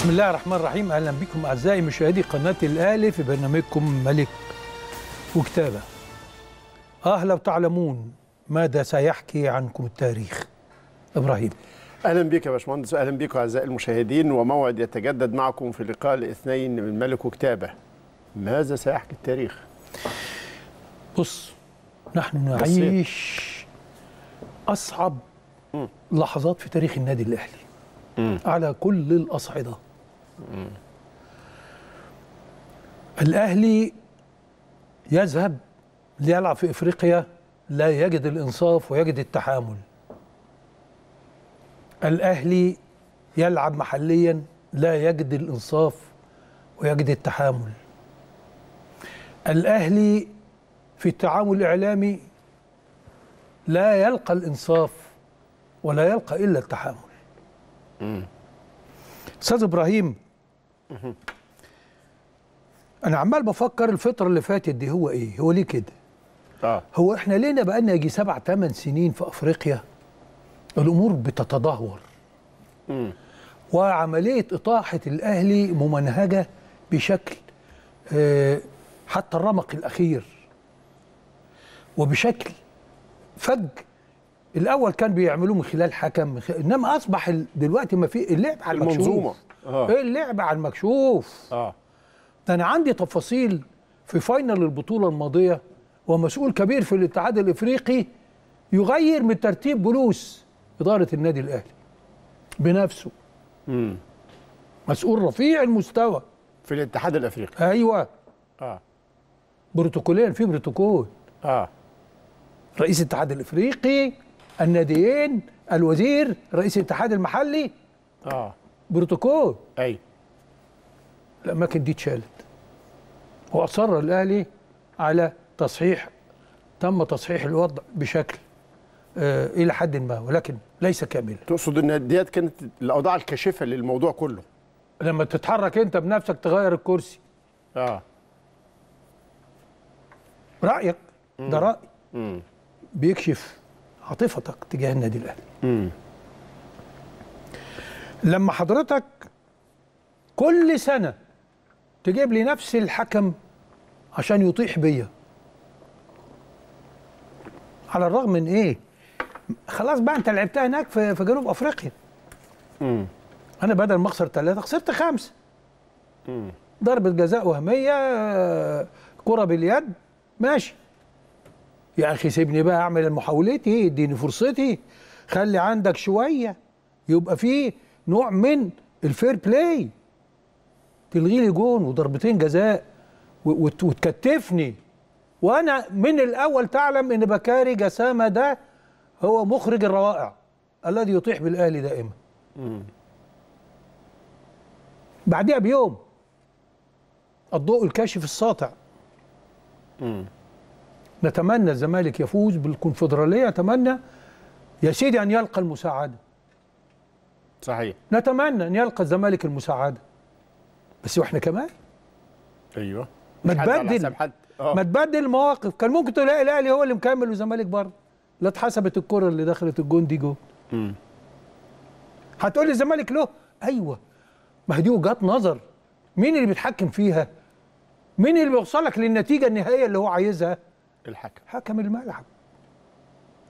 بسم الله الرحمن الرحيم اهلا بكم اعزائي مشاهدي قناه الاهلي في برنامجكم ملك وكتابه. اه لو تعلمون ماذا سيحكي عنكم التاريخ. ابراهيم. اهلا بك يا باشمهندس اهلا بكم اعزائي المشاهدين وموعد يتجدد معكم في لقاء الاثنين من ملك وكتابه. ماذا سيحكي التاريخ؟ بص نحن نعيش اصعب م. لحظات في تاريخ النادي الاهلي. على كل الأصعدة الأهلي يذهب ليلعب في إفريقيا لا يجد الإنصاف ويجد التحامل الأهلي يلعب محليا لا يجد الإنصاف ويجد التحامل الأهلي في التعامل الإعلامي لا يلقى الإنصاف ولا يلقى إلا التحامل أستاذ إبراهيم انا عمال بفكر الفتره اللي فاتت دي هو ايه هو ليه كده آه. هو احنا لينا بقالنا يجي سبع ثمان سنين في افريقيا الامور بتتدهور وعمليه اطاحه الاهلي ممنهجه بشكل آه حتى الرمق الاخير وبشكل فج الاول كان بيعملوه من خلال حكم انما اصبح دلوقتي ما في اللعب على المنظومه اه ايه اللعب على المكشوف اه ده انا عندي تفاصيل في فاينل البطوله الماضيه ومسؤول كبير في الاتحاد الافريقي يغير من ترتيب بلوس اداره النادي الاهلي بنفسه امم مسؤول رفيع المستوى في الاتحاد الافريقي ايوه اه بروتوكوليا في بروتوكول اه رئيس الاتحاد الافريقي الناديين الوزير رئيس الاتحاد المحلي اه بروتوكول ايوه الاماكن دي اتشالت واصر الاهلي على تصحيح تم تصحيح الوضع بشكل آه الى حد ما ولكن ليس كاملا تقصد ان ديت كانت الاوضاع الكاشفه للموضوع كله لما تتحرك انت بنفسك تغير الكرسي اه رايك ده راي بيكشف عاطفتك تجاه النادي الاهلي لما حضرتك كل سنه تجيب لي نفس الحكم عشان يطيح بيا على الرغم من ايه خلاص بقى انت لعبتها هناك في, جنوب افريقيا مم. انا بدل ما اخسر ثلاثه خسرت خمسه ضربه جزاء وهميه كره باليد ماشي يا اخي سيبني بقى اعمل محاولتي اديني فرصتي خلي عندك شويه يبقى فيه نوع من الفير بلاي تلغي لي جون وضربتين جزاء وتكتفني وانا من الاول تعلم ان بكاري جسامه ده هو مخرج الروائع الذي يطيح بالاهلي دائما بعدها بيوم الضوء الكاشف الساطع نتمنى الزمالك يفوز بالكونفدراليه اتمنى يا سيدي ان يلقى المساعده صحيح نتمنى ان يلقى الزمالك المساعده بس واحنا كمان ايوه ما تبدل ما تبدل المواقف كان ممكن تلاقي الاهلي هو اللي مكمل والزمالك بره لا اتحسبت الكره اللي دخلت الجون دي جون هتقول لي الزمالك له ايوه ما هي دي وجهات نظر مين اللي بيتحكم فيها مين اللي بيوصلك للنتيجه النهائيه اللي هو عايزها الحكم حكم الملعب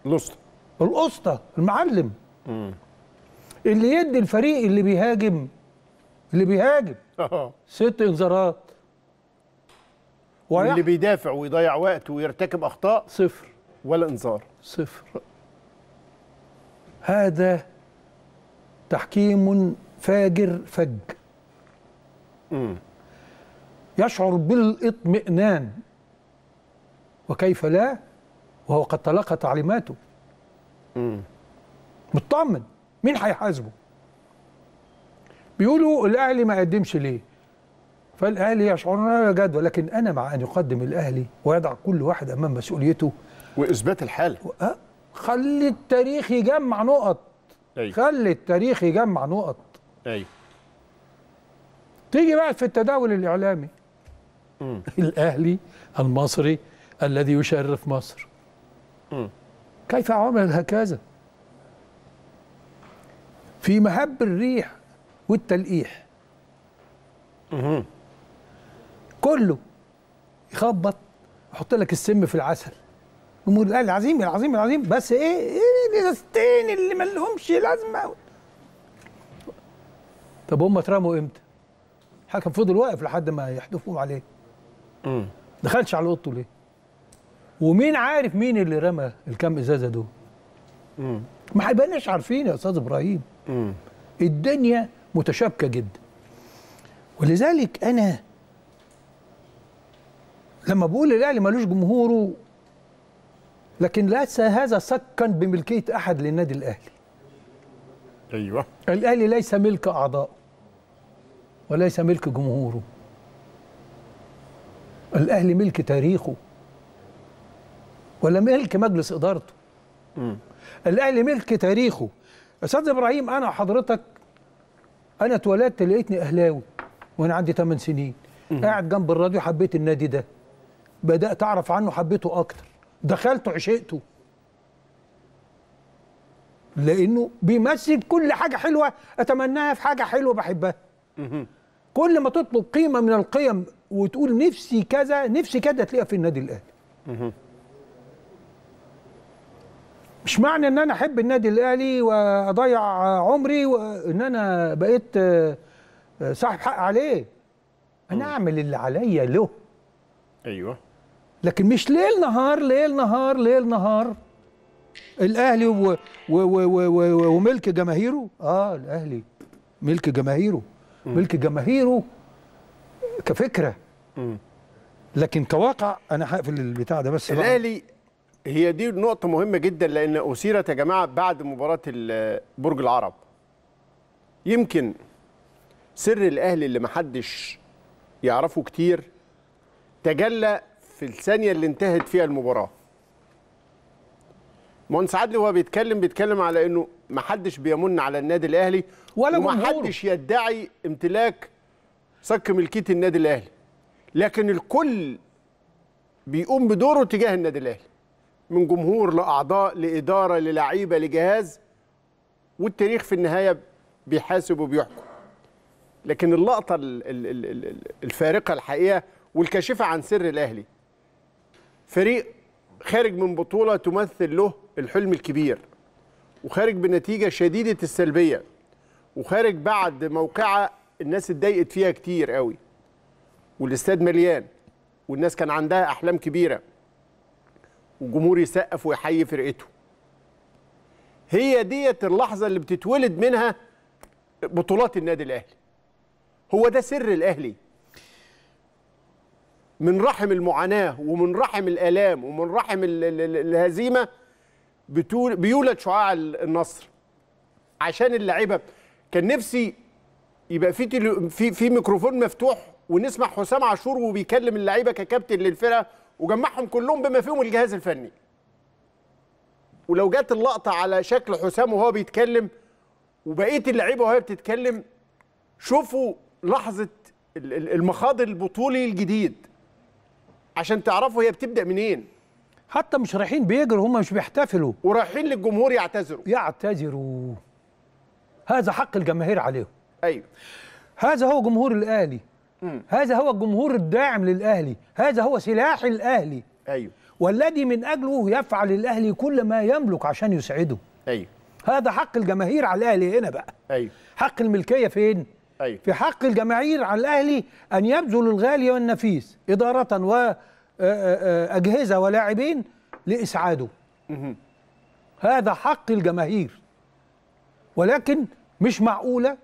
الاسطى الاسطى المعلم مم. اللي يدي الفريق اللي بيهاجم اللي بيهاجم ست انذارات واللي بيدافع ويضيع وقت ويرتكب اخطاء صفر ولا انذار صفر هذا تحكيم فاجر فج مم. يشعر بالاطمئنان وكيف لا وهو قد تلقى تعليماته مطمن مين هيحاسبه بيقولوا الاهلي ما قدمش ليه فالاهلي يشعرون لا جدوى لكن انا مع ان يقدم الاهلي ويضع كل واحد امام مسؤوليته واثبات الحاله أه؟ خلي التاريخ يجمع نقط أيوه. خلي التاريخ يجمع نقط ايوه تيجي بقى في التداول الاعلامي الاهلي المصري الذي يشرف مصر م. كيف عمل هكذا في مهب الريح والتلقيح كله يخبط يحط لك السم في العسل جمهور الاهلي العظيم العظيم العظيم بس ايه ايه, إيه، الناستين اللي ما لهمش لازمه طب هم اترموا امتى؟ الحكم فضل واقف لحد ما يحدفوا عليه امم دخلش على اوضته ليه؟ ومين عارف مين اللي رمى الكام ازازه دول؟ امم ما هيبقناش عارفين يا استاذ ابراهيم الدنيا متشابكه جدا ولذلك انا لما بقول الاهلي ملوش جمهوره لكن ليس هذا سكا بملكيه احد للنادي الاهلي ايوه الاهلي ليس ملك اعضائه وليس ملك جمهوره الاهلي ملك تاريخه ولا ملك مجلس ادارته الاهلي ملك تاريخه استاذ ابراهيم انا حضرتك انا اتولدت لقيتني اهلاوي وانا عندي 8 سنين قاعد جنب الراديو حبيت النادي ده بدات اعرف عنه حبيته اكتر دخلته عشقته لانه بيمثل كل حاجه حلوه اتمناها في حاجه حلوه بحبها كل ما تطلب قيمه من القيم وتقول نفسي كذا نفسي كذا تلاقيها في النادي الاهلي مش معنى ان انا احب النادي الاهلي واضيع عمري وان انا بقيت آه، صاحب حق عليه انا اعمل اللي عليا له ايوه لكن مش ليل نهار ليل نهار ليل نهار الاهلي و... و... و... و... وملك جماهيره اه الاهلي ملك جماهيره م. ملك جماهيره كفكره م. لكن كواقع انا هقفل البتاع ده بس الاهلي هي دي نقطة مهمة جدا لأن أثيرت يا جماعة بعد مباراة برج العرب يمكن سر الأهلي اللي محدش يعرفه كتير تجلى في الثانية اللي انتهت فيها المباراة مهندس عدلي وهو بيتكلم بيتكلم على انه ما حدش بيمن على النادي الاهلي ولا وما حدش يدعي امتلاك صك ملكيه النادي الاهلي لكن الكل بيقوم بدوره تجاه النادي الاهلي من جمهور لاعضاء لاداره للعيبه لجهاز والتاريخ في النهايه بيحاسب وبيحكم لكن اللقطه الفارقه الحقيقه والكاشفه عن سر الاهلي فريق خارج من بطوله تمثل له الحلم الكبير وخارج بنتيجه شديده السلبيه وخارج بعد موقعه الناس اتضايقت فيها كتير قوي والاستاد مليان والناس كان عندها احلام كبيره والجمهور يسقف ويحيي فرقته هي ديت اللحظه اللي بتتولد منها بطولات النادي الاهلي هو ده سر الاهلي من رحم المعاناه ومن رحم الالام ومن رحم الهزيمه بيولد شعاع النصر عشان اللعيبه كان نفسي يبقى في في في ميكروفون مفتوح ونسمع حسام عاشور وبيكلم اللعيبه ككابتن للفرقه وجمعهم كلهم بما فيهم الجهاز الفني ولو جت اللقطه على شكل حسام وهو بيتكلم وبقيه اللعيبه وهي بتتكلم شوفوا لحظه المخاض البطولي الجديد عشان تعرفوا هي بتبدا منين حتى مش رايحين بيجروا هم مش بيحتفلوا ورايحين للجمهور يعتذروا يعتذروا هذا حق الجماهير عليهم ايوه هذا هو جمهور الاهلي هذا هو الجمهور الداعم للاهلي هذا هو سلاح الاهلي ايوه والذي من اجله يفعل الاهلي كل ما يملك عشان يسعده ايوه هذا حق الجماهير على الاهلي هنا بقى ايوه حق الملكيه فين أيوه. في حق الجماهير على الاهلي ان يبذل الغالي والنفيس اداره واجهزه ولاعبين لاسعاده مه. هذا حق الجماهير ولكن مش معقوله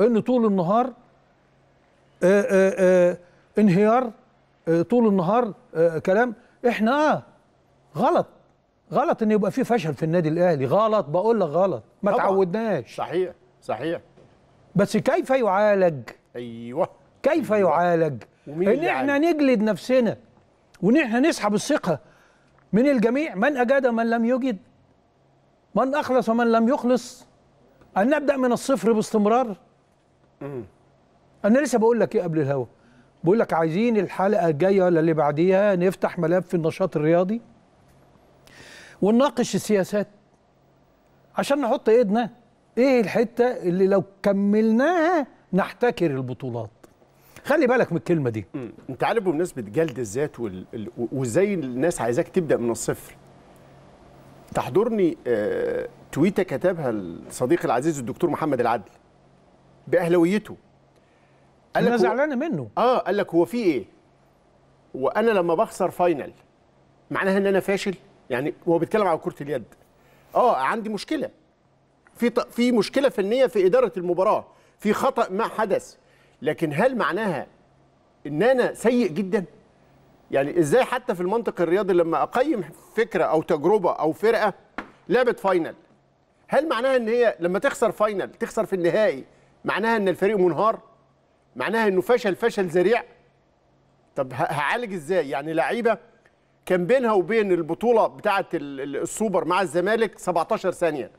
ان طول النهار آه، آه، آه، انهيار طول النهار كلام احنا اه غلط غلط ان يبقى في فشل في النادي الاهلي غلط بقول لك غلط ما تعودناش صحيح صحيح بس كيف يعالج ايوه كيف أيوة. يعالج ان احنا يعني؟ نجلد نفسنا وان احنا نسحب الثقه من الجميع من اجاد من لم يجد من اخلص ومن لم يخلص ان نبدا من الصفر باستمرار انا لسه بقول لك ايه قبل الهوا بقول لك عايزين الحلقه الجايه ولا اللي بعديها نفتح ملف في النشاط الرياضي ونناقش السياسات عشان نحط ايدنا ايه الحته اللي لو كملناها نحتكر البطولات خلي بالك من الكلمه دي مم. انت عارف بمناسبه جلد الذات وال... وازاي الناس عايزاك تبدا من الصفر تحضرني آه... تويته كتبها الصديق العزيز الدكتور محمد العدل باهلاويته قال انا زعلانه منه اه قال لك هو في ايه وانا لما بخسر فاينل معناها ان انا فاشل يعني هو بيتكلم على كره اليد اه عندي مشكله في ط... في مشكله فنيه في اداره المباراه في خطا ما حدث لكن هل معناها ان انا سيء جدا يعني ازاي حتى في المنطق الرياضي لما اقيم فكره او تجربه او فرقه لعبت فاينل هل معناها ان هي لما تخسر فاينل تخسر في النهائي معناها ان الفريق منهار معناها انه فشل فشل ذريع طب هعالج ازاي يعني لعيبه كان بينها وبين البطوله بتاعه السوبر مع الزمالك 17 ثانيه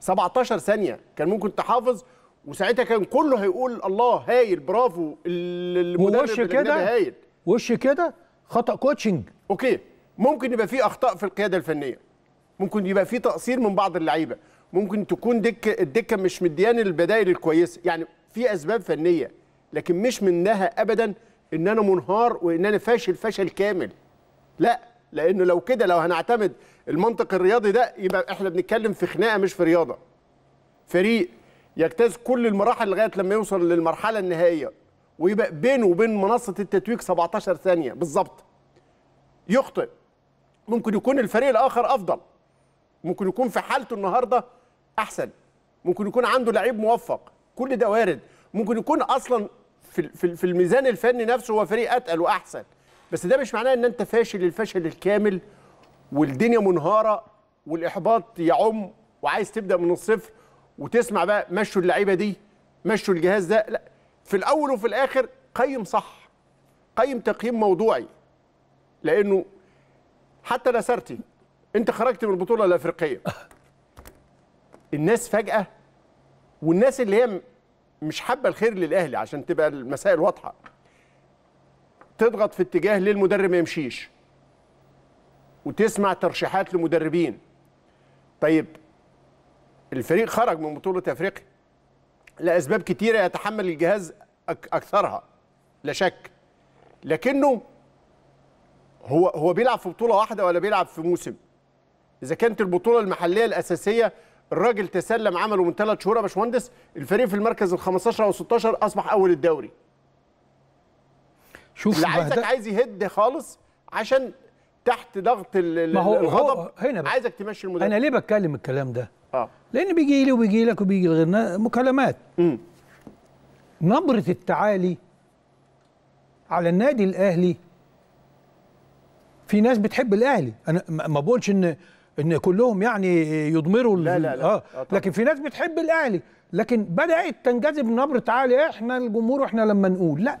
17 ثانيه كان ممكن تحافظ وساعتها كان كله هيقول الله هايل برافو المدرب وش كده هايل وش كده خطا كوتشنج اوكي ممكن يبقى في اخطاء في القياده الفنيه ممكن يبقى في تقصير من بعض اللعيبه ممكن تكون دكه الدكه مش مديان البدائل الكويسه يعني في اسباب فنيه لكن مش منها ابدا ان انا منهار وان انا فاشل فشل كامل لا لانه لو كده لو هنعتمد المنطق الرياضي ده يبقى احنا بنتكلم في خناقه مش في رياضه فريق يجتاز كل المراحل لغايه لما يوصل للمرحله النهائيه ويبقى بينه وبين منصه التتويج 17 ثانيه بالظبط يخطئ ممكن يكون الفريق الاخر افضل ممكن يكون في حالته النهارده احسن ممكن يكون عنده لعيب موفق كل ده وارد ممكن يكون اصلا في في الميزان الفني نفسه هو فريق اتقل واحسن بس ده مش معناه ان انت فاشل الفشل الكامل والدنيا منهاره والاحباط يعم وعايز تبدا من الصفر وتسمع بقى مشوا اللعيبه دي مشوا الجهاز ده لا في الاول وفي الاخر قيم صح قيم تقييم موضوعي لانه حتى لاسرتي انت خرجت من البطوله الافريقيه الناس فجاه والناس اللي هي مش حابه الخير للاهلي عشان تبقى المسائل واضحه تضغط في اتجاه ليه المدرب ما يمشيش وتسمع ترشيحات لمدربين طيب الفريق خرج من بطوله افريقيا لاسباب كتيره يتحمل الجهاز اكثرها لا شك لكنه هو هو بيلعب في بطوله واحده ولا بيلعب في موسم اذا كانت البطوله المحليه الاساسيه الراجل تسلم عمله من ثلاث شهور يا باشمهندس الفريق في المركز ال 15 او 16 اصبح اول الدوري شوف اللي عايزك عايز يهد خالص عشان تحت ضغط ما هو الغضب آه، هنا بقى. عايزك تمشي المدرب انا ليه بتكلم الكلام ده اه لان بيجي لي وبيجي لك وبيجي لغيرنا مكالمات امم نبره التعالي على النادي الاهلي في ناس بتحب الاهلي انا ما بقولش ان ان كلهم يعني يضمروا لا لا لا آه. آه لكن في ناس بتحب الاهلي لكن بدات تنجذب نبره تعالى احنا الجمهور احنا لما نقول لا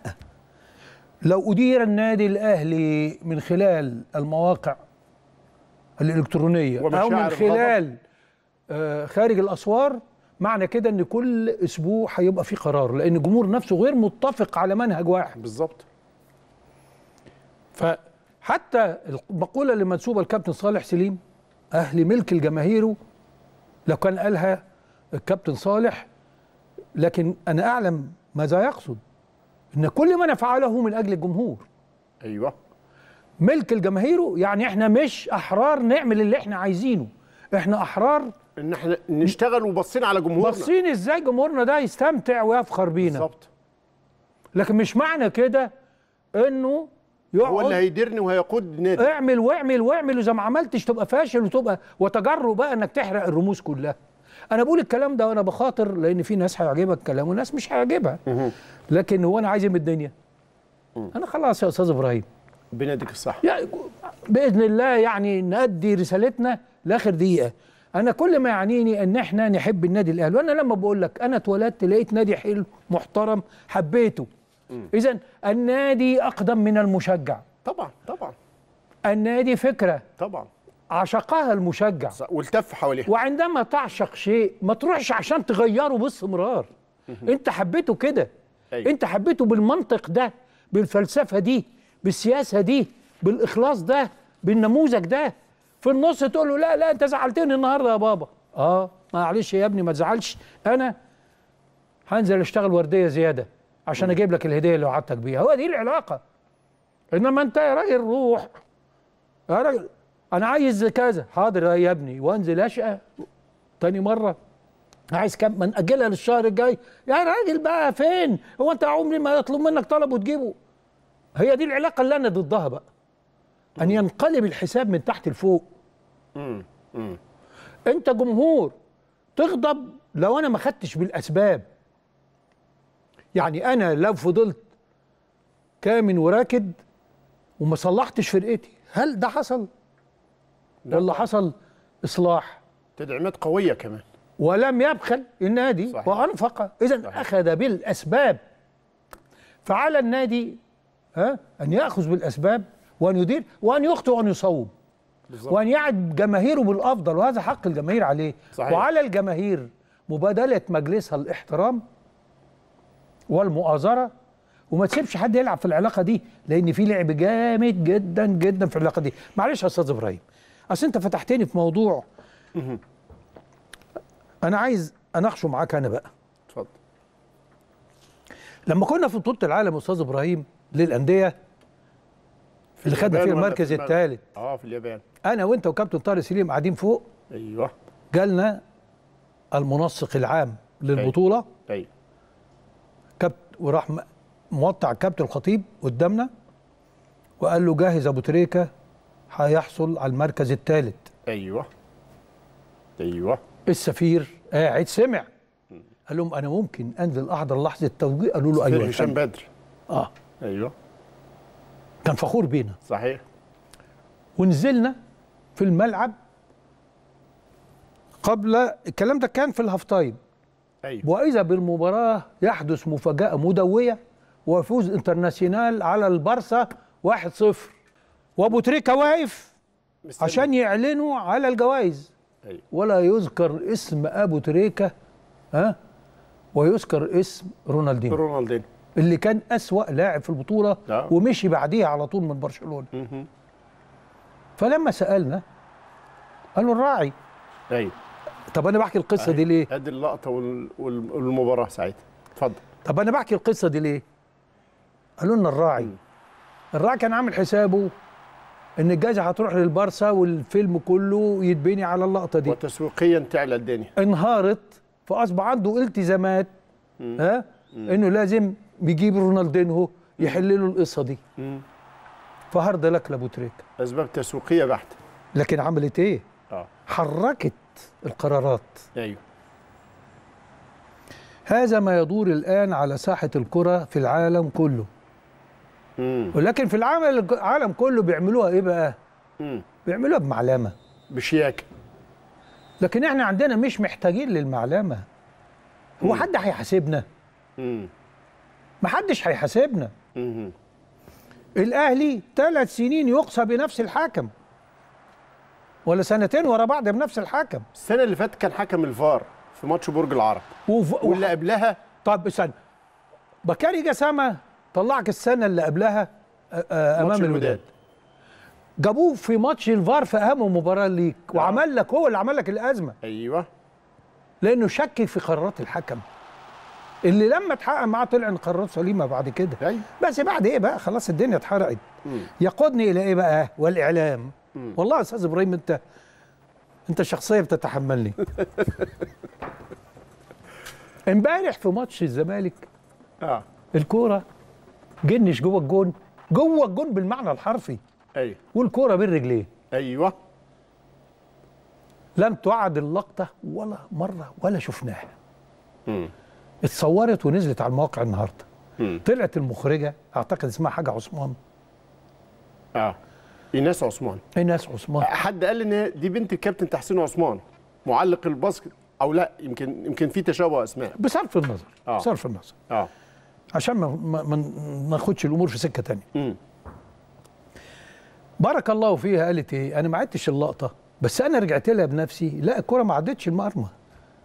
لو ادير النادي الاهلي من خلال المواقع الالكترونيه او من خلال آه خارج الاسوار معنى كده ان كل اسبوع هيبقى في قرار لان الجمهور نفسه غير متفق على منهج واحد بالظبط فحتى المقوله اللي منسوبه للكابتن صالح سليم اهلي ملك لجماهيره لو كان قالها الكابتن صالح لكن انا اعلم ماذا يقصد ان كل ما نفعله من اجل الجمهور ايوه ملك لجماهيره يعني احنا مش احرار نعمل اللي احنا عايزينه احنا احرار ان احنا نشتغل وبصين على جمهورنا باصين ازاي جمهورنا ده يستمتع ويفخر بينا بالظبط لكن مش معنى كده انه يقعد هو اللي هيديرني وهيقود نادي اعمل واعمل واعمل واذا ما عملتش تبقى فاشل وتبقى وتجرؤ بقى انك تحرق الرموز كلها انا بقول الكلام ده وانا بخاطر لان في ناس هيعجبك الكلام وناس مش هيعجبها لكن هو انا عايز من الدنيا انا خلاص يا استاذ ابراهيم بناديك الصح يعني باذن الله يعني نأدي رسالتنا لاخر دقيقه انا كل ما يعنيني ان احنا نحب النادي الاهلي وانا لما بقول لك انا اتولدت لقيت نادي حلو محترم حبيته إذا النادي أقدم من المشجع طبعا طبعا النادي فكرة طبعا عشقها المشجع والتف حواليها وعندما تعشق شيء ما تروحش عشان تغيره باستمرار انت حبيته كده أيوه. انت حبيته بالمنطق ده بالفلسفه دي بالسياسه دي بالاخلاص ده بالنموذج ده في النص تقول له لا لا انت زعلتني النهارده يا بابا اه معلش يا ابني ما تزعلش انا هنزل اشتغل ورديه زياده عشان اجيب لك الهديه اللي وعدتك بيها هو دي العلاقه انما انت يا راجل روح يا راجل انا عايز كذا حاضر يا ابني وانزل اشقى تاني مره عايز كم ما ناجلها للشهر الجاي يا راجل بقى فين هو انت عمري ما يطلب منك طلب وتجيبه هي دي العلاقه اللي انا ضدها بقى ان ينقلب الحساب من تحت لفوق انت جمهور تغضب لو انا ما خدتش بالاسباب يعني انا لو فضلت كامن وراكد وما صلحتش فرقتي هل ده حصل ولا حصل اصلاح تدعيمات قويه كمان ولم يبخل النادي صحيح. وانفق اذا اخذ بالاسباب فعلى النادي ها ان ياخذ بالاسباب وان يدير وان يخطئ وان يصوب بالزبط. وان يعد جماهيره بالافضل وهذا حق الجماهير عليه صحيح. وعلى الجماهير مبادله مجلسها الاحترام والمؤازره وما تسيبش حد يلعب في العلاقه دي لان في لعب جامد جدا جدا في العلاقه دي معلش يا استاذ ابراهيم اصل انت فتحتني في موضوع انا عايز اناقشه معاك انا بقى اتفضل لما كنا في بطوله العالم استاذ ابراهيم للانديه في اللي خدنا فيه المركز في الثالث اه في اليابان انا وانت وكابتن طارق سليم قاعدين فوق ايوه جالنا المنسق العام للبطوله ايوه وراح موطع كابتن الخطيب قدامنا وقال له جاهز ابو تريكه هيحصل على المركز الثالث ايوه ايوه السفير قاعد سمع قال لهم انا ممكن انزل احضر لحظه التوجيه قالوا له ايوه هشام بدر اه ايوه كان فخور بينا صحيح ونزلنا في الملعب قبل الكلام ده كان في الهاف تايم أيوة. واذا بالمباراه يحدث مفاجاه مدويه ويفوز انترناسيونال على البارسا 1-0 وابو تريكه واقف عشان يعلنوا على الجوائز أيوة. ولا يذكر اسم ابو تريكه ها ويذكر اسم رونالدينو رونالدينو اللي كان أسوأ لاعب في البطولة لا. ومشي بعديها على طول من برشلونة فلما سألنا قالوا الراعي أيوه طب انا بحكي القصه دي ليه ادي اللقطه والمباراه ساعتها اتفضل طب انا بحكي القصه دي ليه قالوا لنا الراعي الراعي كان عامل حسابه ان الجائزه هتروح للبارسا والفيلم كله يتبني على اللقطه دي وتسويقيا تعلى الدنيا انهارت فاصبح عنده التزامات ها انه لازم بيجيب رونالدينهو يحل له القصه دي فهرد لك لابو تريكه اسباب تسويقيه بحته لكن عملت ايه؟ آه. حركت القرارات أيوه. هذا ما يدور الآن على ساحة الكرة في العالم كله مم. ولكن في العالم العالم كله بيعملوها إيه بقى؟ مم. بيعملوها بمعلمة بشياكة لكن احنا عندنا مش محتاجين للمعلمة هو حد هيحاسبنا؟ ما حدش هيحاسبنا الأهلي ثلاث سنين يقصى بنفس الحكم ولا سنتين ورا بعض بنفس الحكم السنه اللي فاتت كان حكم الفار في ماتش برج العرب وف... واللي قبلها طب استنى بكاري جسامه طلعك السنه اللي قبلها آه، آه، امام الوداد جابوه في ماتش الفار في اهم مباراه ليك آه. وعمل لك هو اللي عمل لك الازمه ايوه لانه شك في قرارات الحكم اللي لما اتحقق معاه طلع ان قرارات سليمه بعد كده أيوة. بس بعد ايه بقى خلاص الدنيا اتحرقت يقودني الى ايه بقى والاعلام والله يا استاذ ابراهيم انت انت شخصيه بتتحملني امبارح في ماتش الزمالك اه الكوره جنش جوه الجون جوه الجون بالمعنى الحرفي ايوه والكوره بين رجليه ايوه لم تعد اللقطه ولا مره ولا شفناها امم اتصورت ونزلت على المواقع النهارده مم. طلعت المخرجه اعتقد اسمها حاجه عثمان اه ايناس عثمان ايناس عثمان حد قال ان دي بنت الكابتن تحسين عثمان معلق الباسكت او لا يمكن يمكن في تشابه اسماء بصرف النظر آه. بصرف النظر اه عشان ما ما ناخدش الامور في سكه ثانيه امم بارك الله فيها قالت ايه انا ما عدتش اللقطه بس انا رجعت لها بنفسي لا الكره ما عدتش المرمى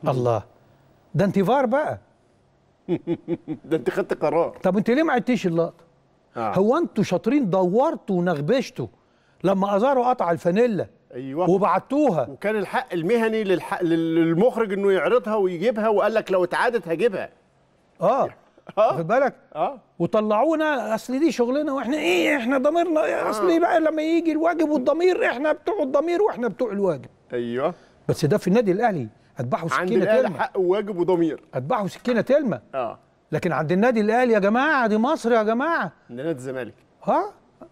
الله ده انت فار بقى ده انت خدت قرار طب انت ليه ما عدتيش اللقطه آه. هو انتوا شاطرين دورتوا ونغبشتوا لما ازاروا قطع الفانيلا ايوه وبعتوها وكان الحق المهني للحق للمخرج انه يعرضها ويجيبها وقال لك لو اتعادت هجيبها اه اه واخد بالك؟ اه وطلعونا اصل دي شغلنا واحنا ايه احنا ضميرنا آه. اصل بقى لما يجي الواجب والضمير احنا بتوع الضمير واحنا بتوع الواجب ايوه بس ده في النادي الاهلي اتباعه سكينه تلمه عند حق وواجب وضمير اتباعه سكينه تلمه اه لكن عند النادي الاهلي يا جماعه دي مصر يا جماعه عند نادي الزمالك ها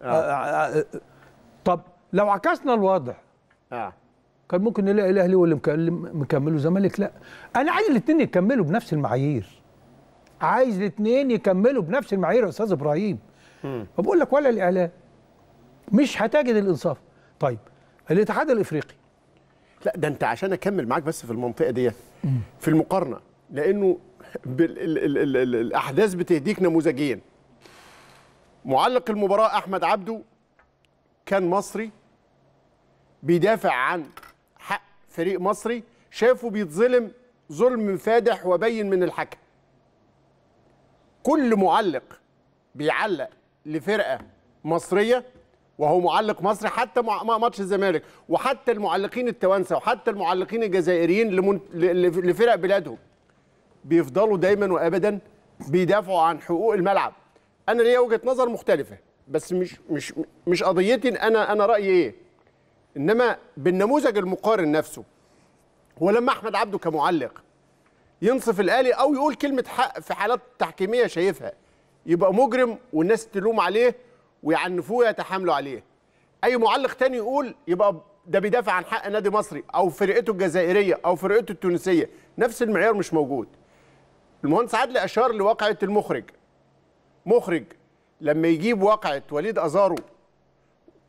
آه. آه. آه. آه، لو عكسنا الوضع اه كان ممكن نلاقي الاهلي واللي مكمله زمالك لا انا عايز الاثنين يكملوا بنفس المعايير عايز الاثنين يكملوا بنفس المعايير يا استاذ ابراهيم فبقول لك ولا الاعلام مش هتجد الانصاف طيب الاتحاد الافريقي لا ده انت عشان اكمل معاك بس في المنطقه ديت في المقارنه لانه الاحداث بتهديك نموذجين معلق المباراه احمد عبده كان مصري بيدافع عن حق فريق مصري شافه بيتظلم ظلم فادح وبين من الحكم كل معلق بيعلق لفرقه مصريه وهو معلق مصري حتى ماتش الزمالك وحتى المعلقين التوانسه وحتى المعلقين الجزائريين لفرق بلادهم بيفضلوا دايما وابدا بيدافعوا عن حقوق الملعب انا ليا وجهه نظر مختلفه بس مش مش مش قضيتي انا انا رايي ايه انما بالنموذج المقارن نفسه هو لما احمد عبده كمعلق ينصف الاهلي او يقول كلمه حق في حالات تحكيميه شايفها يبقى مجرم والناس تلوم عليه ويعنفوه ويتحاملوا عليه اي معلق تاني يقول يبقى ده بيدافع عن حق نادي مصري او فرقته الجزائريه او فرقته التونسيه نفس المعيار مش موجود المهندس عادل اشار لواقعه المخرج مخرج لما يجيب واقعه وليد ازارو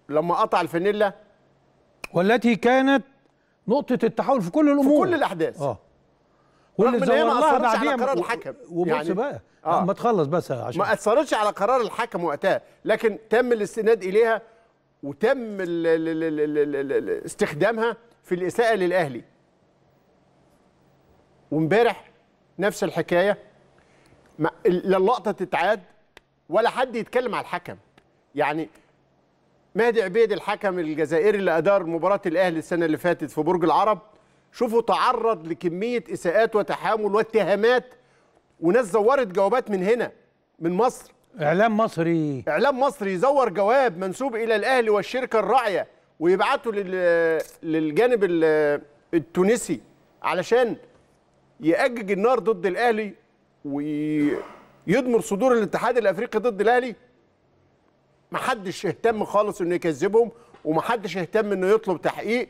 لما قطع الفانيلا والتي كانت نقطة التحول في كل الأمور في كل الأحداث اه واللي زورناها بعديها على قرار الحكم وبص يعني بقى آه. ما تخلص بس عشان ما أثرتش على قرار الحكم وقتها لكن تم الاستناد إليها وتم استخدامها في الإساءة للأهلي وامبارح نفس الحكاية لا اللقطة تتعاد ولا حد يتكلم على الحكم يعني مهدي عبيد الحكم الجزائري اللي ادار مباراه الاهلي السنه اللي فاتت في برج العرب شوفوا تعرض لكميه اساءات وتحامل واتهامات وناس زورت جوابات من هنا من مصر اعلام مصري اعلام مصري يزور جواب منسوب الى الاهلي والشركه الراعيه ويبعته للجانب التونسي علشان يأجج النار ضد الاهلي ويدمر صدور الاتحاد الافريقي ضد الاهلي محدش اهتم خالص انه يكذبهم ومحدش اهتم انه يطلب تحقيق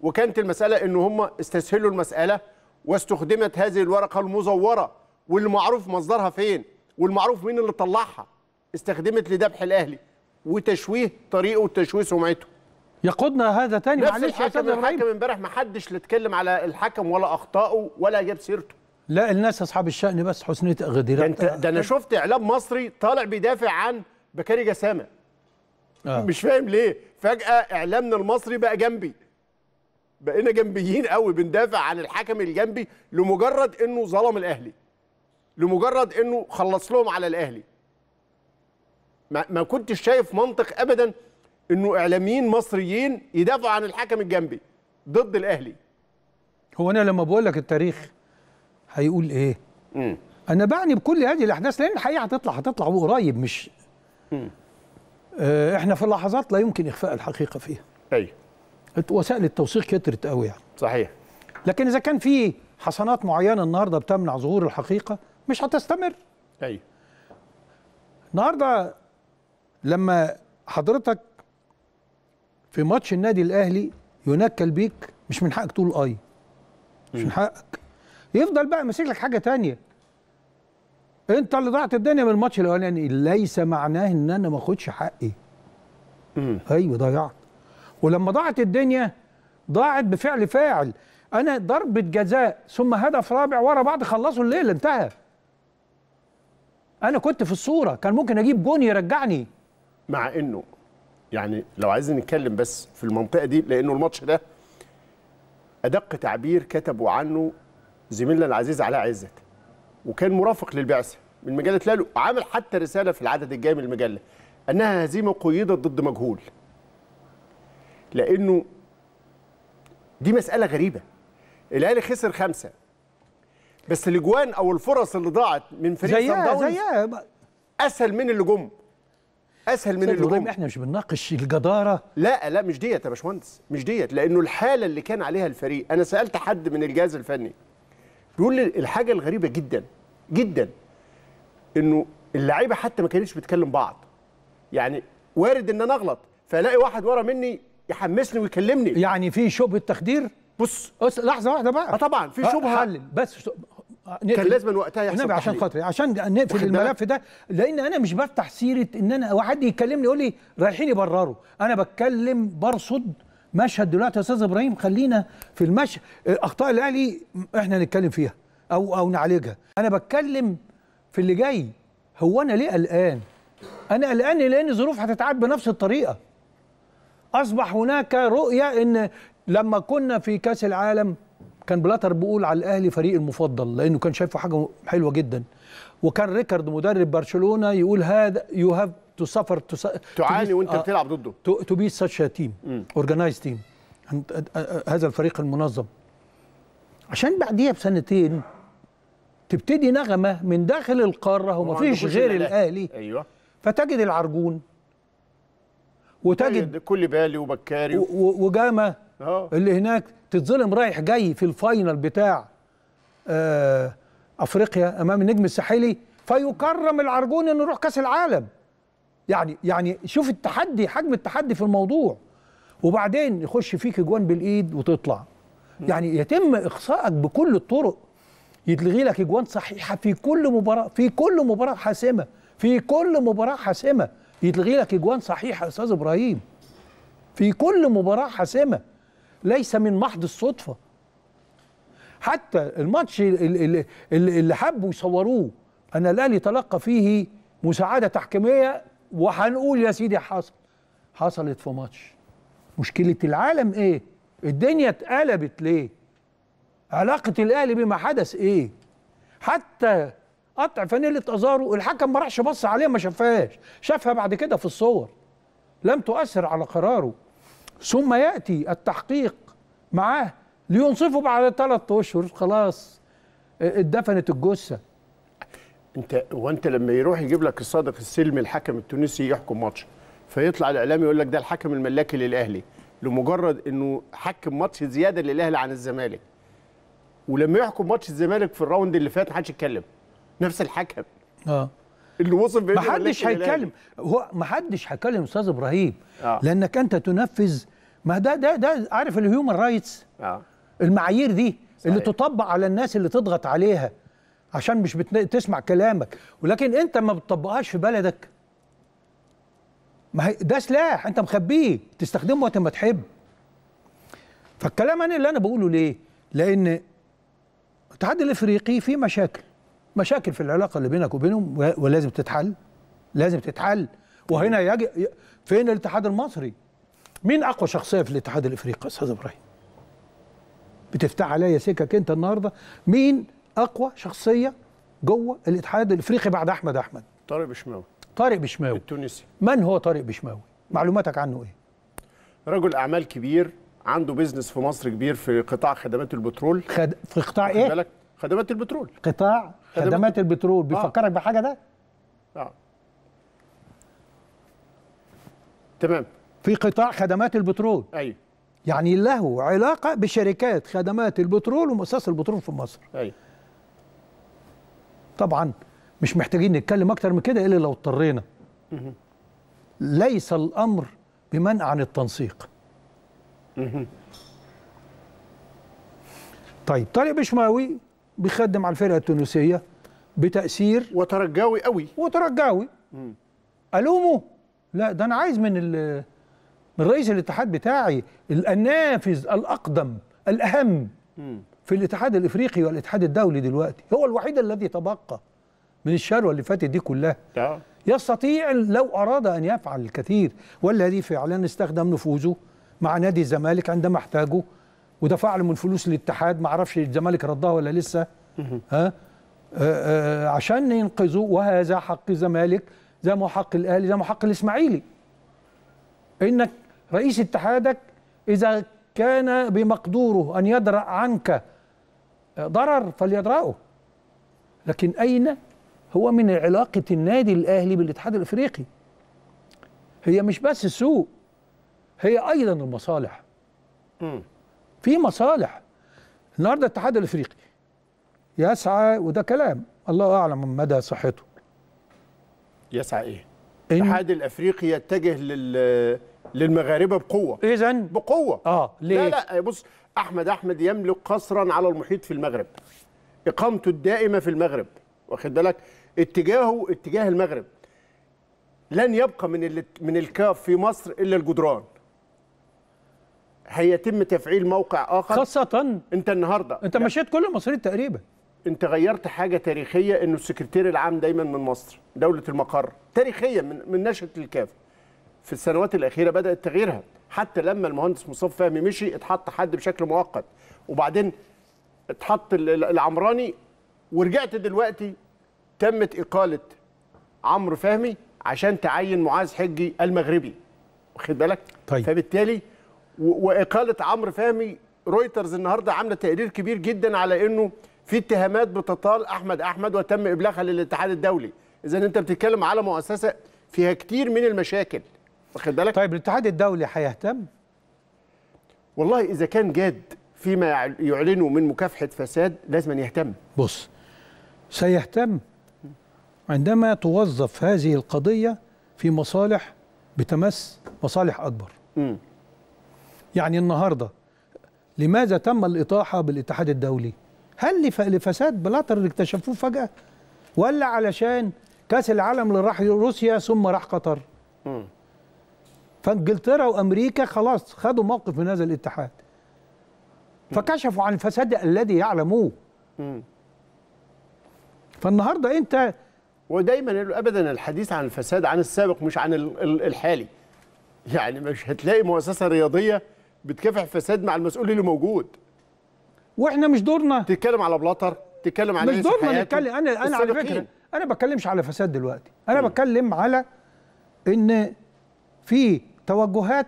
وكانت المساله ان هم استسهلوا المساله واستخدمت هذه الورقه المزوره واللي معروف مصدرها فين والمعروف مين اللي طلعها استخدمت لذبح الاهلي وتشويه طريقه وتشويه سمعته يقودنا هذا تاني نفس معلش الحكم الحكم امبارح ما حدش لا اتكلم على الحكم ولا اخطائه ولا جاب سيرته لا الناس اصحاب الشان بس حسنيه غديرات ده, ده انا شفت اعلام مصري طالع بيدافع عن بكاري جسامه آه. مش فاهم ليه فجاه اعلامنا المصري بقى جنبي بقينا جنبيين قوي بندافع عن الحكم الجنبي لمجرد انه ظلم الاهلي لمجرد انه خلص لهم على الاهلي ما, ما كنتش شايف منطق ابدا انه اعلاميين مصريين يدافعوا عن الحكم الجنبي ضد الاهلي هو انا لما بقول لك التاريخ هيقول ايه مم. انا بعني بكل هذه الاحداث لان الحقيقه هتطلع هتطلع وقريب مش مم. آه، احنا في لحظات لا يمكن اخفاء الحقيقه فيها ايوه وسائل التوثيق كترت قوي يعني صحيح لكن اذا كان في حصانات معينه النهارده بتمنع ظهور الحقيقه مش هتستمر ايوه النهارده لما حضرتك في ماتش النادي الاهلي ينكل بيك مش من حقك تقول اي مش من حقك يفضل بقى ماسك لك حاجه تانية انت اللي ضعت الدنيا من الماتش الاولاني ليس معناه ان انا ما اخدش حقي ايوه ضيعت ولما ضاعت الدنيا ضاعت بفعل فاعل انا ضربه جزاء ثم هدف رابع ورا بعض خلصوا الليله انتهى انا كنت في الصوره كان ممكن اجيب جون يرجعني مع انه يعني لو عايزين نتكلم بس في المنطقه دي لانه الماتش ده ادق تعبير كتبوا عنه زميلنا العزيز علاء عزت وكان مرافق للبعثه من مجله لالو عامل حتى رساله في العدد الجاي من المجله انها هزيمه قيدت ضد مجهول لانه دي مساله غريبه الاهلي خسر خمسه بس الاجوان او الفرص اللي ضاعت من فريق سان داونز اسهل من اللي جم اسهل من اللي جم احنا مش بنناقش الجداره لا لا مش ديت يا باشمهندس مش ديت لانه الحاله اللي كان عليها الفريق انا سالت حد من الجهاز الفني بيقول لي الحاجه الغريبه جدا جدا انه اللعيبه حتى ما كانتش بتكلم بعض يعني وارد ان انا اغلط فالاقي واحد ورا مني يحمسني ويكلمني يعني في شبهه التخدير بص لحظه واحده بقى اه طبعا في آه، شبهه حلل بس كان لازم وقتها يحصل نبي عشان خاطري عشان نقفل الملف ده لان انا مش بفتح سيره ان انا واحد يكلمني يقول لي رايحين يبرروا انا بتكلم برصد مشهد دلوقتي يا استاذ ابراهيم خلينا في المشهد آه، اخطاء الاهلي احنا نتكلم فيها او او نعالجها انا بتكلم في اللي جاي هو انا ليه قلقان انا قلقان لان الظروف هتتعاد بنفس الطريقه اصبح هناك رؤيه ان لما كنا في كاس العالم كان بلاتر بيقول على الاهلي فريق المفضل لانه كان شايفه حاجه حلوه جدا وكان ريكارد مدرب برشلونه يقول هذا يو هاف تو سفر تعاني وانت آه، بتلعب ضده تو بي ساتش تيم اورجنايز تيم هذا الفريق المنظم عشان بعديها بسنتين تبتدي نغمه من داخل القاره وما فيش غير الاهلي ايوه فتجد العرجون وتجد طيب، كل بالي وبكاري وجاما اللي هناك تتظلم رايح جاي في الفاينل بتاع آه افريقيا امام النجم الساحلي فيكرم العرجون انه يروح كاس العالم يعني يعني شوف التحدي حجم التحدي في الموضوع وبعدين يخش فيك جوان بالايد وتطلع يعني يتم اقصائك بكل الطرق يتلغي لك اجوان صحيحه في كل مباراه في كل مباراه حاسمه في كل مباراه حاسمه يتلغي لك اجوان صحيحه يا استاذ ابراهيم في كل مباراه حاسمه ليس من محض الصدفه حتى الماتش اللي, اللي حبوا يصوروه ان الاهلي تلقى فيه مساعده تحكيميه وهنقول يا سيدي حصل حصلت في ماتش مشكله العالم ايه الدنيا اتقلبت ليه علاقه الاهلي بما حدث ايه حتى قطع فانيله ازارو الحكم ما راحش بص عليه ما شافهاش شافها بعد كده في الصور لم تؤثر على قراره ثم ياتي التحقيق معاه لينصفه بعد ثلاث اشهر خلاص آه، اتدفنت الجثه انت وانت لما يروح يجيب لك الصادق السلمي الحكم التونسي يحكم ماتش فيطلع الاعلام يقول لك ده الحكم الملاكي للاهلي لمجرد انه حكم ماتش زياده للاهلي عن الزمالك ولما يحكم ماتش الزمالك في الراوند اللي فات ما حدش نفس الحكم اه اللي وصل ما حدش هيتكلم هو ما حدش هيتكلم استاذ ابراهيم آه. لانك انت تنفذ ما ده ده ده عارف الهيومن رايتس آه. المعايير دي صحيح. اللي تطبق على الناس اللي تضغط عليها عشان مش بتن... تسمع كلامك ولكن انت ما بتطبقهاش في بلدك ما هي ده سلاح انت مخبيه تستخدمه وقت ما تحب فالكلام انا اللي انا بقوله ليه لان الاتحاد الافريقي فيه مشاكل مشاكل في العلاقه اللي بينك وبينهم ولازم تتحل لازم تتحل وهنا يجي فين الاتحاد المصري مين اقوى شخصيه في الاتحاد الافريقي استاذ ابراهيم بتفتح عليا سكك انت النهارده مين اقوى شخصيه جوه الاتحاد الافريقي بعد احمد احمد طارق بشماوي طارق بشماوي التونسي من هو طارق بشماوي معلوماتك عنه ايه رجل اعمال كبير عنده بيزنس في مصر كبير في قطاع خدمات البترول خد... في قطاع ايه؟ بالك خدمات البترول قطاع خدمات, خدمات البترول بيفكرك آه. بحاجه ده؟ اه تمام في قطاع خدمات البترول ايوه يعني له علاقه بشركات خدمات البترول ومؤسسه البترول في مصر ايوه طبعا مش محتاجين نتكلم اكتر من كده الا لو اضطرينا ليس الامر بمنع عن التنسيق طيب طارق بشماوي بيخدم على الفرقه التونسيه بتاثير وترجاوي قوي وترجاوي الومه لا ده انا عايز من من رئيس الاتحاد بتاعي النافذ الاقدم الاهم في الاتحاد الافريقي والاتحاد الدولي دلوقتي هو الوحيد الذي تبقى من الشروه اللي فاتت دي كلها ده. يستطيع لو اراد ان يفعل الكثير والذي فعلا استخدم نفوذه مع نادي الزمالك عندما احتاجه ودفع له من فلوس الاتحاد ما اعرفش الزمالك ردها ولا لسه ها آه، آه، عشان ينقذوا وهذا حق الزمالك زي ما هو حق الاهلي زي ما هو حق الاسماعيلي انك رئيس اتحادك اذا كان بمقدوره ان يدرأ عنك ضرر فليدرأه لكن اين هو من علاقه النادي الاهلي بالاتحاد الافريقي هي مش بس سوء هي ايضا المصالح امم في مصالح النهارده الاتحاد الافريقي يسعى وده كلام الله اعلم مدى صحته يسعى ايه الاتحاد الافريقي يتجه لل للمغاربه بقوه اذا بقوه اه ليه؟ لا لا بص احمد احمد يملك قصرا على المحيط في المغرب اقامته الدائمه في المغرب واخد بالك اتجاهه اتجاه المغرب لن يبقى من من الكاف في مصر الا الجدران هيتم تفعيل موقع اخر خاصه انت النهارده انت يعني مشيت كل المصريين تقريبا انت غيرت حاجه تاريخيه انه السكرتير العام دايما من مصر دوله المقر تاريخيا من, من نشاه الكاف في السنوات الاخيره بدات تغييرها حتى لما المهندس مصطفى فهمي مشي اتحط حد بشكل مؤقت وبعدين اتحط العمراني ورجعت دلوقتي تمت اقاله عمرو فهمي عشان تعين معاذ حجي المغربي واخد بالك طيب. فبالتالي واقاله عمرو فهمي رويترز النهارده عامله تقرير كبير جدا على انه في اتهامات بتطال احمد احمد وتم ابلاغها للاتحاد الدولي اذا انت بتتكلم على مؤسسه فيها كتير من المشاكل واخد بالك طيب الاتحاد الدولي هيهتم والله اذا كان جاد فيما يعلنه من مكافحه فساد لازم أن يهتم بص سيهتم عندما توظف هذه القضيه في مصالح بتمس مصالح اكبر م. يعني النهارده لماذا تم الإطاحة بالاتحاد الدولي هل لفساد بلاتر اللي اكتشفوه فجأة ولا علشان كأس العالم اللي راح روسيا ثم راح قطر فانجلترا وامريكا خلاص خدوا موقف من هذا الاتحاد فكشفوا عن الفساد الذي يعلموه فالنهارده انت ودايما ابدا الحديث عن الفساد عن السابق مش عن الحالي يعني مش هتلاقي مؤسسه رياضيه بتكافح فساد مع المسؤول اللي موجود واحنا مش دورنا تتكلم على بلاتر تتكلم على مش دورنا نتكلم انا انا على فكره انا بتكلمش على فساد دلوقتي انا م. بتكلم على ان في توجهات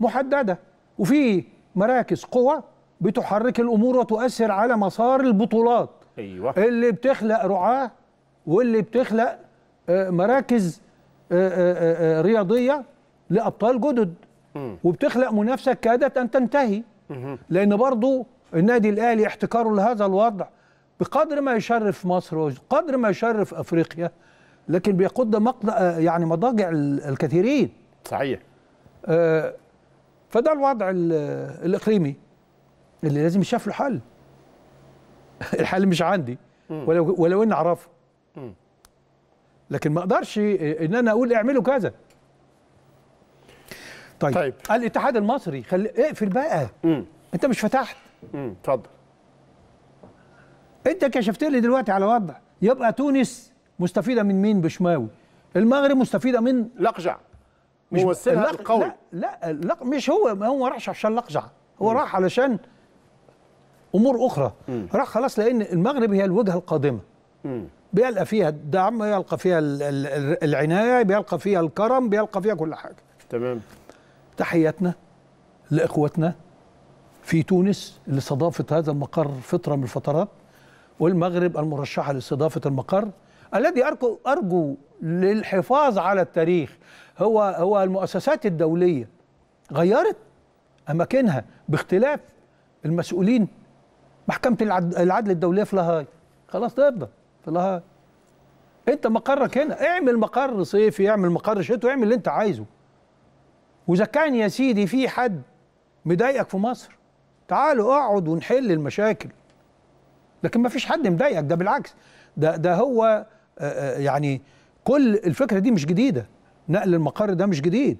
محدده وفي مراكز قوى بتحرك الامور وتؤثر على مسار البطولات ايوه اللي بتخلق رعاه واللي بتخلق آه، مراكز آه، آه، رياضيه لابطال جدد وبتخلق منافسه كادت ان تنتهي لان برضو النادي الاهلي احتكاره لهذا الوضع بقدر ما يشرف مصر وقدر ما يشرف افريقيا لكن بيقود مقض يعني مضاجع الكثيرين صحيح آه، فده الوضع الاقليمي اللي لازم يشاف له حل الحل مش عندي ولو ولو اني اعرفه لكن ما اقدرش ان انا اقول اعملوا كذا طيب, طيب. الاتحاد المصري خلي اقفل بقى مم. انت مش فتحت اتفضل انت كشفت لي دلوقتي على وضع يبقى تونس مستفيده من مين بشماوي المغرب مستفيده من لقجع مش ممثلها القوي لا, لا لا مش هو ما هو ما راحش عشان لقجع هو مم. راح علشان امور اخرى مم. راح خلاص لان المغرب هي الوجهه القادمه بيلقى فيها الدعم بيلقى فيها العنايه بيلقى فيها الكرم بيلقى فيها كل حاجه تمام تحياتنا لإخوتنا في تونس اللي استضافت هذا المقر فترة من الفترات والمغرب المرشحة لاستضافة المقر الذي أرجو, أرجو للحفاظ على التاريخ هو, هو المؤسسات الدولية غيرت أماكنها باختلاف المسؤولين محكمة العدل الدولية في لاهاي خلاص تفضل في لاهاي انت مقرك هنا اعمل مقر صيفي اعمل مقر شتوي اعمل اللي انت عايزه واذا كان يا سيدي في حد مضايقك في مصر تعالوا اقعد ونحل المشاكل لكن ما فيش حد مضايقك ده بالعكس ده ده هو آه، آه، يعني كل الفكره دي مش جديده نقل المقر ده مش جديد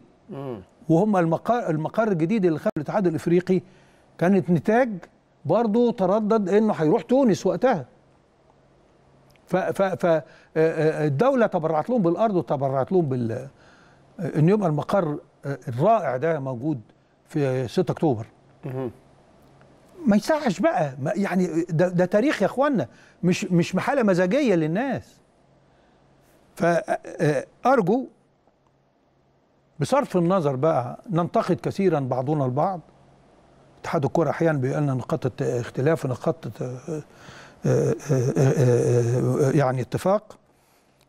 وهم المقر المقر الجديد اللي خلى الاتحاد الافريقي كانت نتاج برضه تردد انه هيروح تونس وقتها ف ف ف آه، الدوله تبرعت لهم بالارض وتبرعت لهم بال ان يبقى المقر الرائع ده موجود في 6 اكتوبر ما يسعش بقى يعني ده, ده تاريخ يا اخوانا مش مش محاله مزاجيه للناس فارجو بصرف النظر بقى ننتقد كثيرا بعضنا البعض اتحاد الكره احيانا بيقول لنا نقاط اختلاف ونقاط يعني اتفاق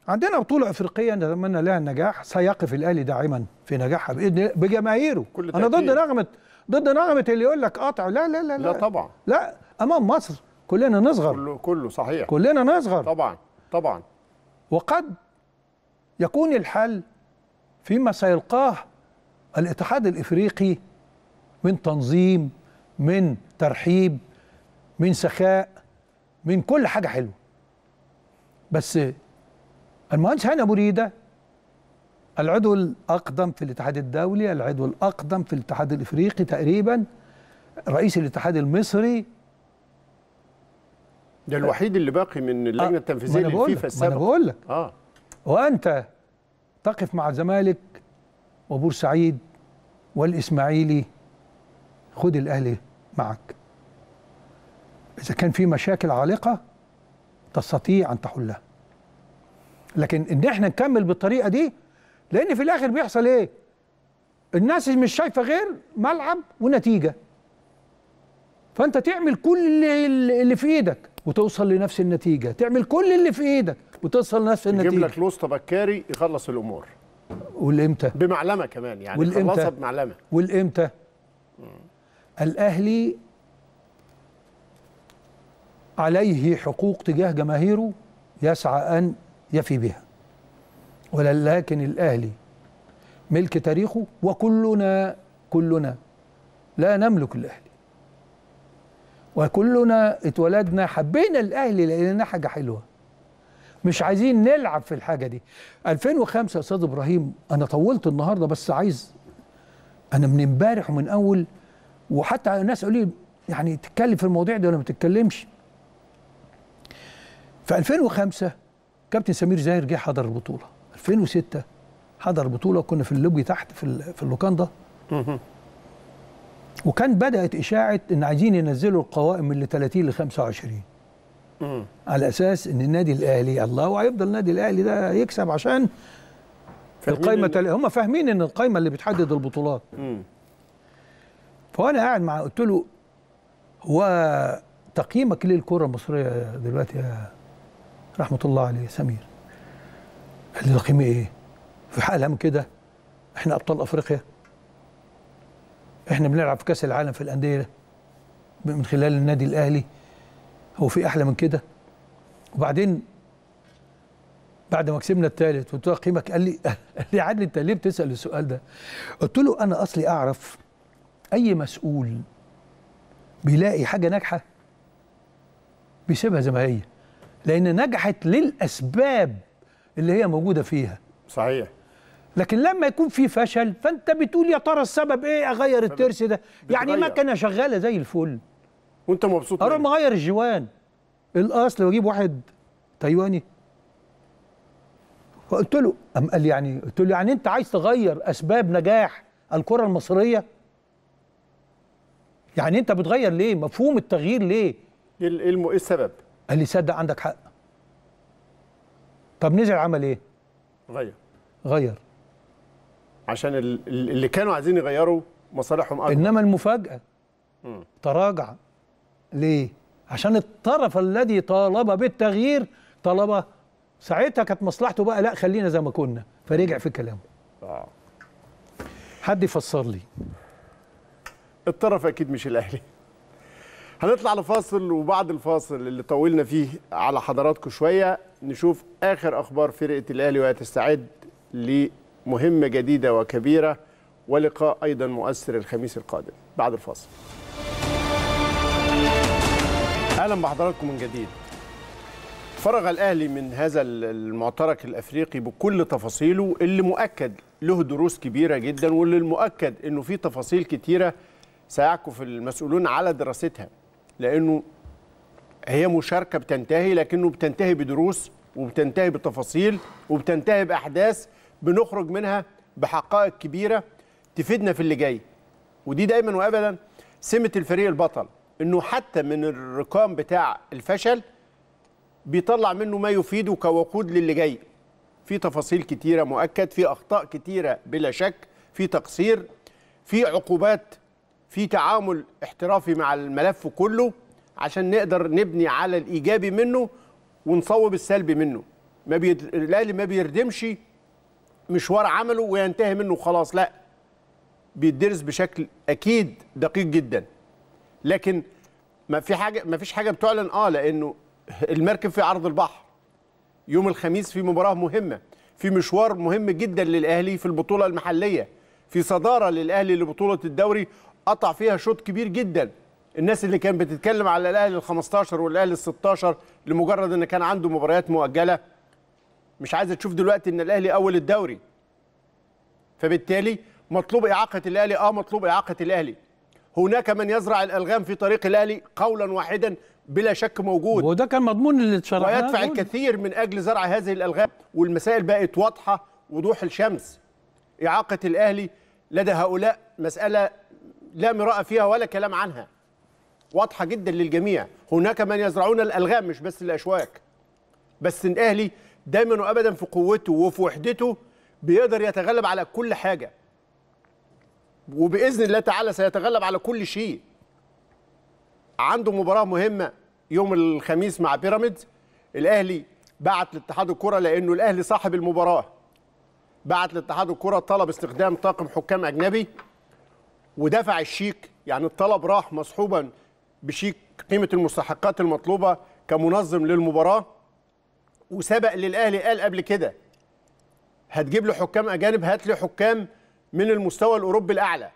عندنا بطولة أفريقية نتمنى لها النجاح سيقف الأهلي داعما في نجاحها بإذن بجماهيره كل أنا ضد نغمة ضد نغمة اللي يقول لك قاطع لا لا لا لا, لا طبعا لا أمام مصر كلنا نصغر كله, كله صحيح كلنا نصغر طبعا طبعا وقد يكون الحل فيما سيلقاه الاتحاد الإفريقي من تنظيم من ترحيب من سخاء من كل حاجة حلوة بس المهندس هاني ابو ريده العضو الاقدم في الاتحاد الدولي العضو الاقدم في الاتحاد الافريقي تقريبا رئيس الاتحاد المصري ده الوحيد اللي باقي من آه، اللجنه آه التنفيذيه للفيفا السابقه انا بقول لك اه وانت تقف مع الزمالك وبورسعيد والاسماعيلي خد الاهلي معك اذا كان في مشاكل عالقه تستطيع ان تحلها لكن ان احنا نكمل بالطريقه دي لان في الاخر بيحصل ايه الناس مش شايفه غير ملعب ونتيجه فانت تعمل كل اللي, اللي في ايدك وتوصل لنفس النتيجه تعمل كل اللي في ايدك وتوصل لنفس النتيجه يجيب لك لوسطى بكاري يخلص الامور والامتى بمعلمه كمان يعني والامتى بمعلمه والامتى الاهلي عليه حقوق تجاه جماهيره يسعى ان يفي بها ولكن الأهلي ملك تاريخه وكلنا كلنا لا نملك الأهلي وكلنا اتولدنا حبينا الأهلي لان حاجة حلوة مش عايزين نلعب في الحاجة دي 2005 يا أستاذ إبراهيم أنا طولت النهاردة بس عايز أنا من امبارح ومن أول وحتى الناس قالوا لي يعني تتكلم في المواضيع دي ولا ما تتكلمش في 2005 كابتن سمير زاهر جه حضر البطوله 2006 حضر البطوله كنا في اللوبي تحت في في اللوكاندا وكان بدات اشاعه ان عايزين ينزلوا القوائم من 30 ل 25 على اساس ان النادي الاهلي الله وهيفضل النادي الاهلي ده يكسب عشان القايمه إن... هم فاهمين ان القايمه اللي بتحدد البطولات فانا قاعد مع قلت له هو تقييمك للكره المصريه دلوقتي يا رحمة الله عليه سمير قال لي القيمة إيه؟ في هم كده إحنا أبطال أفريقيا إحنا بنلعب في كأس العالم في الأندية من خلال النادي الأهلي هو في أحلى من كده؟ وبعدين بعد ما كسبنا الثالث قلت له قيمك قال لي قال لي عدلي انت ليه بتسال السؤال ده؟ قلت له انا اصلي اعرف اي مسؤول بيلاقي حاجه ناجحه بيسيبها زي ما هي لأن نجحت للأسباب اللي هي موجودة فيها صحيح لكن لما يكون في فشل فانت بتقول يا ترى السبب ايه اغير الترس ده يعني مكنه شغاله زي الفل وانت مبسوط اروح مغير الجوان الاصل واجيب واحد تايواني فقلت له أم قال يعني قلت له يعني انت عايز تغير اسباب نجاح الكره المصريه يعني انت بتغير ليه مفهوم التغيير ليه ايه, إيه, إيه السبب قال لي صدق عندك حق طب نزل عمل ايه غير غير عشان اللي كانوا عايزين يغيروا مصالحهم اكبر انما المفاجاه مم. تراجع ليه عشان الطرف الذي طالب بالتغيير طلب ساعتها كانت مصلحته بقى لا خلينا زي ما كنا فرجع في كلامه آه. حد يفسر لي الطرف اكيد مش الاهلي هنطلع لفاصل وبعد الفاصل اللي طولنا فيه على حضراتكم شويه نشوف اخر اخبار فرقه الاهلي وهي تستعد لمهمه جديده وكبيره ولقاء ايضا مؤثر الخميس القادم بعد الفاصل. اهلا بحضراتكم من جديد. فرغ الاهلي من هذا المعترك الافريقي بكل تفاصيله اللي مؤكد له دروس كبيره جدا واللي المؤكد انه في تفاصيل كتيره سيعكف المسؤولون على دراستها لانه هي مشاركه بتنتهي لكنه بتنتهي بدروس وبتنتهي بتفاصيل وبتنتهي باحداث بنخرج منها بحقائق كبيره تفيدنا في اللي جاي ودي دايما وابدا سمه الفريق البطل انه حتى من الركام بتاع الفشل بيطلع منه ما يفيده كوقود للي جاي في تفاصيل كتيره مؤكد في اخطاء كتيره بلا شك في تقصير في عقوبات في تعامل احترافي مع الملف كله عشان نقدر نبني على الايجابي منه ونصوب السلبي منه ما بيد... الاهلي ما بيردمش مشوار عمله وينتهي منه خلاص لا بيدرس بشكل اكيد دقيق جدا لكن ما في حاجه ما فيش حاجه بتعلن اه لانه المركب في عرض البحر يوم الخميس في مباراه مهمه في مشوار مهم جدا للاهلي في البطوله المحليه في صداره للاهلي لبطوله الدوري قطع فيها شوط كبير جدا الناس اللي كانت بتتكلم على الاهلي ال 15 والاهلي ال 16 لمجرد ان كان عنده مباريات مؤجله مش عايزه تشوف دلوقتي ان الاهلي اول الدوري فبالتالي مطلوب اعاقه الاهلي اه مطلوب اعاقه الاهلي هناك من يزرع الالغام في طريق الاهلي قولا واحدا بلا شك موجود وده كان مضمون اللي اتشرح ويدفع الكثير من اجل زرع هذه الالغام والمسائل بقت واضحه وضوح الشمس اعاقه الاهلي لدى هؤلاء مساله لا مراء فيها ولا كلام عنها واضحه جدا للجميع هناك من يزرعون الالغام مش بس الاشواك بس الاهلي دايما وابدا في قوته وفي وحدته بيقدر يتغلب على كل حاجه وباذن الله تعالى سيتغلب على كل شيء عنده مباراه مهمه يوم الخميس مع بيراميدز الاهلي بعت لاتحاد الكره لانه الاهلي صاحب المباراه بعت لاتحاد الكره طلب استخدام طاقم حكام اجنبي ودفع الشيك يعني الطلب راح مصحوبا بشيك قيمه المستحقات المطلوبه كمنظم للمباراه وسبق للاهلي قال قبل كده هتجيب لي حكام اجانب هات لي حكام من المستوى الاوروبي الاعلى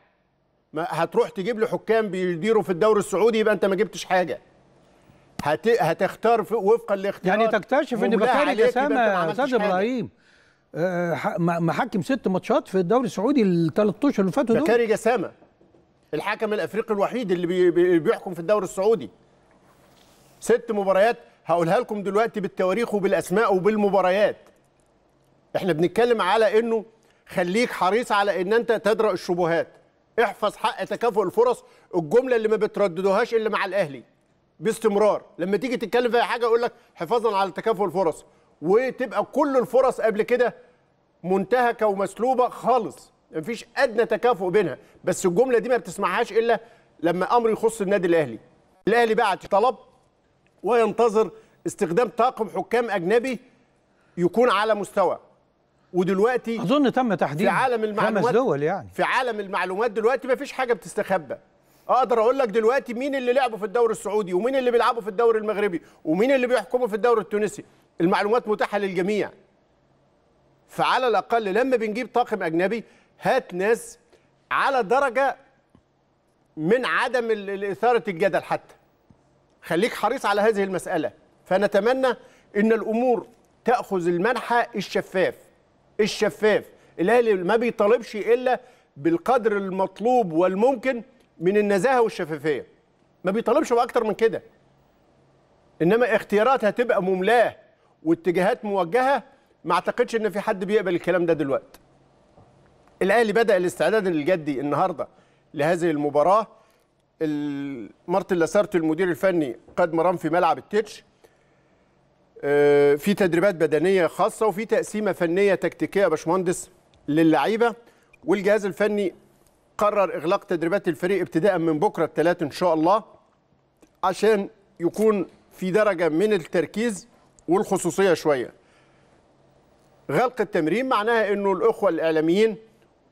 ما هتروح تجيب لي حكام بيديروا في الدوري السعودي يبقى انت ما جبتش حاجه هت... هتختار وفقا لاختيار يعني تكتشف ان بكاري جسامة يا استاذ ابراهيم آه، محكم ست ماتشات في الدوري السعودي الثلاث اشهر اللي فاتوا دول بكاري جسامه الحكم الافريقي الوحيد اللي بيحكم في الدوري السعودي ست مباريات هقولها لكم دلوقتي بالتواريخ وبالاسماء وبالمباريات احنا بنتكلم على انه خليك حريص على ان انت تدرأ الشبهات احفظ حق تكافؤ الفرص الجمله اللي ما بترددوهاش الا مع الاهلي باستمرار لما تيجي تتكلم في حاجه اقول لك حفاظا على تكافؤ الفرص وتبقى كل الفرص قبل كده منتهكه ومسلوبه خالص مفيش ادنى تكافؤ بينها بس الجمله دي ما بتسمعهاش الا لما امر يخص النادي الاهلي الاهلي بعت طلب وينتظر استخدام طاقم حكام اجنبي يكون على مستوى ودلوقتي اظن تم تحديد في عالم المعلومات خمس دول يعني في عالم المعلومات دلوقتي ما فيش حاجه بتستخبى اقدر اقول لك دلوقتي مين اللي لعبوا في الدوري السعودي ومين اللي بيلعبوا في الدوري المغربي ومين اللي بيحكموا في الدوري التونسي المعلومات متاحه للجميع فعلى الاقل لما بنجيب طاقم اجنبي هات ناس على درجه من عدم اثاره الجدل حتى خليك حريص على هذه المساله فنتمنى ان الامور تاخذ المنحى الشفاف الشفاف الاهلي ما بيطالبش الا بالقدر المطلوب والممكن من النزاهه والشفافيه ما بيطالبش باكتر من كده انما اختيارات هتبقى مملاه واتجاهات موجهه ما اعتقدش ان في حد بيقبل الكلام ده دلوقتي الاهلي بدا الاستعداد الجدي النهارده لهذه المباراه مارتن لاسارتو المدير الفني قد مران في ملعب التتش آه، في تدريبات بدنيه خاصه وفي تقسيمه فنيه تكتيكيه باشمهندس للعيبه والجهاز الفني قرر اغلاق تدريبات الفريق ابتداء من بكره الثلاث ان شاء الله عشان يكون في درجه من التركيز والخصوصيه شويه غلق التمرين معناها انه الاخوه الاعلاميين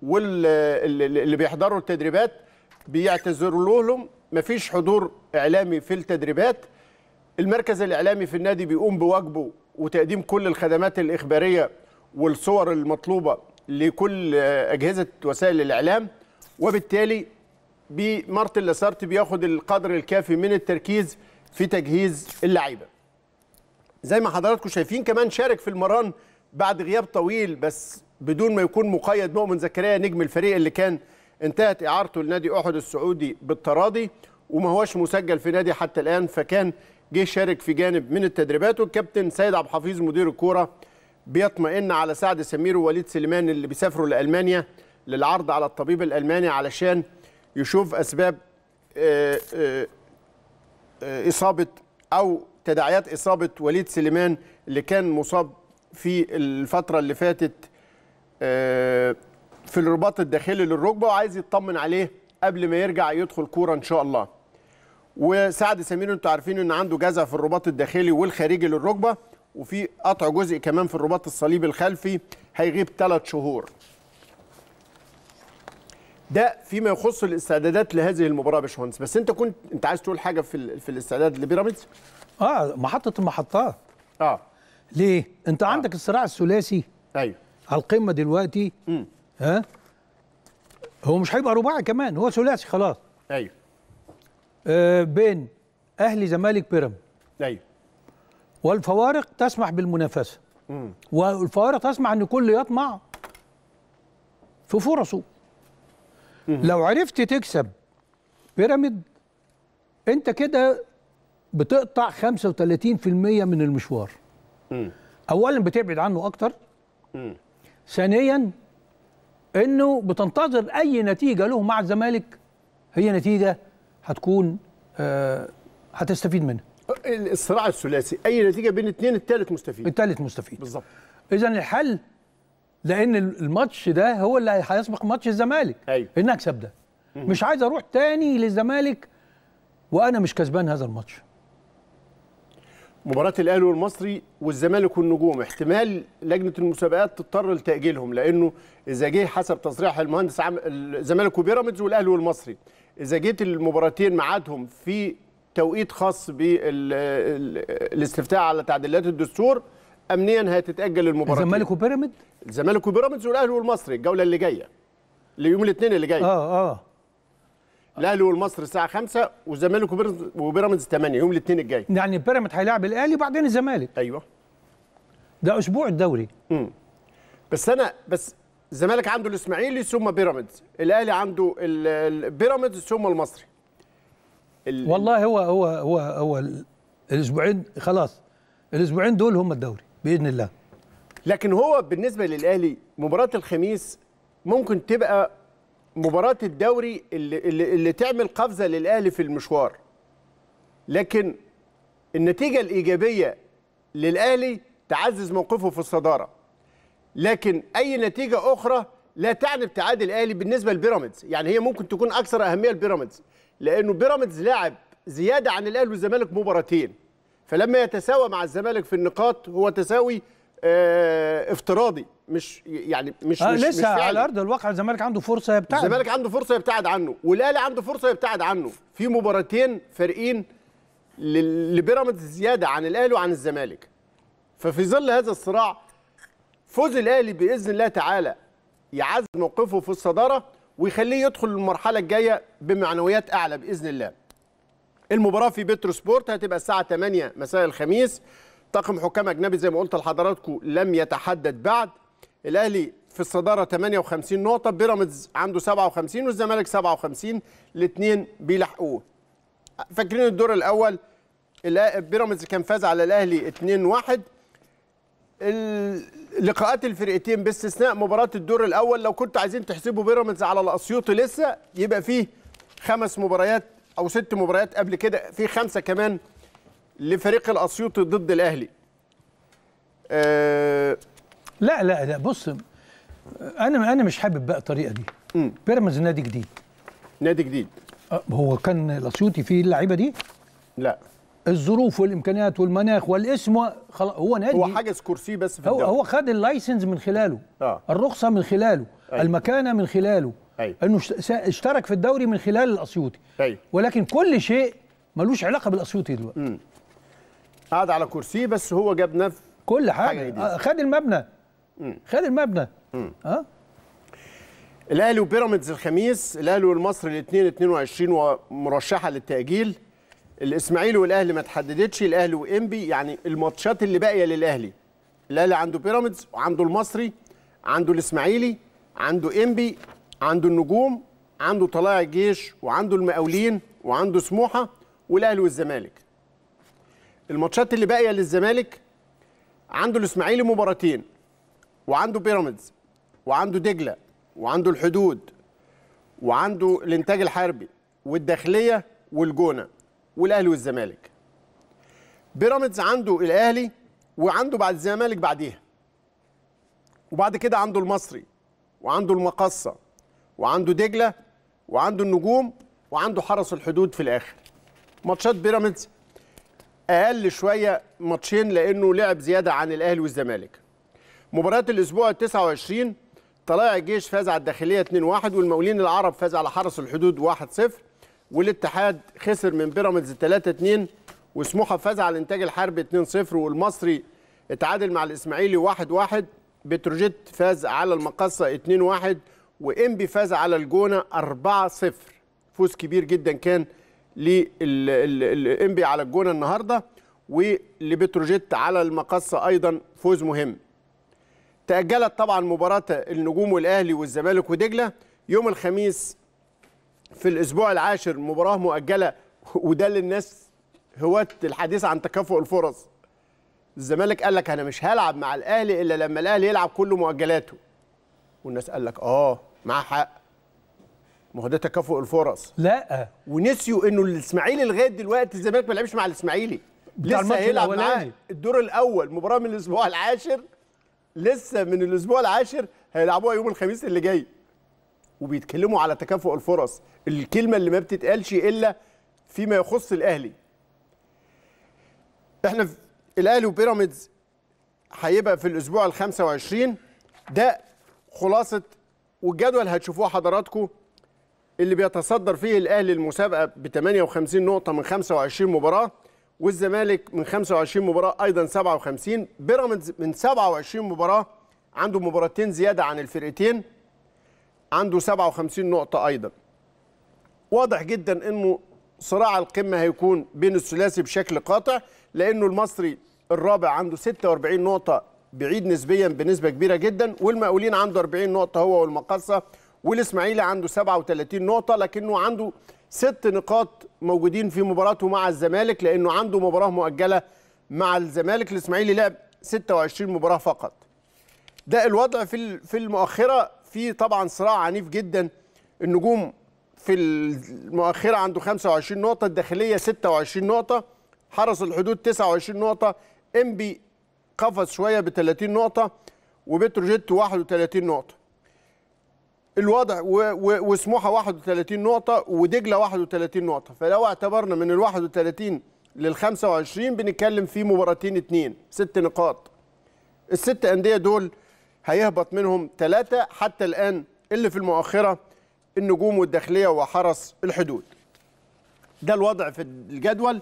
واللي بيحضروا التدريبات بيعتذروا لهم مفيش حضور اعلامي في التدريبات المركز الاعلامي في النادي بيقوم بواجبه وتقديم كل الخدمات الاخباريه والصور المطلوبه لكل اجهزه وسائل الاعلام وبالتالي مارتن لاسارت بياخد القدر الكافي من التركيز في تجهيز اللعيبه زي ما حضراتكم شايفين كمان شارك في المران بعد غياب طويل بس بدون ما يكون مقيد مؤمن زكريا نجم الفريق اللي كان انتهت اعارته لنادي احد السعودي بالتراضي وما هوش مسجل في نادي حتى الان فكان جه شارك في جانب من التدريبات والكابتن سيد عبد الحفيظ مدير الكوره بيطمئن على سعد سمير ووليد سليمان اللي بيسافروا لالمانيا للعرض على الطبيب الالماني علشان يشوف اسباب آه، آه، آه، اصابه او تداعيات اصابه وليد سليمان اللي كان مصاب في الفتره اللي فاتت آه، في الرباط الداخلي للركبه وعايز يطمن عليه قبل ما يرجع يدخل كوره ان شاء الله وسعد سمير انتوا عارفين ان عنده جزع في الرباط الداخلي والخارجي للركبه وفي قطع جزء كمان في الرباط الصليبي الخلفي هيغيب ثلاث شهور ده فيما يخص الاستعدادات لهذه المباراه يا باشمهندس بس انت كنت انت عايز تقول حاجه في ال... في الاستعداد لبيراميدز اه محطه المحطات اه ليه؟ انت آه. عندك الصراع الثلاثي ايوه على القمه دلوقتي ها هو مش هيبقى رباعي كمان هو ثلاثي خلاص ايوه آه بين اهلي زمالك بيرم ايوه والفوارق تسمح بالمنافسه والفوارق تسمح ان كل يطمع في فرصه مم. لو عرفت تكسب بيراميد انت كده بتقطع 35% من المشوار م. اولا بتبعد عنه اكتر م. ثانيا انه بتنتظر اي نتيجه له مع الزمالك هي نتيجه هتكون آه هتستفيد منها الصراع الثلاثي اي نتيجه بين اثنين الثالث مستفيد الثالث مستفيد بالظبط اذا الحل لان الماتش ده هو اللي هيسبق ماتش الزمالك ايوه ان اكسب ده مش عايز اروح تاني للزمالك وانا مش كسبان هذا الماتش مباراة الأهلي والمصري والزمالك والنجوم احتمال لجنة المسابقات تضطر لتأجيلهم لأنه إذا جه حسب تصريح المهندس عم الزمالك وبيراميدز والأهلي والمصري إذا جيت المباراتين ميعادهم في توقيت خاص بالاستفتاء على تعديلات الدستور أمنيا هتتأجل المباراه الزمالك وبيراميدز الزمالك وبيراميدز والأهلي والمصري الجولة اللي جاية ليوم الاثنين اللي جاي اه اه الاهلي والمصري الساعه 5 والزمالك وبيراميدز 8 يوم الاثنين الجاي يعني بيراميدز هيلاعب الاهلي وبعدين الزمالك ايوه ده اسبوع الدوري امم بس انا بس الزمالك عنده الاسماعيلي ثم بيراميدز الاهلي عنده البيراميدز ثم المصري ال... والله هو هو هو هو الاسبوعين خلاص الاسبوعين دول هم الدوري باذن الله لكن هو بالنسبه للاهلي مباراه الخميس ممكن تبقى مباراه الدوري اللي, اللي, اللي تعمل قفزه للاهلي في المشوار لكن النتيجه الايجابيه للاهلي تعزز موقفه في الصداره لكن اي نتيجه اخرى لا تعني ابتعاد الاهلي بالنسبه لبيراميدز يعني هي ممكن تكون اكثر اهميه لبيراميدز لانه بيراميدز لاعب زياده عن الاهلي والزمالك مباراتين فلما يتساوى مع الزمالك في النقاط هو تساوي آه، افتراضي مش يعني مش آه مش لسه مش على يعني. ارض الواقع الزمالك عنده فرصه يبتعد الزمالك عنده فرصه يبتعد عنه والاهلي عنده فرصه يبتعد عنه في مباراتين فارقين لبيراميدز زياده عن الاهلي وعن الزمالك ففي ظل هذا الصراع فوز الاهلي باذن الله تعالى يعزز موقفه في الصداره ويخليه يدخل المرحله الجايه بمعنويات اعلى باذن الله المباراه في بترو سبورت هتبقى الساعه 8 مساء الخميس طاقم حكام اجنبي زي ما قلت لحضراتكم لم يتحدد بعد الاهلي في الصداره 58 نقطه بيراميدز عنده 57 والزمالك 57 الاثنين بيلحقوه فاكرين الدور الاول بيراميدز كان فاز على الاهلي 2-1 لقاءات الفرقتين باستثناء مباراه الدور الاول لو كنتوا عايزين تحسبوا بيراميدز على الاسيوطي لسه يبقى فيه خمس مباريات او ست مباريات قبل كده في خمسه كمان لفريق الاسيوطي ضد الاهلي أه لا لا لا بص انا انا مش حابب بقى الطريقه دي بيراميدز نادي جديد نادي جديد آه، هو كان الاسيوطي فيه اللعيبه دي لا الظروف والامكانيات والمناخ والاسم هو نادي هو حاجز كرسي بس في هو, الدولة. هو خد اللايسنس من خلاله آه. الرخصه من خلاله أي. المكانه من خلاله أي. انه اشترك في الدوري من خلال الاسيوطي ولكن كل شيء ملوش علاقه بالاسيوطي دلوقتي م. قعد على كرسيه بس هو جاب نفس كل حاجه, حاجة آه، خد المبنى خد المبنى اه الاهلي وبيراميدز الخميس الاهلي والمصري الاثنين 22 ومرشحه للتاجيل الاسماعيلي والاهلي ما تحددتش الاهلي وانبي يعني الماتشات اللي باقيه للاهلي الاهلي عنده بيراميدز وعنده المصري عنده الاسماعيلي عنده انبي عنده النجوم عنده طلائع الجيش وعنده المقاولين وعنده سموحه والاهلي والزمالك الماتشات اللي باقيه للزمالك عنده الاسماعيلي مباراتين وعنده بيراميدز وعنده دجله وعنده الحدود وعنده الانتاج الحربي والداخليه والجونه والاهلي والزمالك بيراميدز عنده الاهلي وعنده بعد الزمالك بعديها وبعد كده عنده المصري وعنده المقصه وعنده دجله وعنده النجوم وعنده حرس الحدود في الاخر ماتشات بيراميدز اقل شويه ماتشين لانه لعب زياده عن الاهلي والزمالك مباريات الاسبوع ال 29 طلائع الجيش فاز على الداخليه 2-1 والمقاولين العرب فاز على حرس الحدود 1-0 والاتحاد خسر من بيراميدز 3-2 وسموحه فاز على الانتاج الحربي 2-0 والمصري اتعادل مع الاسماعيلي 1-1 بتروجيت فاز على المقصه 2-1 وانبي فاز على الجونه 4-0 فوز كبير جدا كان للإنبي على الجونة النهاردة ولبتروجيت على المقصة أيضا فوز مهم تأجلت طبعا مباراة النجوم والأهلي والزمالك ودجلة يوم الخميس في الأسبوع العاشر مباراة مؤجلة وده للناس هواة الحديث عن تكافؤ الفرص الزمالك قال لك أنا مش هلعب مع الأهلي إلا لما الأهلي يلعب كل مؤجلاته والناس قال لك آه معاه حق ما هو ده تكافؤ الفرص لا ونسيوا انه الاسماعيلي لغايه دلوقتي الزمالك ما لعبش مع الاسماعيلي لسه هيلعب معاه الدور الاول مباراه من الاسبوع العاشر لسه من الاسبوع العاشر هيلعبوها يوم الخميس اللي جاي وبيتكلموا على تكافؤ الفرص الكلمه اللي ما بتتقالش الا فيما يخص الاهلي احنا في الاهلي وبيراميدز هيبقى في الاسبوع ال 25 ده خلاصه والجدول هتشوفوه حضراتكم اللي بيتصدر فيه الاهلي المسابقه ب 58 نقطه من 25 مباراه والزمالك من 25 مباراه ايضا 57 بيراميدز من 27 مباراه عنده مباراتين زياده عن الفرقتين عنده 57 نقطه ايضا واضح جدا انه صراع القمه هيكون بين الثلاثي بشكل قاطع لانه المصري الرابع عنده 46 نقطه بعيد نسبيا بنسبه كبيره جدا والمقاولين عنده 40 نقطه هو والمقصه والاسماعيلي عنده 37 نقطه لكنه عنده ست نقاط موجودين في مباراته مع الزمالك لانه عنده مباراه مؤجله مع الزمالك الاسماعيلي لعب 26 مباراه فقط ده الوضع في في المؤخره في طبعا صراع عنيف جدا النجوم في المؤخره عنده 25 نقطه الداخليه 26 نقطه حرس الحدود 29 نقطه انبي قفز شويه ب 30 نقطه وبتروجيت 31 نقطه الوضع وسموحه 31 نقطه ودجله 31 نقطه فلو اعتبرنا من ال 31 لل 25 بنتكلم في مباراتين اتنين ست نقاط الست انديه دول هيهبط منهم ثلاثه حتى الان اللي في المؤخره النجوم والداخليه وحرس الحدود ده الوضع في الجدول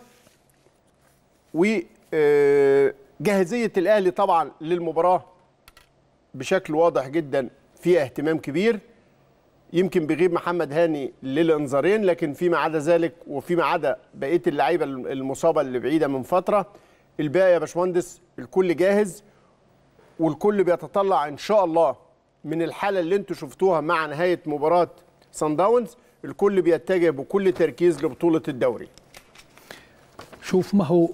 وجاهزيه آه، الاهلي طبعا للمباراه بشكل واضح جدا فيها اهتمام كبير يمكن بيغيب محمد هاني للانذارين لكن فيما عدا ذلك وفيما عدا بقيه اللعيبه المصابه اللي بعيده من فتره الباقي يا باشمهندس الكل جاهز والكل بيتطلع ان شاء الله من الحاله اللي انتم شفتوها مع نهايه مباراه سان داونز الكل بيتجه بكل تركيز لبطوله الدوري شوف ما هو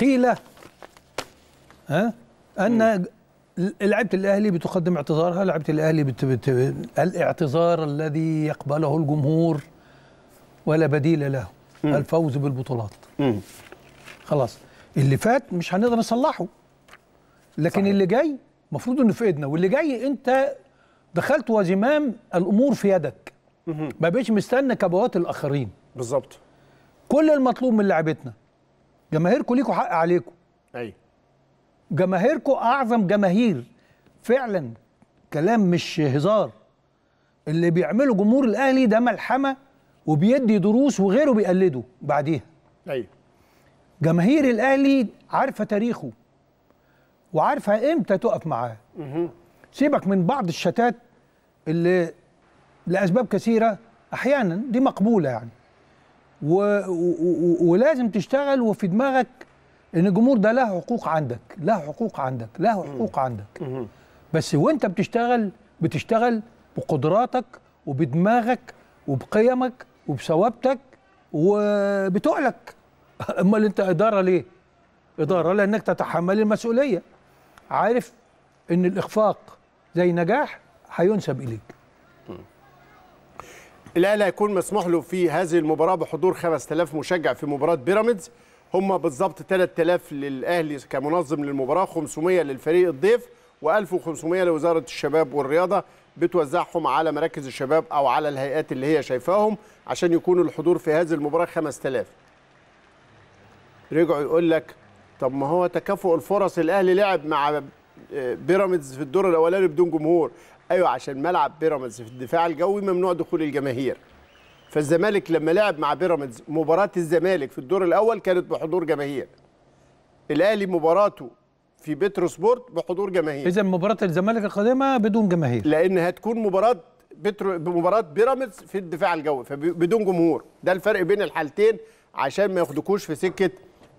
قيل ها ان لعبت الأهلي بتقدم اعتذارها لعبت الأهلي بت... بت... الاعتذار الذي يقبله الجمهور ولا بديل له مم. الفوز بالبطولات مم. خلاص اللي فات مش هنقدر نصلحه لكن صحيح. اللي جاي المفروض انه في ايدنا واللي جاي انت دخلت وزمام الامور في يدك مم. ما بقتش مستنى كبوات الاخرين بالظبط كل المطلوب من لعبتنا جماهيركم ليكوا حق عليكم ايوه جماهيركم اعظم جماهير فعلا كلام مش هزار اللي بيعمله جمهور الاهلي ده ملحمه وبيدي دروس وغيره بيقلده بعديها ايوه جماهير الاهلي عارفه تاريخه وعارفه امتى تقف معاه سيبك من بعض الشتات اللي لاسباب كثيره احيانا دي مقبوله يعني و... و... و... ولازم تشتغل وفي دماغك ان الجمهور ده له حقوق عندك له حقوق عندك له حقوق عندك بس وانت بتشتغل بتشتغل بقدراتك وبدماغك وبقيمك وبثوابتك وبتقلك امال انت اداره ليه اداره لانك تتحمل المسؤوليه عارف ان الاخفاق زي نجاح هينسب اليك الاهلي هيكون مسموح له في هذه المباراه بحضور 5000 مشجع في مباراه بيراميدز هم بالظبط 3000 للاهلي كمنظم للمباراه 500 للفريق الضيف و1500 لوزاره الشباب والرياضه بتوزعهم على مراكز الشباب او على الهيئات اللي هي شايفاهم عشان يكون الحضور في هذه المباراه 5000 رجعوا يقول لك طب ما هو تكافؤ الفرص الاهلي لعب مع آه، بيراميدز في الدور الاولاني بدون جمهور ايوه عشان ملعب بيراميدز في الدفاع الجوي ممنوع دخول الجماهير فالزمالك لما لعب مع بيراميدز مباراه الزمالك في الدور الاول كانت بحضور جماهير الاهلي مباراته في بترو سبورت بحضور جماهير اذا مباراه الزمالك القادمه بدون جماهير لان هتكون مباراه بترو مباراه بيراميدز في الدفاع الجوي فبدون جمهور ده الفرق بين الحالتين عشان ما ياخدكوش في سكه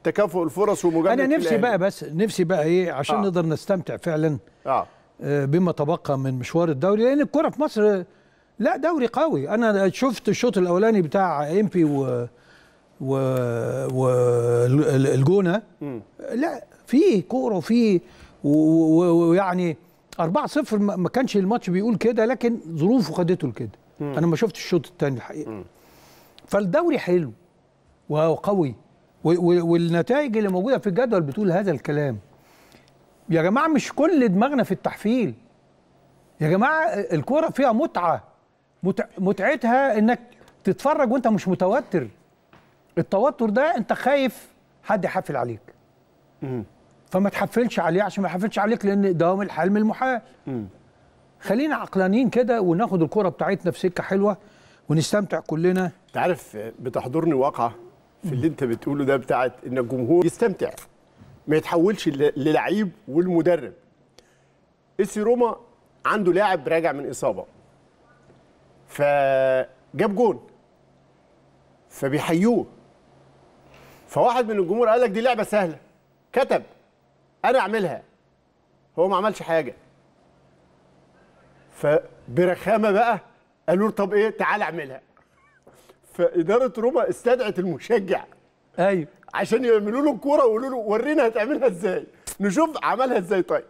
تكافؤ الفرص ومجامله انا نفسي بقى بس نفسي بقى ايه عشان آه. نقدر نستمتع فعلا آه. آه، بما تبقى من مشوار الدوري لان الكره في مصر لا دوري قوي انا شفت الشوط الاولاني بتاع امبي و و والجونه لا في كوره وفي ويعني 4-0 ما كانش الماتش بيقول كده لكن ظروفه خدته لكده انا ما شفتش الشوط الثاني الحقيقه فالدوري حلو وقوي والنتائج اللي موجوده في الجدول بتقول هذا الكلام يا جماعه مش كل دماغنا في التحفيل يا جماعه الكوره فيها متعه متعتها انك تتفرج وانت مش متوتر التوتر ده انت خايف حد يحفل عليك مم. فما تحفلش عليه عشان ما يحفلش عليك لان دوام الحلم المحال خلينا عقلانيين كده وناخد الكره بتاعتنا في سكه حلوه ونستمتع كلنا انت عارف بتحضرني واقعه في اللي انت بتقوله ده بتاعت ان الجمهور يستمتع ما يتحولش للعيب والمدرب اسي روما عنده لاعب راجع من اصابه فجاب جون فبيحيوه فواحد من الجمهور قال لك دي لعبه سهله كتب انا اعملها هو ما عملش حاجه فبرخامه بقى قالوا له طب ايه تعال اعملها فاداره روما استدعت المشجع ايوه عشان يعملوا له الكوره ويقولوا له ورينا هتعملها ازاي نشوف عملها ازاي طيب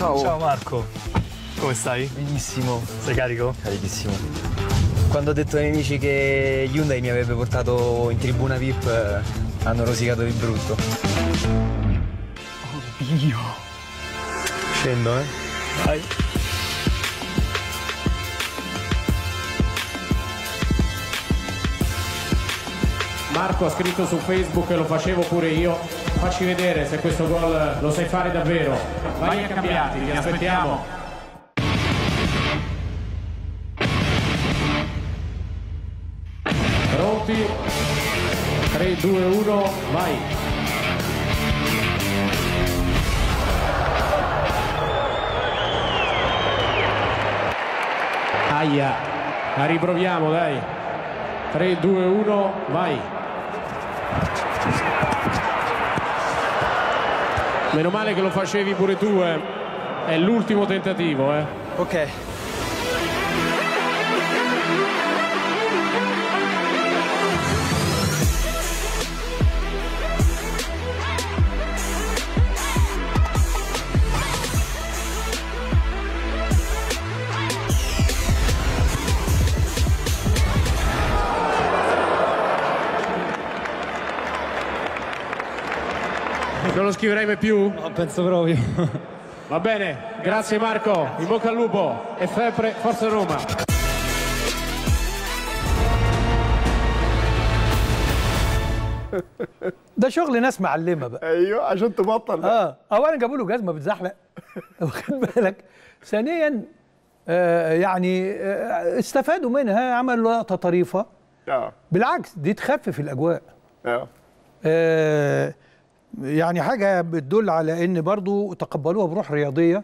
Ciao. Ciao Marco. Come stai? Benissimo. Sei carico? Carichissimo. Quando ho detto ai miei amici che Hyundai mi avrebbe portato in tribuna VIP, eh, hanno rosicato di brutto. Oddio. Scendo, eh. Vai. Marco ha scritto su Facebook e lo facevo pure io Facci vedere se questo gol lo sai fare davvero. Vai a cambiarti, ti aspettiamo. Pronti? 3, 2, 1, vai! Aia, la riproviamo dai! 3, 2, 1, vai! Meno male che lo facevi pure tu, eh. È l'ultimo tentativo, eh. Ok. lo mai più? Non penso proprio. Va bene, grazie Marco, in bocca al lupo e sempre Forza Roma. ده شغل ناس معلمه بقى ايوه عشان تبطل اه اولا جابوا له جزمه بتزحلق واخد بالك ثانيا آه يعني آه استفادوا منها عملوا لقطه طريفه اه بالعكس دي تخفف الاجواء اه, آه يعني حاجه بتدل على ان برضو تقبلوها بروح رياضيه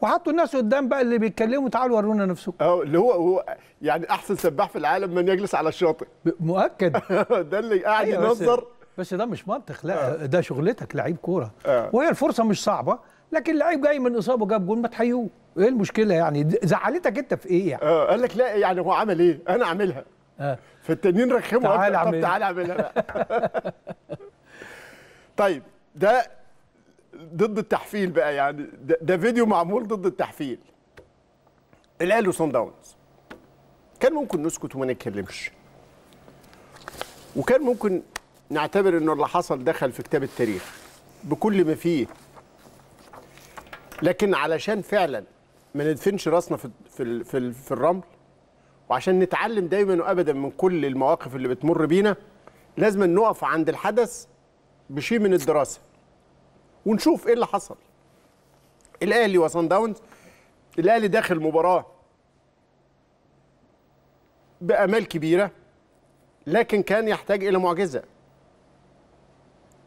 وحطوا الناس قدام بقى اللي بيتكلموا تعالوا ورونا نفسكم اه اللي هو هو يعني احسن سباح في العالم من يجلس على الشاطئ مؤكد ده اللي قاعد أيوة، ينظر بس ده مش منطق لا آه. ده شغلتك لعيب كوره آه. وهي الفرصه مش صعبه لكن لعيب جاي من اصابه جاب جول ما تحيوه ايه المشكله يعني زعلتك انت في ايه يعني اه قال لك لا يعني هو عمل ايه انا اعملها آه. فالتانيين رخموا تعال اعملها طب تعال اعملها طيب ده ضد التحفيل بقى يعني ده, ده فيديو معمول ضد التحفيل الاهلي وصن داونز كان ممكن نسكت وما نتكلمش وكان ممكن نعتبر انه اللي حصل دخل في كتاب التاريخ بكل ما فيه لكن علشان فعلا ما ندفنش راسنا في في في, في الرمل وعشان نتعلم دايما وابدا من كل المواقف اللي بتمر بينا لازم نقف عند الحدث بشيء من الدراسه ونشوف ايه اللي حصل الاهلي وصن داونز الاهلي داخل مباراه بامال كبيره لكن كان يحتاج الى معجزه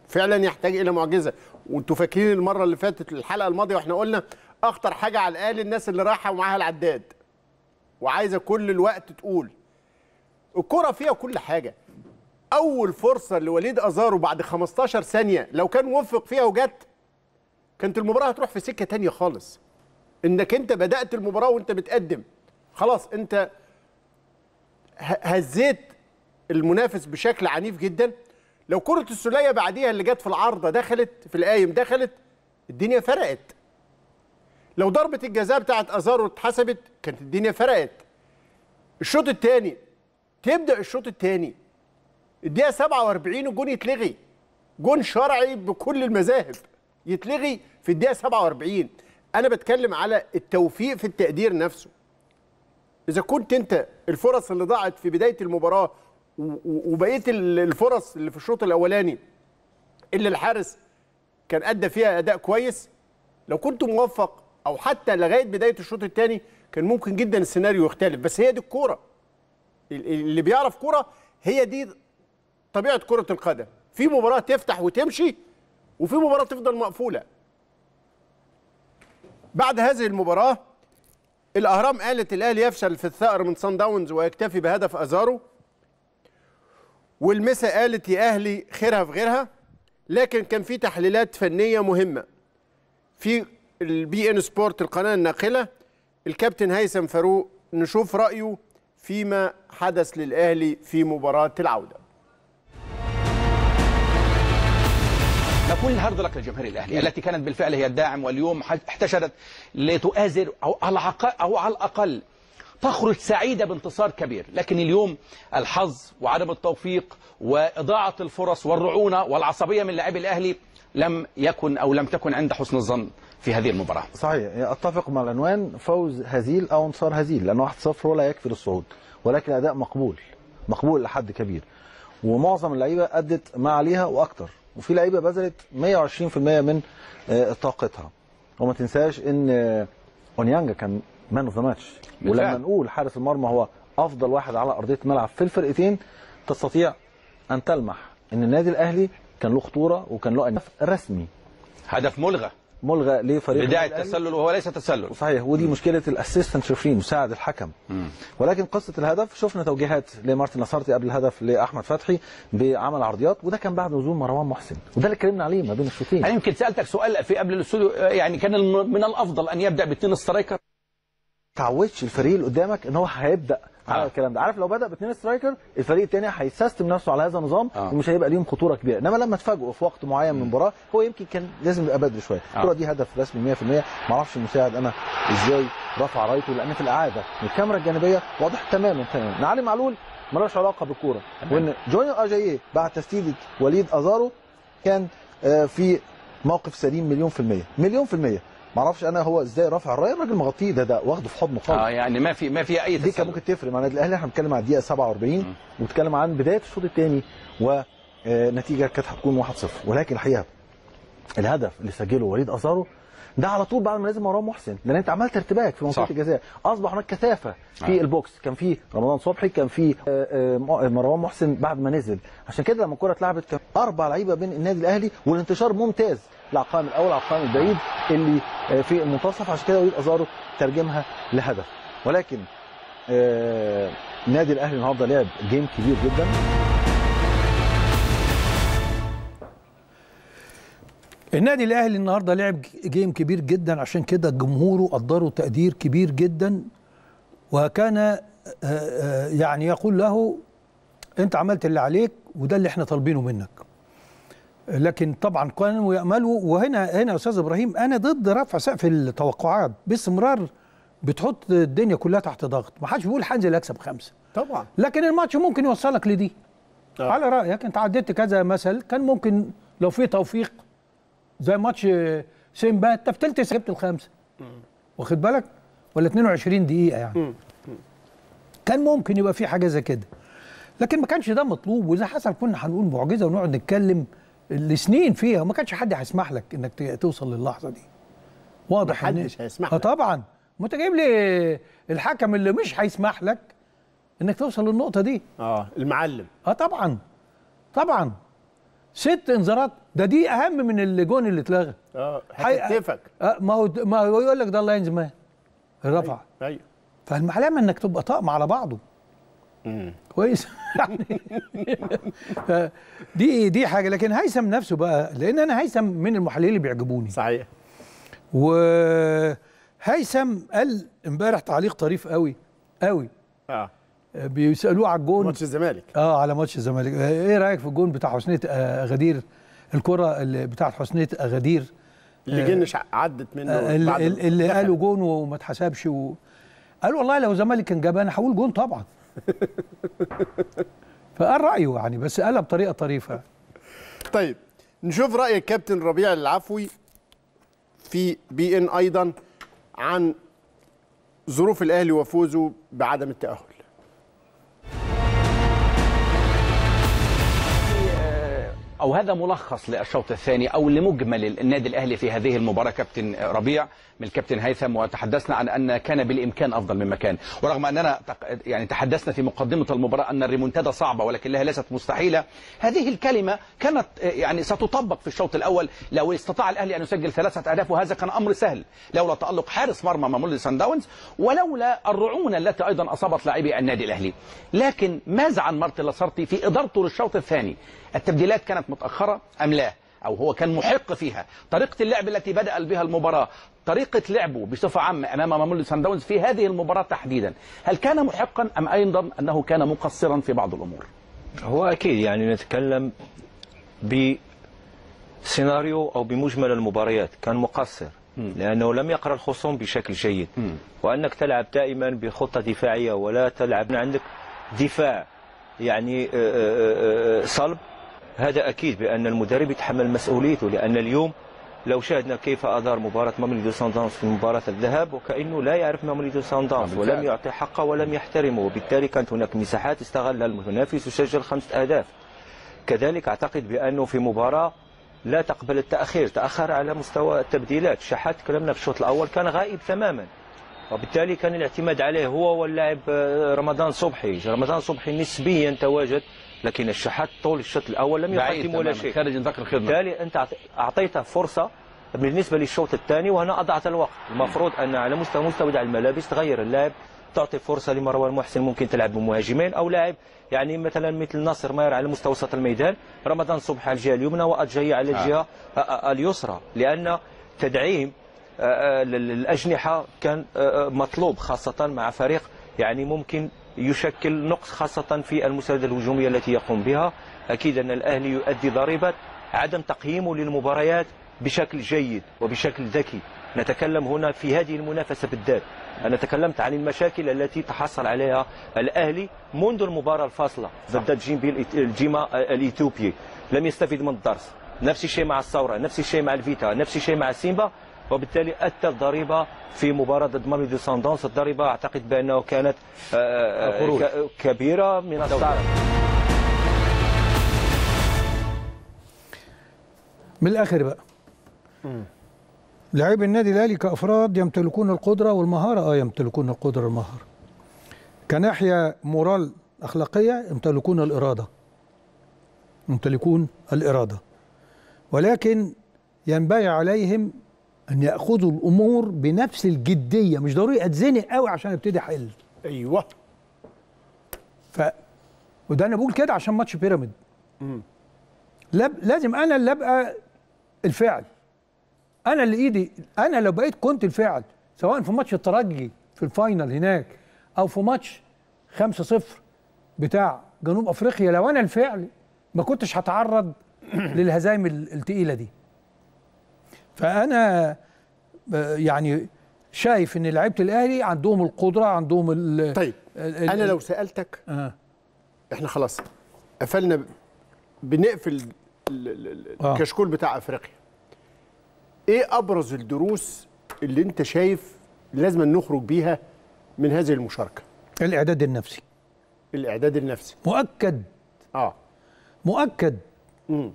فعلا يحتاج الى معجزه وانتوا فاكرين المره اللي فاتت الحلقه الماضيه واحنا قلنا اخطر حاجه على الاهلي الناس اللي رايحه ومعاها العداد وعايزه كل الوقت تقول الكره فيها كل حاجه اول فرصه لوليد ازارو بعد 15 ثانيه لو كان وفق فيها وجت كانت المباراه هتروح في سكه تانية خالص انك انت بدات المباراه وانت بتقدم خلاص انت هزيت المنافس بشكل عنيف جدا لو كره السوليه بعديها اللي جت في العارضه دخلت في القايم دخلت الدنيا فرقت لو ضربه الجزاء بتاعت ازارو اتحسبت كانت الدنيا فرقت الشوط الثاني تبدا الشوط الثاني الدقيقه 47 الجون يتلغي جون شرعي بكل المذاهب يتلغي في الدقيقه 47 انا بتكلم على التوفيق في التقدير نفسه اذا كنت انت الفرص اللي ضاعت في بدايه المباراه وبقيه الفرص اللي في الشوط الاولاني اللي الحارس كان ادى فيها اداء كويس لو كنت موفق او حتى لغايه بدايه الشوط الثاني كان ممكن جدا السيناريو يختلف بس هي دي الكوره اللي بيعرف كوره هي دي طبيعه كره القدم في مباراه تفتح وتمشي وفي مباراه تفضل مقفوله بعد هذه المباراه الاهرام قالت الاهلي يفشل في الثأر من صن داونز ويكتفي بهدف ازارو والمسا قالت يا اهلي خيرها في غيرها لكن كان في تحليلات فنيه مهمه في البي ان سبورت القناه الناقله الكابتن هيثم فاروق نشوف رايه فيما حدث للاهلي في مباراه العوده ما الهارد هارد للجماهير الاهلي إيه. التي كانت بالفعل هي الداعم واليوم احتشدت لتؤازر او على او على الاقل تخرج سعيده بانتصار كبير لكن اليوم الحظ وعدم التوفيق واضاعه الفرص والرعونه والعصبيه من لاعبي الاهلي لم يكن او لم تكن عند حسن الظن في هذه المباراه صحيح اتفق مع العنوان فوز هزيل او انتصار هزيل لان 1-0 ولا يكفي للصعود ولكن اداء مقبول مقبول لحد كبير ومعظم اللعيبه ادت ما عليها واكثر وفي لعيبه بذلت 120% من آه، طاقتها وما تنساش ان آه، اونيانجا كان مان اوف ذا ماتش ولما نقول حارس المرمى هو افضل واحد على ارضيه الملعب في الفرقتين تستطيع ان تلمح ان النادي الاهلي كان له خطوره وكان له هدف رسمي هدف ملغى ملغى لفريق بداية تسلل وهو ليس تسلل صحيح ودي م. مشكلة الاسيستنت ريفري مساعد الحكم م. ولكن قصة الهدف شفنا توجيهات لمارتن نصرتي قبل الهدف لأحمد فتحي بعمل عرضيات وده كان بعد نزول مروان محسن وده اللي اتكلمنا عليه ما بين الشوطين أنا يمكن سألتك سؤال في قبل الاستوديو يعني كان من الأفضل أن يبدأ باثنين سترايكر تعودش الفريق اللي قدامك ان هو هيبدأ على آه. الكلام ده عارف لو بدا باثنين سترايكر الفريق الثاني هيسيستم نفسه على هذا النظام آه. ومش هيبقى ليهم خطوره كبيره انما لما تفاجئوا في وقت معين من المباراه هو يمكن كان لازم يبقى بدري شويه آه. الكره آه. دي هدف رسمي 100% ما اعرفش المساعد انا ازاي رفع رايته لان في الاعاده الكاميرا الجانبيه واضح تماما تماما علي معلول ملوش علاقه بالكوره وان جونيور اجاييه بعد تسديده وليد ازارو كان آه، في موقف سليم مليون في المية مليون في المية معرفش انا هو ازاي رافع الرايه الراجل مغطيه ده ده واخده في حضنه خالص اه يعني ما في ما في اي دي كان ممكن تفرق مع النادي الاهلي احنا بنتكلم عن الدقيقه 47 وبنتكلم عن بدايه الشوط الثاني ونتيجه آه، كانت هتكون 1-0 ولكن الحقيقه الهدف اللي سجله وليد ازارو ده على طول بعد ما نزل مروان محسن لان انت عملت ارتباك في منطقه الجزاء اصبح هناك كثافه في آه. البوكس كان في رمضان صبحي كان في آه، آه، مروان محسن بعد ما نزل عشان كده لما الكره اتلعبت كان اربع لعيبه بين النادي الاهلي والانتشار ممتاز العقائم الاول عقائم البعيد اللي آه، في المنتصف عشان كده وليد ازارو ترجمها لهدف ولكن آه، نادي الاهلي النهارده لعب جيم كبير جدا النادي الاهلي النهارده لعب جيم كبير جدا عشان كده جمهوره قدره تقدير كبير جدا وكان آه، يعني يقول له انت عملت اللي عليك وده اللي احنا طالبينه منك لكن طبعا كانوا ياملوا وهنا هنا يا استاذ ابراهيم انا ضد رفع سقف التوقعات باستمرار بتحط الدنيا كلها تحت ضغط ما حدش بيقول هنزل اكسب خمسه طبعا لكن الماتش ممكن يوصلك لدي آه. على رايك انت عديت كذا مثل كان ممكن لو في توفيق زي ماتش سيمبا انت في تلت جبت الخمسه واخد بالك ولا 22 دقيقه يعني م. م. كان ممكن يبقى في حاجه زي كده لكن ما كانش ده مطلوب واذا حصل كنا هنقول معجزه ونقعد نتكلم سنين فيها وما كانش حد هيسمح لك انك توصل للحظه دي واضح ان محدش إيه؟ هيسمح آه لك طبعا ما انت جايب لي الحكم اللي مش هيسمح لك انك توصل للنقطه دي اه المعلم اه طبعا طبعا ست انذارات ده دي اهم من الجون اللي اتلغى اه هتكتفك آه ما هو ما هو يقول لك ده الله ينزل رفع ايوه, أيوة. فالمعلمه انك تبقى طاقم على بعضه كويس دي دي حاجه لكن هيثم نفسه بقى لان انا هيثم من المحللين اللي بيعجبوني صحيح وهيثم قال امبارح تعليق طريف قوي قوي آه. اه بيسالوه على الجون ماتش الزمالك اه على ماتش الزمالك آه، ايه رايك في الجون بتاع حسنيه غدير الكره اللي بتاعت حسنيه غدير اللي جنش عدت منه آه اللي, اللي قالوا جون وما اتحسبش و... قال والله لو زمالك كان جاب انا هقول جون طبعا فقال رايه يعني بس قالها بطريقه طريفه طيب نشوف راي الكابتن ربيع العفوي في بي ان ايضا عن ظروف الاهلي وفوزه بعدم التاهل أو هذا ملخص للشوط الثاني أو لمجمل النادي الأهلي في هذه المباراة كابتن ربيع من الكابتن هيثم وتحدثنا عن أن كان بالإمكان أفضل من مكان ورغم أننا يعني تحدثنا في مقدمة المباراة أن الريمونتادا صعبة ولكنها ليست مستحيلة هذه الكلمة كانت يعني ستطبق في الشوط الأول لو استطاع الأهلي أن يسجل ثلاثة أهداف وهذا كان أمر سهل لولا تألق حارس مرمى مامولي سان داونز ولولا الرعونة التي أيضا أصابت لاعبي النادي الأهلي لكن ماذا عن مارتن لاسارتي في إدارته للشوط الثاني التبديلات كانت متأخرة أم لا أو هو كان محق فيها طريقة اللعب التي بدأ بها المباراة طريقة لعبه بصفة عامة أمام مامولي سانداونز داونز في هذه المباراة تحديدا هل كان محقا أم أيضا أنه كان مقصرا في بعض الأمور هو أكيد يعني نتكلم بسيناريو أو بمجمل المباريات كان مقصر لأنه لم يقرأ الخصوم بشكل جيد وأنك تلعب دائما بخطة دفاعية ولا تلعب عندك دفاع يعني آه، آه، آه، صلب هذا أكيد بأن المدرب يتحمل مسؤوليته لأن اليوم لو شاهدنا كيف أدار مباراة ماميليدو دو داونز في مباراة الذهاب وكأنه لا يعرف ماميليدو دو داونز نعم، ولم يعطي حقه ولم يحترمه وبالتالي كانت هناك مساحات استغلها المنافس وسجل خمسة أهداف كذلك أعتقد بأنه في مباراة لا تقبل التأخير تأخر على مستوى التبديلات شحات تكلمنا في الشوط الأول كان غائب تماما وبالتالي كان الاعتماد عليه هو واللاعب آه، رمضان صبحي رمضان صبحي نسبيا تواجد لكن الشحات طول الشوط الاول لم يقدم ولا شيء خارج نطاق الخدمه بالتالي انت اعطيته فرصه بالنسبه للشوط الثاني وهنا اضعت الوقت المفروض ان على مستوى مستودع الملابس تغير اللاعب تعطي فرصه لمروان محسن ممكن تلعب بمهاجمين او لاعب يعني مثلا مثل ناصر ماير على مستوى وسط الميدان رمضان صبح على الجهه اليمنى وأجاي على آه. الجهه آه. اليسرى لان تدعيم الأجنحة آه، آه، كان مطلوب خاصة مع فريق يعني ممكن يشكل نقص خاصة في المساندة الهجومية التي يقوم بها أكيد أن الأهلي يؤدي ضريبة عدم تقييمه للمباريات بشكل جيد وبشكل ذكي نتكلم هنا في هذه المنافسة بالذات أنا تكلمت عن المشاكل التي تحصل عليها الأهلي منذ المباراة الفاصلة ضد الجيما الإيثيوبي لم يستفد من الدرس نفس الشيء مع الثورة نفس الشيء مع الفيتا نفس الشيء مع سيمبا وبالتالي أتى الضريبة في مباراة ضد ماريدي دي ساندونس الضريبة أعتقد بأنه كانت آه، آه، آه، كبيرة من الصعب من الآخر بقى لاعبي النادي الأهلي كأفراد يمتلكون القدرة والمهارة آه يمتلكون القدرة والمهارة كناحية مورال أخلاقية يمتلكون الإرادة يمتلكون الإرادة ولكن ينبغي عليهم ان ياخذوا الامور بنفس الجديه مش ضروري اتزنق قوي عشان ابتدي احل ايوه ف وده انا بقول كده عشان ماتش بيراميد لب... لازم انا اللي ابقى الفعل انا اللي ايدي انا لو بقيت كنت الفعل سواء في ماتش الترجي في الفاينل هناك او في ماتش 5-0 بتاع جنوب افريقيا لو انا الفعل ما كنتش هتعرض للهزايم الثقيله دي فانا يعني شايف ان لعيبه الاهلي عندهم القدره عندهم ال طيب الـ الـ انا لو سالتك آه. احنا خلاص قفلنا بنقفل آه. الكشكول بتاع افريقيا ايه ابرز الدروس اللي انت شايف لازم نخرج بيها من هذه المشاركه الاعداد النفسي الاعداد النفسي مؤكد اه مؤكد امم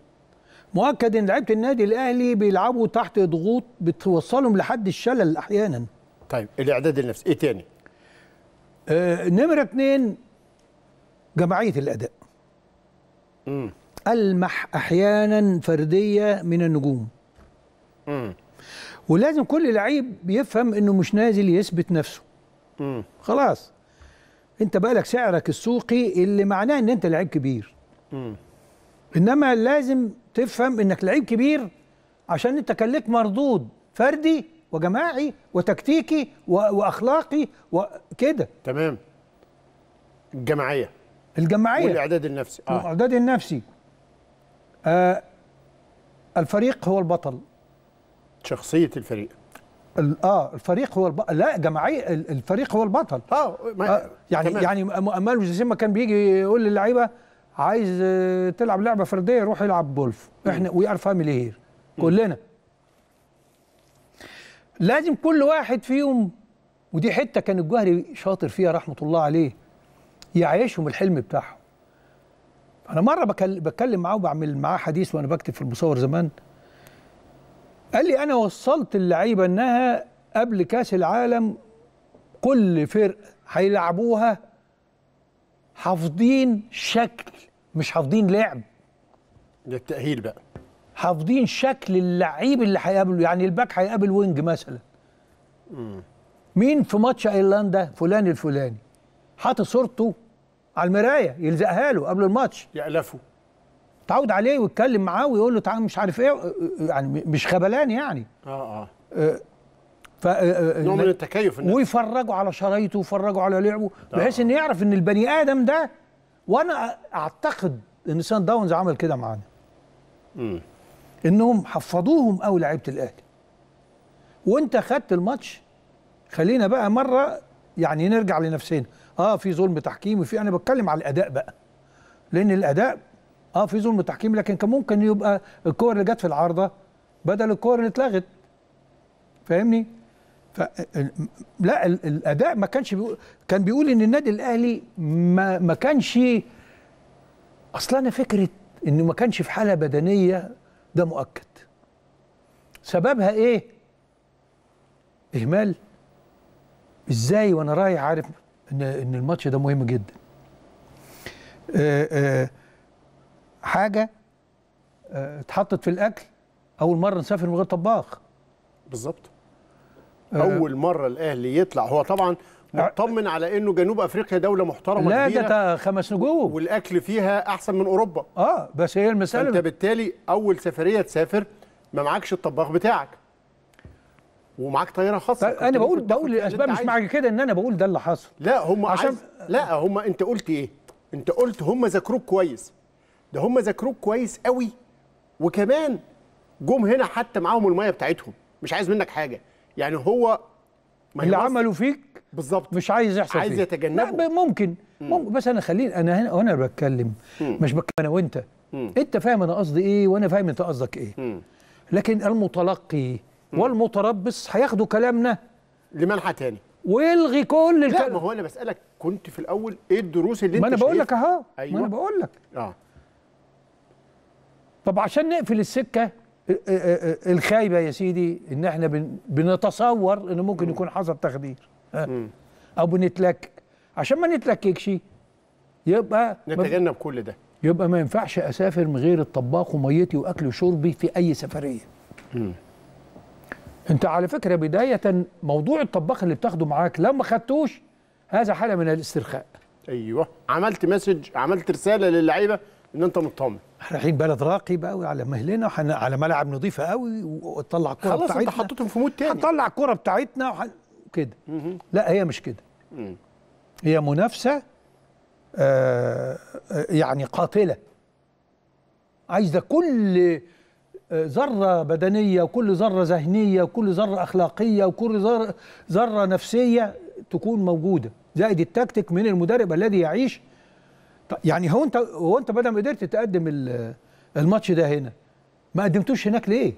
مؤكد ان لعيبه النادي الاهلي بيلعبوا تحت ضغوط بتوصلهم لحد الشلل احيانا طيب الاعداد النفسي ايه تاني آه نمره اثنين جماعيه الاداء مم. المح احيانا فرديه من النجوم مم. ولازم كل لعيب يفهم انه مش نازل يثبت نفسه مم. خلاص انت بقى لك سعرك السوقي اللي معناه ان انت لعيب كبير مم. انما لازم تفهم انك لعيب كبير عشان انت كان لك مردود فردي وجماعي وتكتيكي واخلاقي وكده تمام الجماعيه الجماعيه والاعداد النفسي اه الاعداد النفسي آه الفريق هو البطل شخصيه الفريق اه الفريق هو الب... لا جماعيه الفريق هو البطل اه, ما... آه يعني تمام. يعني مؤمل ما كان بيجي يقول للعيبه عايز تلعب لعبه فرديه روح العب جولف احنا وي ار فاميلي هير كلنا لازم كل واحد فيهم ودي حته كان الجوهري شاطر فيها رحمه الله عليه يعيشهم الحلم بتاعهم انا مره بتكلم معاه وبعمل معاه حديث وانا بكتب في المصور زمان قال لي انا وصلت اللعيبه انها قبل كاس العالم كل فرقه هيلعبوها حافظين شكل مش حافظين لعب ده التأهيل بقى حافظين شكل اللعيب اللي هيقابله يعني الباك هيقابل وينج مثلا مم. مين في ماتش ايرلندا فلان الفلاني حاطط صورته على المرايه يلزقها له قبل الماتش يألفه تعود عليه ويتكلم معاه ويقول له تعالى مش عارف ايه يعني مش خبلان يعني اه اه, آه ف آه، آه، آه، نوع من التكيف الناس. ويفرجوا على شرايطه ويفرجوا على لعبه بحيث ان يعرف ان البني ادم ده وانا اعتقد ان سان داونز عمل كده معانا انهم حفظوهم قوي لعيبه الاهلي وانت خدت الماتش خلينا بقى مره يعني نرجع لنفسنا اه في ظلم تحكيمي في انا بتكلم على الاداء بقى لان الاداء اه في ظلم تحكيمي لكن كان ممكن يبقى الكور اللي جت في العارضه بدل الكور اللي اتلغت فاهمني لا الاداء ما كانش بيقول كان بيقول ان النادي الاهلي ما ما كانش اصل انا فكره انه ما كانش في حاله بدنيه ده مؤكد سببها ايه اهمال ازاي وانا رايح عارف ان ان الماتش ده مهم جدا حاجه اتحطت في الاكل اول مره نسافر من غير طباخ بالظبط آه. اول مره الاهلي يطلع هو طبعا آه. مطمن على انه جنوب افريقيا دوله محترمه لا كبيره ده خمس نجوم والاكل فيها احسن من اوروبا اه بس هي المساله انت بالتالي اول سفريه تسافر ما معكش الطباخ بتاعك ومعاك طياره خاصه انا بقول بقول الاسباب مش معنى كده ان انا بقول ده اللي حصل لا هم عشان لا هم انت قلت ايه انت قلت هم ذاكروك كويس ده هم ذاكروك كويس قوي وكمان جم هنا حتى معاهم الميه بتاعتهم مش عايز منك حاجه يعني هو ما اللي عمله فيك بالظبط مش عايز يحصل عايز يتجنبه لا ممكن ممكن بس انا خليني انا هنا وانا بتكلم مش بتكلم انا وانت مم. انت فاهم انا قصدي ايه وانا فاهم انت قصدك ايه مم. لكن المتلقي والمتربص هياخدوا كلامنا لمنحى تاني ويلغي كل الكلام لا ما هو انا بسالك كنت في الاول ايه الدروس اللي ما انت انا بقول لك اهو أيوة. ما انا أيوه. بقول لك اه طب عشان نقفل السكه الخايبه يا سيدي ان احنا بنتصور انه ممكن يكون حصل تخدير او بنتلك عشان ما نتلككش يبقى نتجنب كل ده يبقى ما ينفعش اسافر من غير الطباخ وميتي واكلي وشربي في اي سفريه انت على فكره بدايه موضوع الطباخ اللي بتاخده معاك لو ما خدتوش هذا حاله من الاسترخاء ايوه عملت مسج عملت رساله للعيبه ان انت مطمن احنا رايحين بلد راقي بقى وعلى مهلنا وحن... على ملاعب نظيفه قوي وتطلع الكوره بتاعتنا خلاص انت حطيتهم في مود تاني هنطلع الكوره بتاعتنا وح... كده لا هي مش كده هي منافسه آه يعني قاتله عايزه كل آه، ذره بدنيه وكل ذره ذهنيه وكل ذره اخلاقيه وكل ذره نفسيه تكون موجوده زائد التكتيك من المدرب الذي يعيش يعني هو انت هو انت بدل ما قدرت تقدم الماتش ده هنا ما قدمتوش هناك ليه؟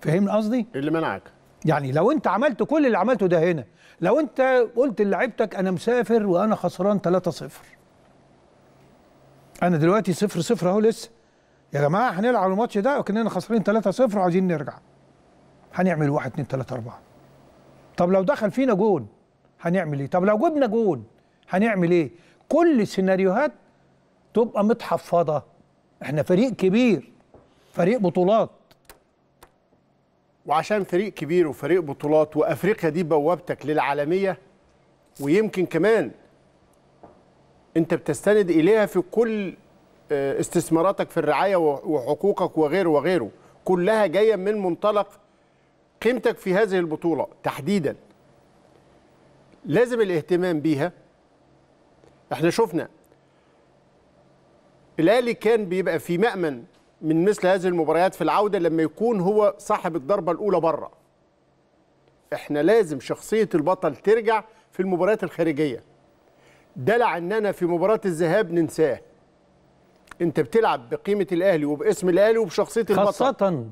فاهمني قصدي؟ إيه اللي منعك يعني لو انت عملت كل اللي عملته ده هنا لو انت قلت لعيبتك انا مسافر وانا خسران 3-0 انا دلوقتي 0-0 صفر صفر اهو لسه يا جماعه هنلعب الماتش ده وكاننا خسرين 3-0 وعايزين نرجع هنعمل 1 2 3 4 طب لو دخل فينا جون هنعمل ايه؟ طب لو جبنا جون هنعمل ايه؟ كل السيناريوهات تبقى متحفظه احنا فريق كبير فريق بطولات وعشان فريق كبير وفريق بطولات وافريقيا دي بوابتك للعالميه ويمكن كمان انت بتستند اليها في كل آه، استثماراتك في الرعايه وحقوقك وغيره وغيره كلها جايه من منطلق قيمتك في هذه البطوله تحديدا لازم الاهتمام بيها احنا شفنا الاهلي كان بيبقى في مأمن من مثل هذه المباريات في العوده لما يكون هو صاحب الضربه الاولى بره احنا لازم شخصيه البطل ترجع في المباريات الخارجيه دلع اننا في مباراه الذهاب ننساه انت بتلعب بقيمه الاهلي وباسم الاهلي وبشخصيه البطل خاصه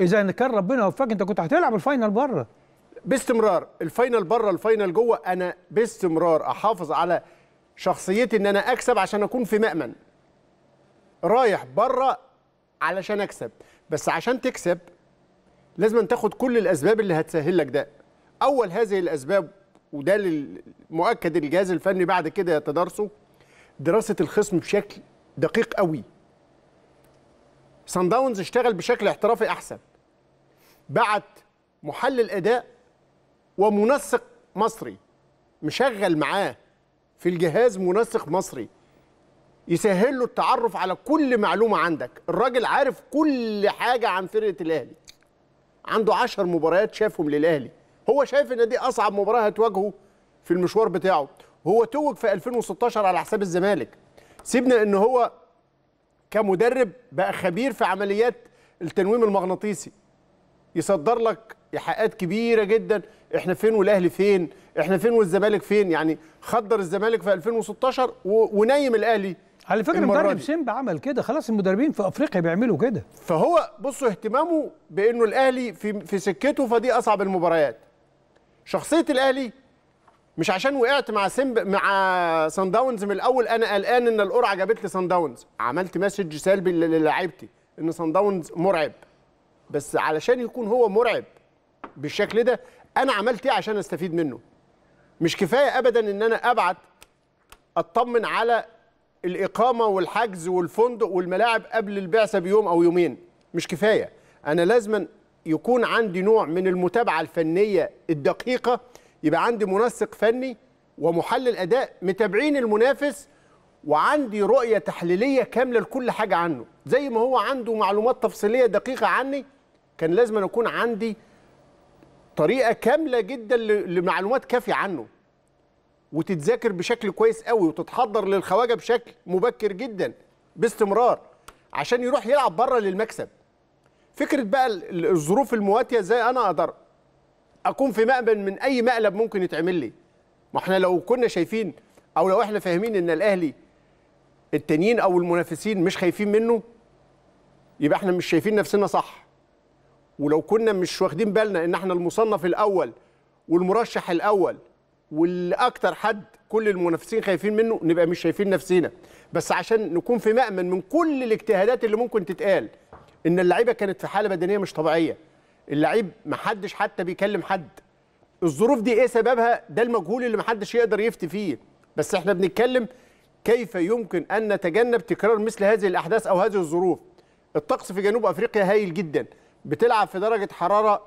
اذا كان ربنا وفقك انت كنت هتلعب الفاينل بره باستمرار الفاينل بره الفاينل جوه انا باستمرار احافظ على شخصيتي ان انا اكسب عشان اكون في مأمن رايح بره علشان اكسب بس عشان تكسب لازم تاخد كل الاسباب اللي هتسهل لك ده اول هذه الاسباب وده مؤكد الجهاز الفني بعد كده يتدارسه دراسه الخصم بشكل دقيق قوي سان داونز اشتغل بشكل احترافي احسن بعت محلل اداء ومنسق مصري مشغل معاه في الجهاز منسق مصري يسهل له التعرف على كل معلومه عندك الراجل عارف كل حاجه عن فرقه الاهلي عنده 10 مباريات شافهم للاهلي هو شايف ان دي اصعب مباراه هتواجهه في المشوار بتاعه هو توج في 2016 على حساب الزمالك سيبنا ان هو كمدرب بقى خبير في عمليات التنويم المغناطيسي يصدر لك ايحاءات كبيره جدا احنا فين والاهلي فين احنا فين والزمالك فين يعني خدر الزمالك في 2016 ونيم الاهلي على فكره المدرب سيمبا عمل كده خلاص المدربين في افريقيا بيعملوا كده فهو بصوا اهتمامه بانه الاهلي في في سكته فدي اصعب المباريات شخصيه الاهلي مش عشان وقعت مع سيمبا مع سان داونز من الاول انا قلقان ان القرعه جابت لي سان داونز عملت مسج سلبي للاعيبتي ان سان داونز مرعب بس علشان يكون هو مرعب بالشكل ده انا عملت ايه عشان استفيد منه مش كفايه ابدا ان انا ابعت اطمن على الاقامه والحجز والفندق والملاعب قبل البعثه بيوم او يومين مش كفايه انا لازما يكون عندي نوع من المتابعه الفنيه الدقيقه يبقى عندي منسق فني ومحلل اداء متابعين المنافس وعندي رؤيه تحليليه كامله لكل حاجه عنه زي ما هو عنده معلومات تفصيليه دقيقه عني كان لازم أن عندي طريقه كامله جدا لمعلومات كافيه عنه وتتذاكر بشكل كويس قوي وتتحضر للخواجه بشكل مبكر جدا باستمرار عشان يروح يلعب بره للمكسب فكره بقى الظروف المواتيه زي انا اقدر اكون في مأمن من اي مقلب ممكن يتعمل لي ما احنا لو كنا شايفين او لو احنا فاهمين ان الاهلي التانيين او المنافسين مش خايفين منه يبقى احنا مش شايفين نفسنا صح ولو كنا مش واخدين بالنا ان احنا المصنف الاول والمرشح الاول والاكثر حد كل المنافسين خايفين منه نبقى مش شايفين نفسينا بس عشان نكون في مأمن من كل الاجتهادات اللي ممكن تتقال ان اللعيبه كانت في حاله بدنيه مش طبيعيه اللعيب محدش حتى بيكلم حد الظروف دي ايه سببها ده المجهول اللي محدش يقدر يفتي فيه بس احنا بنتكلم كيف يمكن ان نتجنب تكرار مثل هذه الاحداث او هذه الظروف الطقس في جنوب افريقيا هايل جدا بتلعب في درجه حراره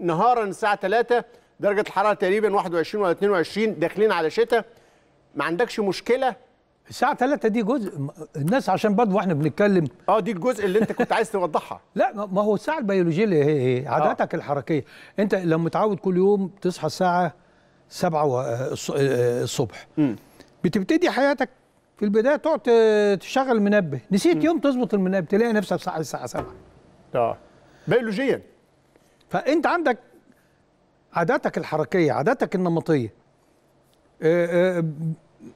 نهارا الساعه 3 درجه الحراره تقريبا 21 ولا 22 داخلين على شتاء ما عندكش مشكله الساعة 3 دي جزء الناس عشان برضه واحنا بنتكلم اه دي الجزء اللي انت كنت عايز توضحها لا ما هو الساعة البيولوجية اللي هي هي آه. عاداتك آه. الحركية انت لو متعود كل يوم تصحى الساعة 7 الصبح م. بتبتدي حياتك في البداية تقعد تشغل منبه نسيت م. يوم تظبط المنبه تلاقي نفسك الساعة 7 اه بيولوجيا فانت عندك عاداتك الحركيه عاداتك النمطيه آه، آه،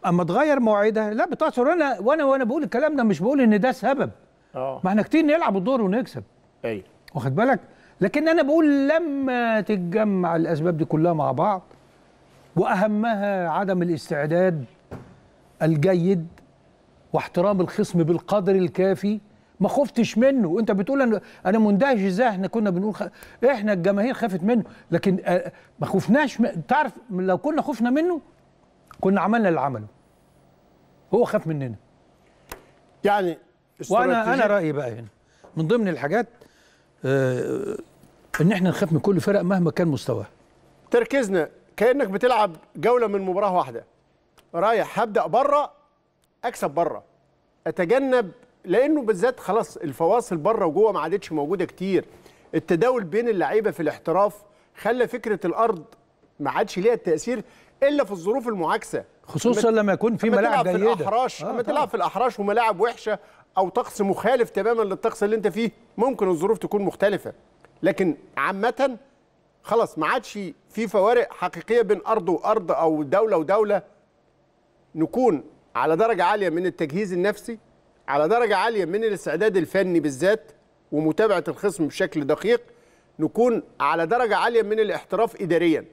اما تغير مواعيدها لا بتاثر انا وانا وانا بقول الكلام ده مش بقول ان ده سبب اه ما احنا كتير نلعب الدور ونكسب ايوه واخد بالك لكن انا بقول لما تتجمع الاسباب دي كلها مع بعض واهمها عدم الاستعداد الجيد واحترام الخصم بالقدر الكافي ما خفتش منه انت بتقول انا انا مندهش ازاي احنا كنا بنقول خ... احنا الجماهير خافت منه لكن آه ما خفناش م... تعرف لو كنا خفنا منه كنا عملنا اللي عمله هو خاف مننا يعني وانا انا رايي بقى هنا من ضمن الحاجات آه ان احنا نخاف من كل فرق مهما كان مستواها تركيزنا كانك بتلعب جوله من مباراه واحده رايح هبدا بره اكسب بره اتجنب لانه بالذات خلاص الفواصل بره وجوه ما عادتش موجوده كتير التداول بين اللعيبه في الاحتراف خلى فكره الارض ما عادش ليها التاثير الا في الظروف المعاكسه خصوصا لما يكون في ملاعب جيده في الاحراش لما آه تلعب في الاحراش وملاعب وحشه او طقس مخالف تماما للطقس اللي انت فيه ممكن الظروف تكون مختلفه لكن عامه خلاص ما عادش في فوارق حقيقيه بين ارض وارض او دوله ودوله نكون على درجه عاليه من التجهيز النفسي على درجه عاليه من الاستعداد الفني بالذات ومتابعه الخصم بشكل دقيق نكون على درجه عاليه من الاحتراف اداريا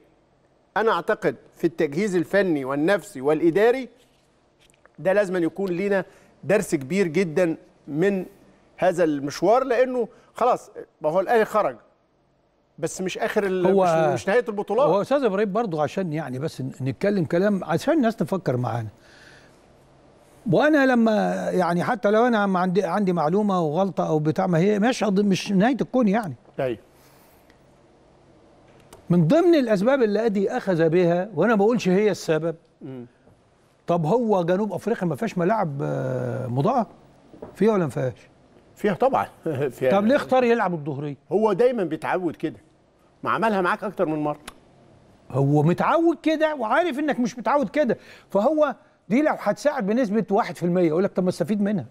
انا اعتقد في التجهيز الفني والنفسي والاداري ده لازم يكون لينا درس كبير جدا من هذا المشوار لانه خلاص ما هو الاهلي خرج بس مش اخر هو مش, مش نهايه البطولات هو استاذ ابراهيم برضو عشان يعني بس نتكلم كلام عشان الناس تفكر معانا وانا لما يعني حتى لو انا عندي عندي معلومه وغلطه او بتاع ما هي مش مش نهايه الكون يعني ايوه من ضمن الاسباب اللي ادي اخذ بها وانا ما بقولش هي السبب م. طب هو جنوب افريقيا ما فيهاش ملاعب آه، مضاءه فيها ولا ما فيهاش فيها طبعا فيها طب ليه اختار يلعب الظهريه هو دايما بيتعود كده ما عملها معاك اكتر من مره هو متعود كده وعارف انك مش متعود كده فهو دي لو هتساعد بنسبه 1% يقول لك طب ما استفيد منها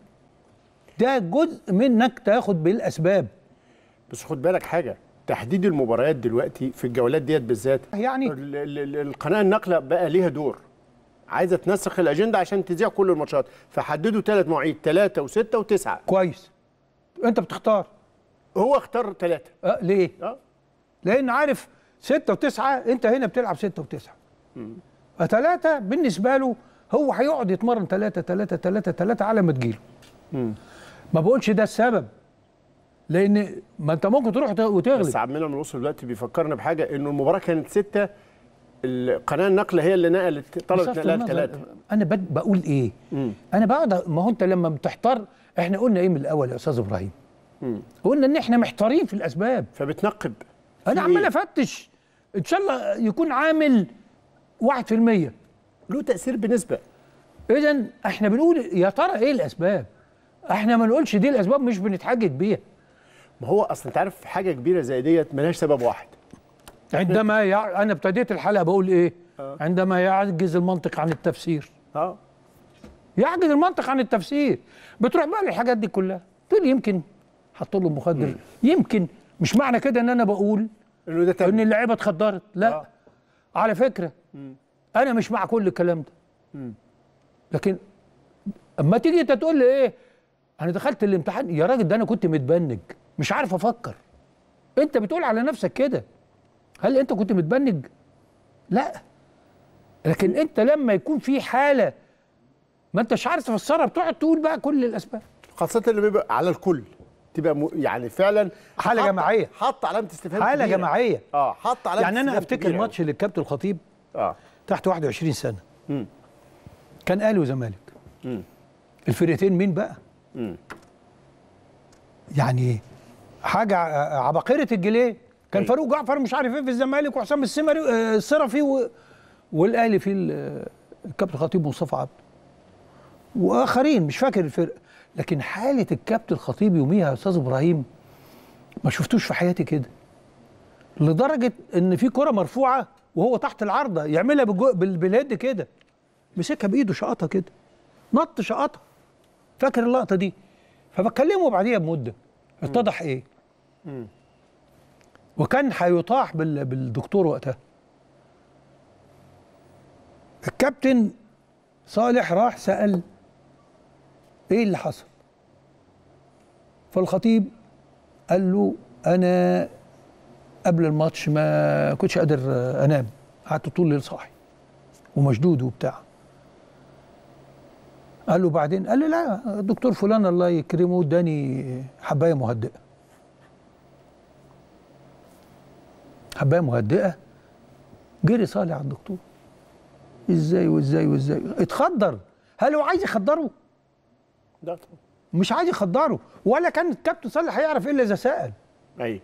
ده جزء منك تاخد بالاسباب بس خد بالك حاجه تحديد المباريات دلوقتي في الجولات ديت بالذات يعني القناه الناقله بقى ليها دور عايزه تنسخ الاجنده عشان تذيع كل الماتشات فحددوا ثلاث مواعيد ثلاثه وسته وتسعه كويس انت بتختار هو اختار ثلاثه أه ليه؟ أه؟ لان عارف سته وتسعه انت هنا بتلعب سته وتسعه ثلاثه بالنسبه له هو هيقعد يتمرن 3 3 3 3 على ما تجيله ما بقولش ده السبب لان ما انت ممكن تروح وتغلب بس عبد المنعم الوصل دلوقتي بيفكرنا بحاجه انه المباراه كانت 6 القناه النقله هي اللي نقلت طلبت نقلها ثلاثه انا بقول ايه مم. انا بقعد ما هو انت لما بتحتار احنا قلنا ايه من الاول يا استاذ ابراهيم قلنا ان احنا محتارين في الاسباب فبتنقب انا عمال إيه؟ افتش ان شاء الله يكون عامل 1% له تاثير بنسبه اذا احنا بنقول يا ترى ايه الاسباب احنا ما نقولش دي الاسباب مش بنتحجج بيها ما هو اصلا انت عارف حاجه كبيره زي ديت ملهاش سبب واحد عندما يع... انا ابتديت الحلقه بقول ايه آه. عندما يعجز المنطق عن التفسير اه يعجز المنطق عن التفسير بتروح بقى للحاجات دي كلها تقول يمكن حط له مخدر يمكن مش معنى كده ان انا بقول انه ده ان اللعيبه اتخدرت لا آه. على فكره مم. انا مش مع كل الكلام ده لكن اما تيجي انت تقول لي ايه انا دخلت الامتحان يا راجل ده انا كنت متبنج مش عارف افكر انت بتقول على نفسك كده هل انت كنت متبنج لا لكن انت لما يكون في حاله ما انتش عارف تفسرها بتقعد تقول بقى كل الاسباب خاصه اللي بيبقى على الكل تبقى م... يعني فعلا حاله حط جماعيه حط علامه استفهام حاله جماعيه اه حط علامه يعني انا افتكر ماتش للكابتن الخطيب اه تحت 21 سنه مم. كان اهلي وزمالك الفرقتين مين بقى مم. يعني حاجه عباقره الجيلين كان إيه. فاروق جعفر مش عارف ايه في الزمالك وحسام السمري آه، الصرفي و... والاهلي في الكابتن آه، خطيب مصطفى عبد واخرين مش فاكر الفرق لكن حاله الكابتن الخطيب يوميها يا استاذ ابراهيم ما شفتوش في حياتي كده لدرجه ان في كره مرفوعه وهو تحت العارضه يعملها بالهيد كده مسكها بايده شقطها كده نط شقطها فاكر اللقطه دي فبكلمه بعديها بمده اتضح ايه مم. وكان هيطاح بالدكتور وقتها الكابتن صالح راح سأل ايه اللي حصل فالخطيب قال له انا قبل الماتش ما كنتش قادر انام قعدت طول الليل صاحي ومشدود وبتاع قال له بعدين قال لي لا الدكتور فلان الله يكرمه اداني حبايه مهدئه حبايه مهدئه جري صالح على الدكتور ازاي وازاي وازاي اتخدر هل هو عايز يخدره؟ مش عايز يخدره ولا كان الكابتن صالح هيعرف الا اذا سال ايوه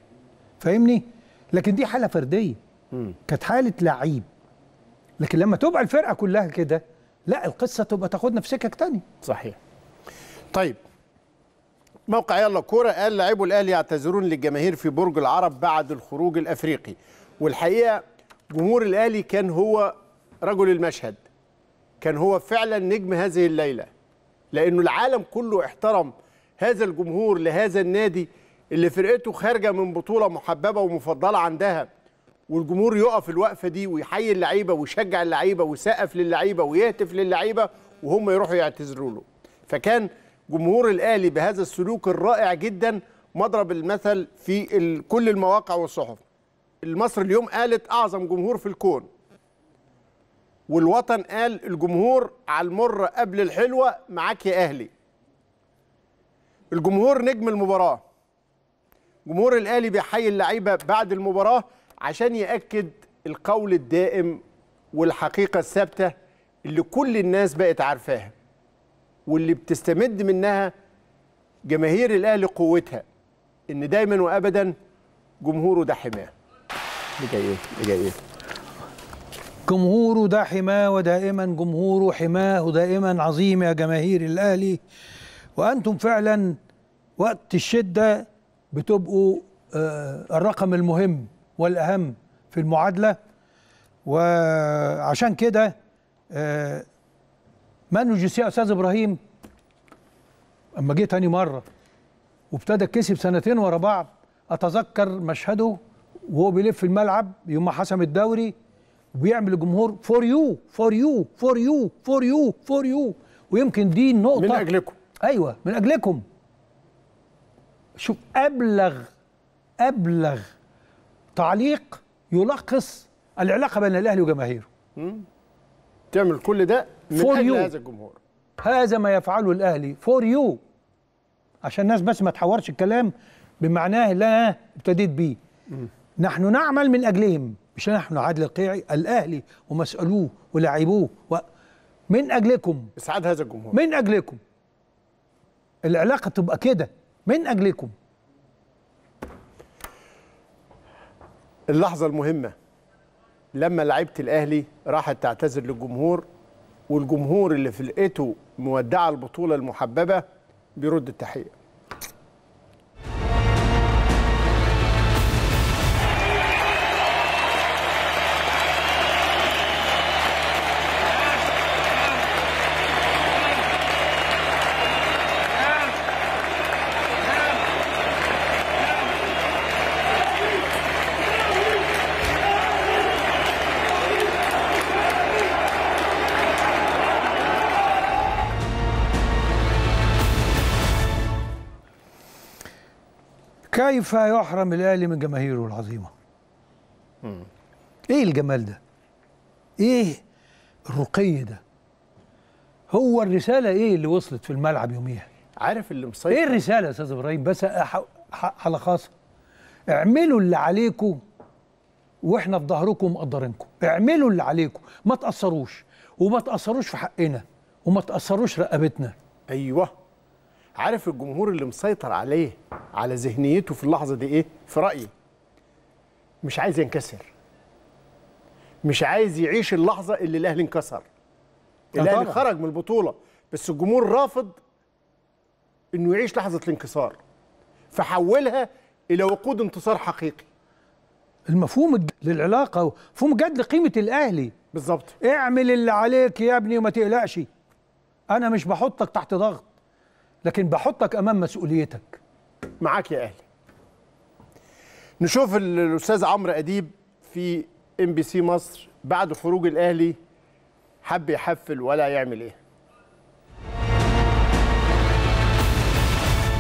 فاهمني؟ لكن دي حاله فرديه كانت حاله لعيب لكن لما تبقى الفرقه كلها كده لا القصه تبقى تاخدنا في سكك تاني صحيح طيب موقع يلا كوره قال لاعبوا الاهلي يعتذرون للجماهير في برج العرب بعد الخروج الافريقي والحقيقه جمهور الاهلي كان هو رجل المشهد كان هو فعلا نجم هذه الليله لانه العالم كله احترم هذا الجمهور لهذا النادي اللي فرقته خارجه من بطوله محببه ومفضله عندها والجمهور يقف الوقفه دي ويحيي اللعيبه ويشجع اللعيبه ويسقف للعيبه ويهتف للعيبه وهم يروحوا يعتذروا له فكان جمهور الاهلي بهذا السلوك الرائع جدا مضرب المثل في كل المواقع والصحف المصر اليوم قالت اعظم جمهور في الكون والوطن قال الجمهور على المره قبل الحلوه معاك يا اهلي الجمهور نجم المباراه جمهور الاهلي بيحيي اللعيبه بعد المباراه عشان ياكد القول الدائم والحقيقه الثابته اللي كل الناس بقت عارفاها واللي بتستمد منها جماهير الاهلي قوتها ان دايما وابدا جمهوره ده حماه ايه؟ جاي ايه جمهوره ده حماه ودائما جمهوره حماه دائما عظيم يا جماهير الاهلي وانتم فعلا وقت الشده بتبقوا آه، الرقم المهم والأهم في المعادلة وعشان كده آه، مانو جيسي يا أستاذ إبراهيم أما جه تاني مرة وابتدى كسب سنتين ورا بعض أتذكر مشهده وهو بيلف الملعب يوم ما حسم الدوري وبيعمل الجمهور فور يو فور يو فور يو فور يو فور يو ويمكن دي النقطة من أجلكم أيوه من أجلكم شوف ابلغ ابلغ تعليق يلخص العلاقه بين الاهلي وجماهيره تعمل كل ده من فور اجل يو. هذا الجمهور هذا ما يفعله الاهلي فور يو عشان الناس بس ما تحورش الكلام بمعناه اللي انا ابتديت بيه نحن نعمل من اجلهم مش نحن عادل القيعي الاهلي ومسؤولوه ولاعبوه و... من اجلكم اسعاد هذا الجمهور من اجلكم العلاقه تبقى كده من أجلكم اللحظة المهمة لما لعيبة الأهلي راحت تعتذر للجمهور والجمهور اللي في لقيته مودعه البطولة المحببة بيرد التحية كيف يحرم الاهلي من جماهيره العظيمه ايه الجمال ده ايه الرقي ده هو الرساله ايه اللي وصلت في الملعب يوميها عارف اللي مسيطر ايه الرساله يا استاذ ابراهيم بس على خاصه اعملوا اللي عليكم واحنا في ظهركم مقدرينكم اعملوا اللي عليكم ما تاثروش وما تاثروش في حقنا وما تاثروش رقبتنا ايوه عارف الجمهور اللي مسيطر عليه على ذهنيته في اللحظه دي ايه في رايي مش عايز ينكسر مش عايز يعيش اللحظه اللي الاهلي انكسر آه، الاهلي خرج من البطوله بس الجمهور رافض انه يعيش لحظه الانكسار فحولها الى وقود انتصار حقيقي المفهوم للعلاقه مفهوم جد لقيمه الاهلي بالظبط اعمل اللي عليك يا ابني وما تقلقش انا مش بحطك تحت ضغط لكن بحطك امام مسؤوليتك معاك يا اهلي نشوف الاستاذ عمرو اديب في ام بي سي مصر بعد خروج الاهلي حب يحفل ولا يعمل ايه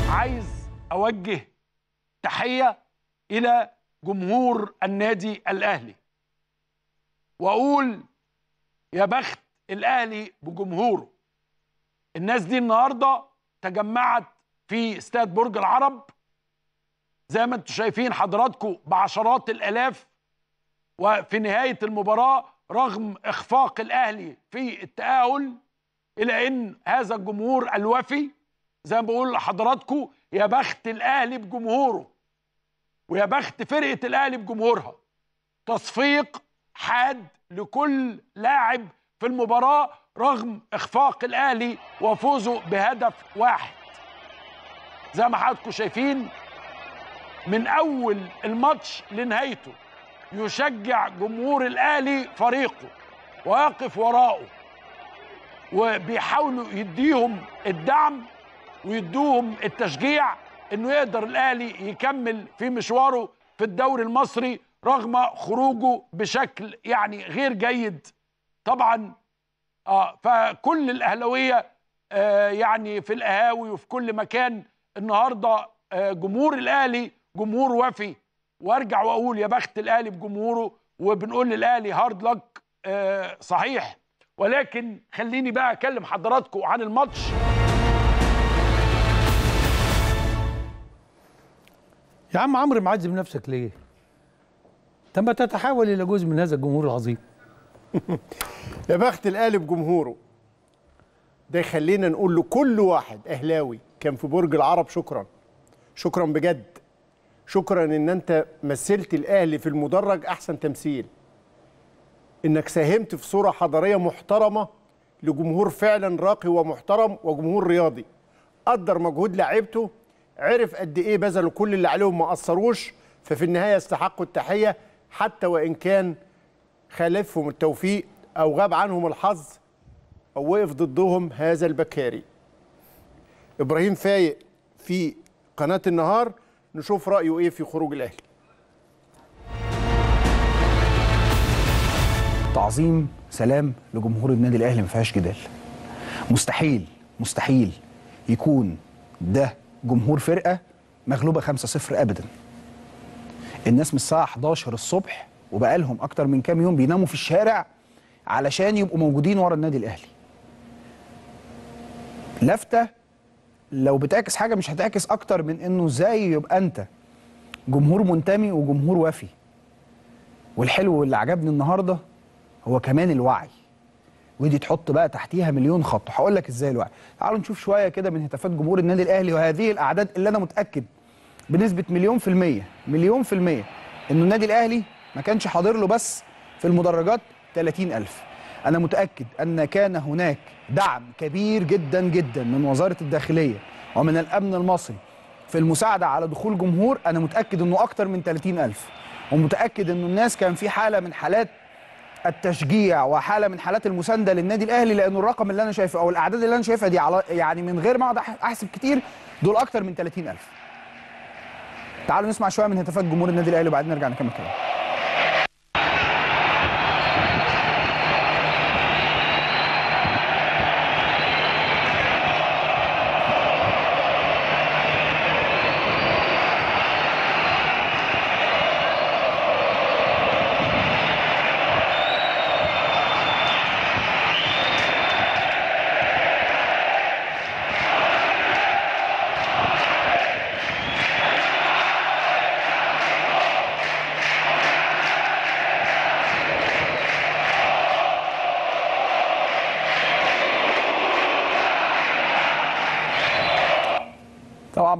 عايز اوجه تحيه الى جمهور النادي الاهلي واقول يا بخت الاهلي بجمهوره الناس دي النهارده تجمعت في استاد برج العرب زي ما انتم شايفين حضراتكم بعشرات الالاف وفي نهايه المباراه رغم اخفاق الاهلي في التاهل الى ان هذا الجمهور الوفي زي ما بقول لحضراتكم يا بخت الاهلي بجمهوره ويا بخت فرقه الاهلي بجمهورها تصفيق حاد لكل لاعب في المباراه رغم اخفاق الاهلي وفوزه بهدف واحد زي ما حضراتكم شايفين من اول الماتش لنهايته يشجع جمهور الاهلي فريقه ويقف وراءه وبيحاولوا يديهم الدعم ويدوهم التشجيع انه يقدر الاهلي يكمل في مشواره في الدوري المصري رغم خروجه بشكل يعني غير جيد طبعا اه فكل الاهلاويه آه يعني في القهاوي وفي كل مكان النهارده آه جمهور الاهلي جمهور وفي وارجع واقول يا بخت الاهلي بجمهوره وبنقول للاهلي هارد لك آه صحيح ولكن خليني بقى اكلم حضراتكم عن الماتش يا عم عمرو معذب نفسك ليه؟ طب ما تتحول الى جزء من هذا الجمهور العظيم يا بخت الاهلي بجمهوره ده يخلينا نقول لكل واحد اهلاوي كان في برج العرب شكرا شكرا بجد شكرا ان انت مثلت الاهلي في المدرج احسن تمثيل انك ساهمت في صوره حضاريه محترمه لجمهور فعلا راقي ومحترم وجمهور رياضي قدر مجهود لعيبته عرف قد ايه بذلوا كل اللي عليهم ما قصروش ففي النهايه استحقوا التحيه حتى وان كان خالفهم التوفيق أو غاب عنهم الحظ أو وقف ضدهم هذا البكاري إبراهيم فايق في قناة النهار نشوف رأيه إيه في خروج الأهلي تعظيم سلام لجمهور النادي الأهلي ما فيهاش جدال مستحيل مستحيل يكون ده جمهور فرقة مغلوبة 5-0 أبدا الناس من الساعة 11 الصبح وبقالهم اكتر من كام يوم بيناموا في الشارع علشان يبقوا موجودين ورا النادي الاهلي لافته لو بتعكس حاجه مش هتعكس اكتر من انه ازاي يبقى انت جمهور منتمي وجمهور وفي والحلو اللي عجبني النهارده هو كمان الوعي ودي تحط بقى تحتيها مليون خط هقول لك ازاي الوعي تعالوا نشوف شويه كده من هتافات جمهور النادي الاهلي وهذه الاعداد اللي انا متاكد بنسبه مليون في الميه مليون في الميه انه النادي الاهلي ما كانش حاضر له بس في المدرجات 30000 أنا متأكد أن كان هناك دعم كبير جدا جدا من وزارة الداخلية ومن الأمن المصري في المساعدة على دخول جمهور أنا متأكد أنه أكتر من 30000 ومتأكد أن الناس كان في حالة من حالات التشجيع وحاله من حالات المسانده للنادي الاهلي لانه الرقم اللي انا شايفه او الاعداد اللي انا شايفها دي على يعني من غير ما اقعد احسب كتير دول اكتر من 30000 تعالوا نسمع شويه من هتافات جمهور النادي الاهلي وبعدين نرجع نكمل كلام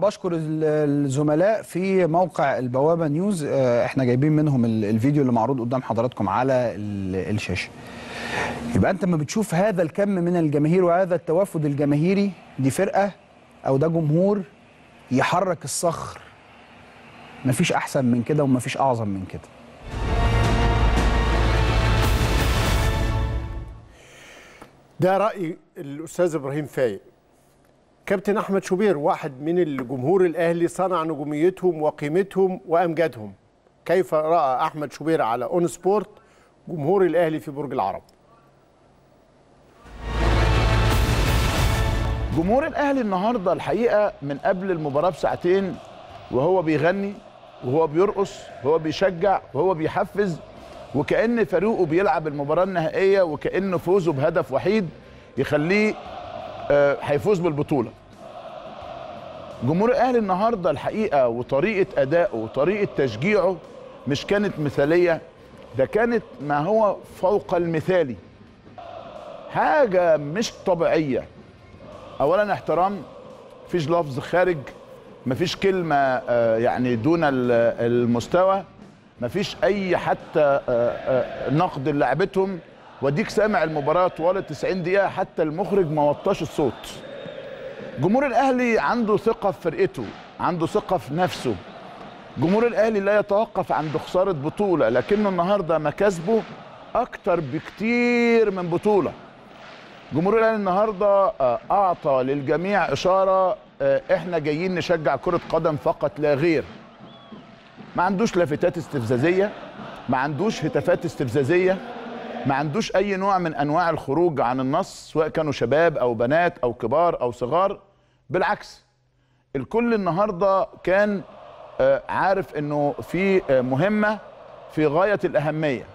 بشكر الزملاء في موقع البوابه نيوز آه، احنا جايبين منهم الفيديو اللي معروض قدام حضراتكم على الشاشه يبقى انت ما بتشوف هذا الكم من الجماهير وهذا التوافد الجماهيري دي فرقه او ده جمهور يحرك الصخر مفيش احسن من كده ومفيش اعظم من كده ده راي الاستاذ ابراهيم فايق كابتن احمد شوبير واحد من الجمهور الاهلي صنع نجوميتهم وقيمتهم وامجادهم كيف راى احمد شوبير على اون سبورت جمهور الاهلي في برج العرب جمهور الاهلي النهارده الحقيقه من قبل المباراه بساعتين وهو بيغني وهو بيرقص وهو بيشجع وهو بيحفز وكأن فريقه بيلعب المباراة النهائية وكأن فوزه بهدف وحيد يخليه آه، هيفوز بالبطوله جمهور الاهلي النهارده الحقيقه وطريقه ادائه وطريقه تشجيعه مش كانت مثاليه ده كانت ما هو فوق المثالي حاجه مش طبيعيه اولا احترام مفيش لفظ خارج مفيش كلمه آه، يعني دون المستوى مفيش اي حتى آه، نقد لعبتهم وديك سامع المباراه طوال ال 90 دقيقه حتى المخرج ما وطاش الصوت جمهور الاهلي عنده ثقه في فرقته عنده ثقه في نفسه جمهور الاهلي لا يتوقف عند خساره بطوله لكنه النهارده مكاسبه اكتر بكتير من بطوله جمهور الاهلي النهارده آه، اعطى للجميع اشاره آه، احنا جايين نشجع كره قدم فقط لا غير ما عندوش لافتات استفزازيه ما عندوش هتافات استفزازيه ما عندوش اي نوع من انواع الخروج عن النص سواء كانوا شباب او بنات او كبار او صغار بالعكس الكل النهارده كان آه، عارف انه في آه، مهمه في غايه الاهميه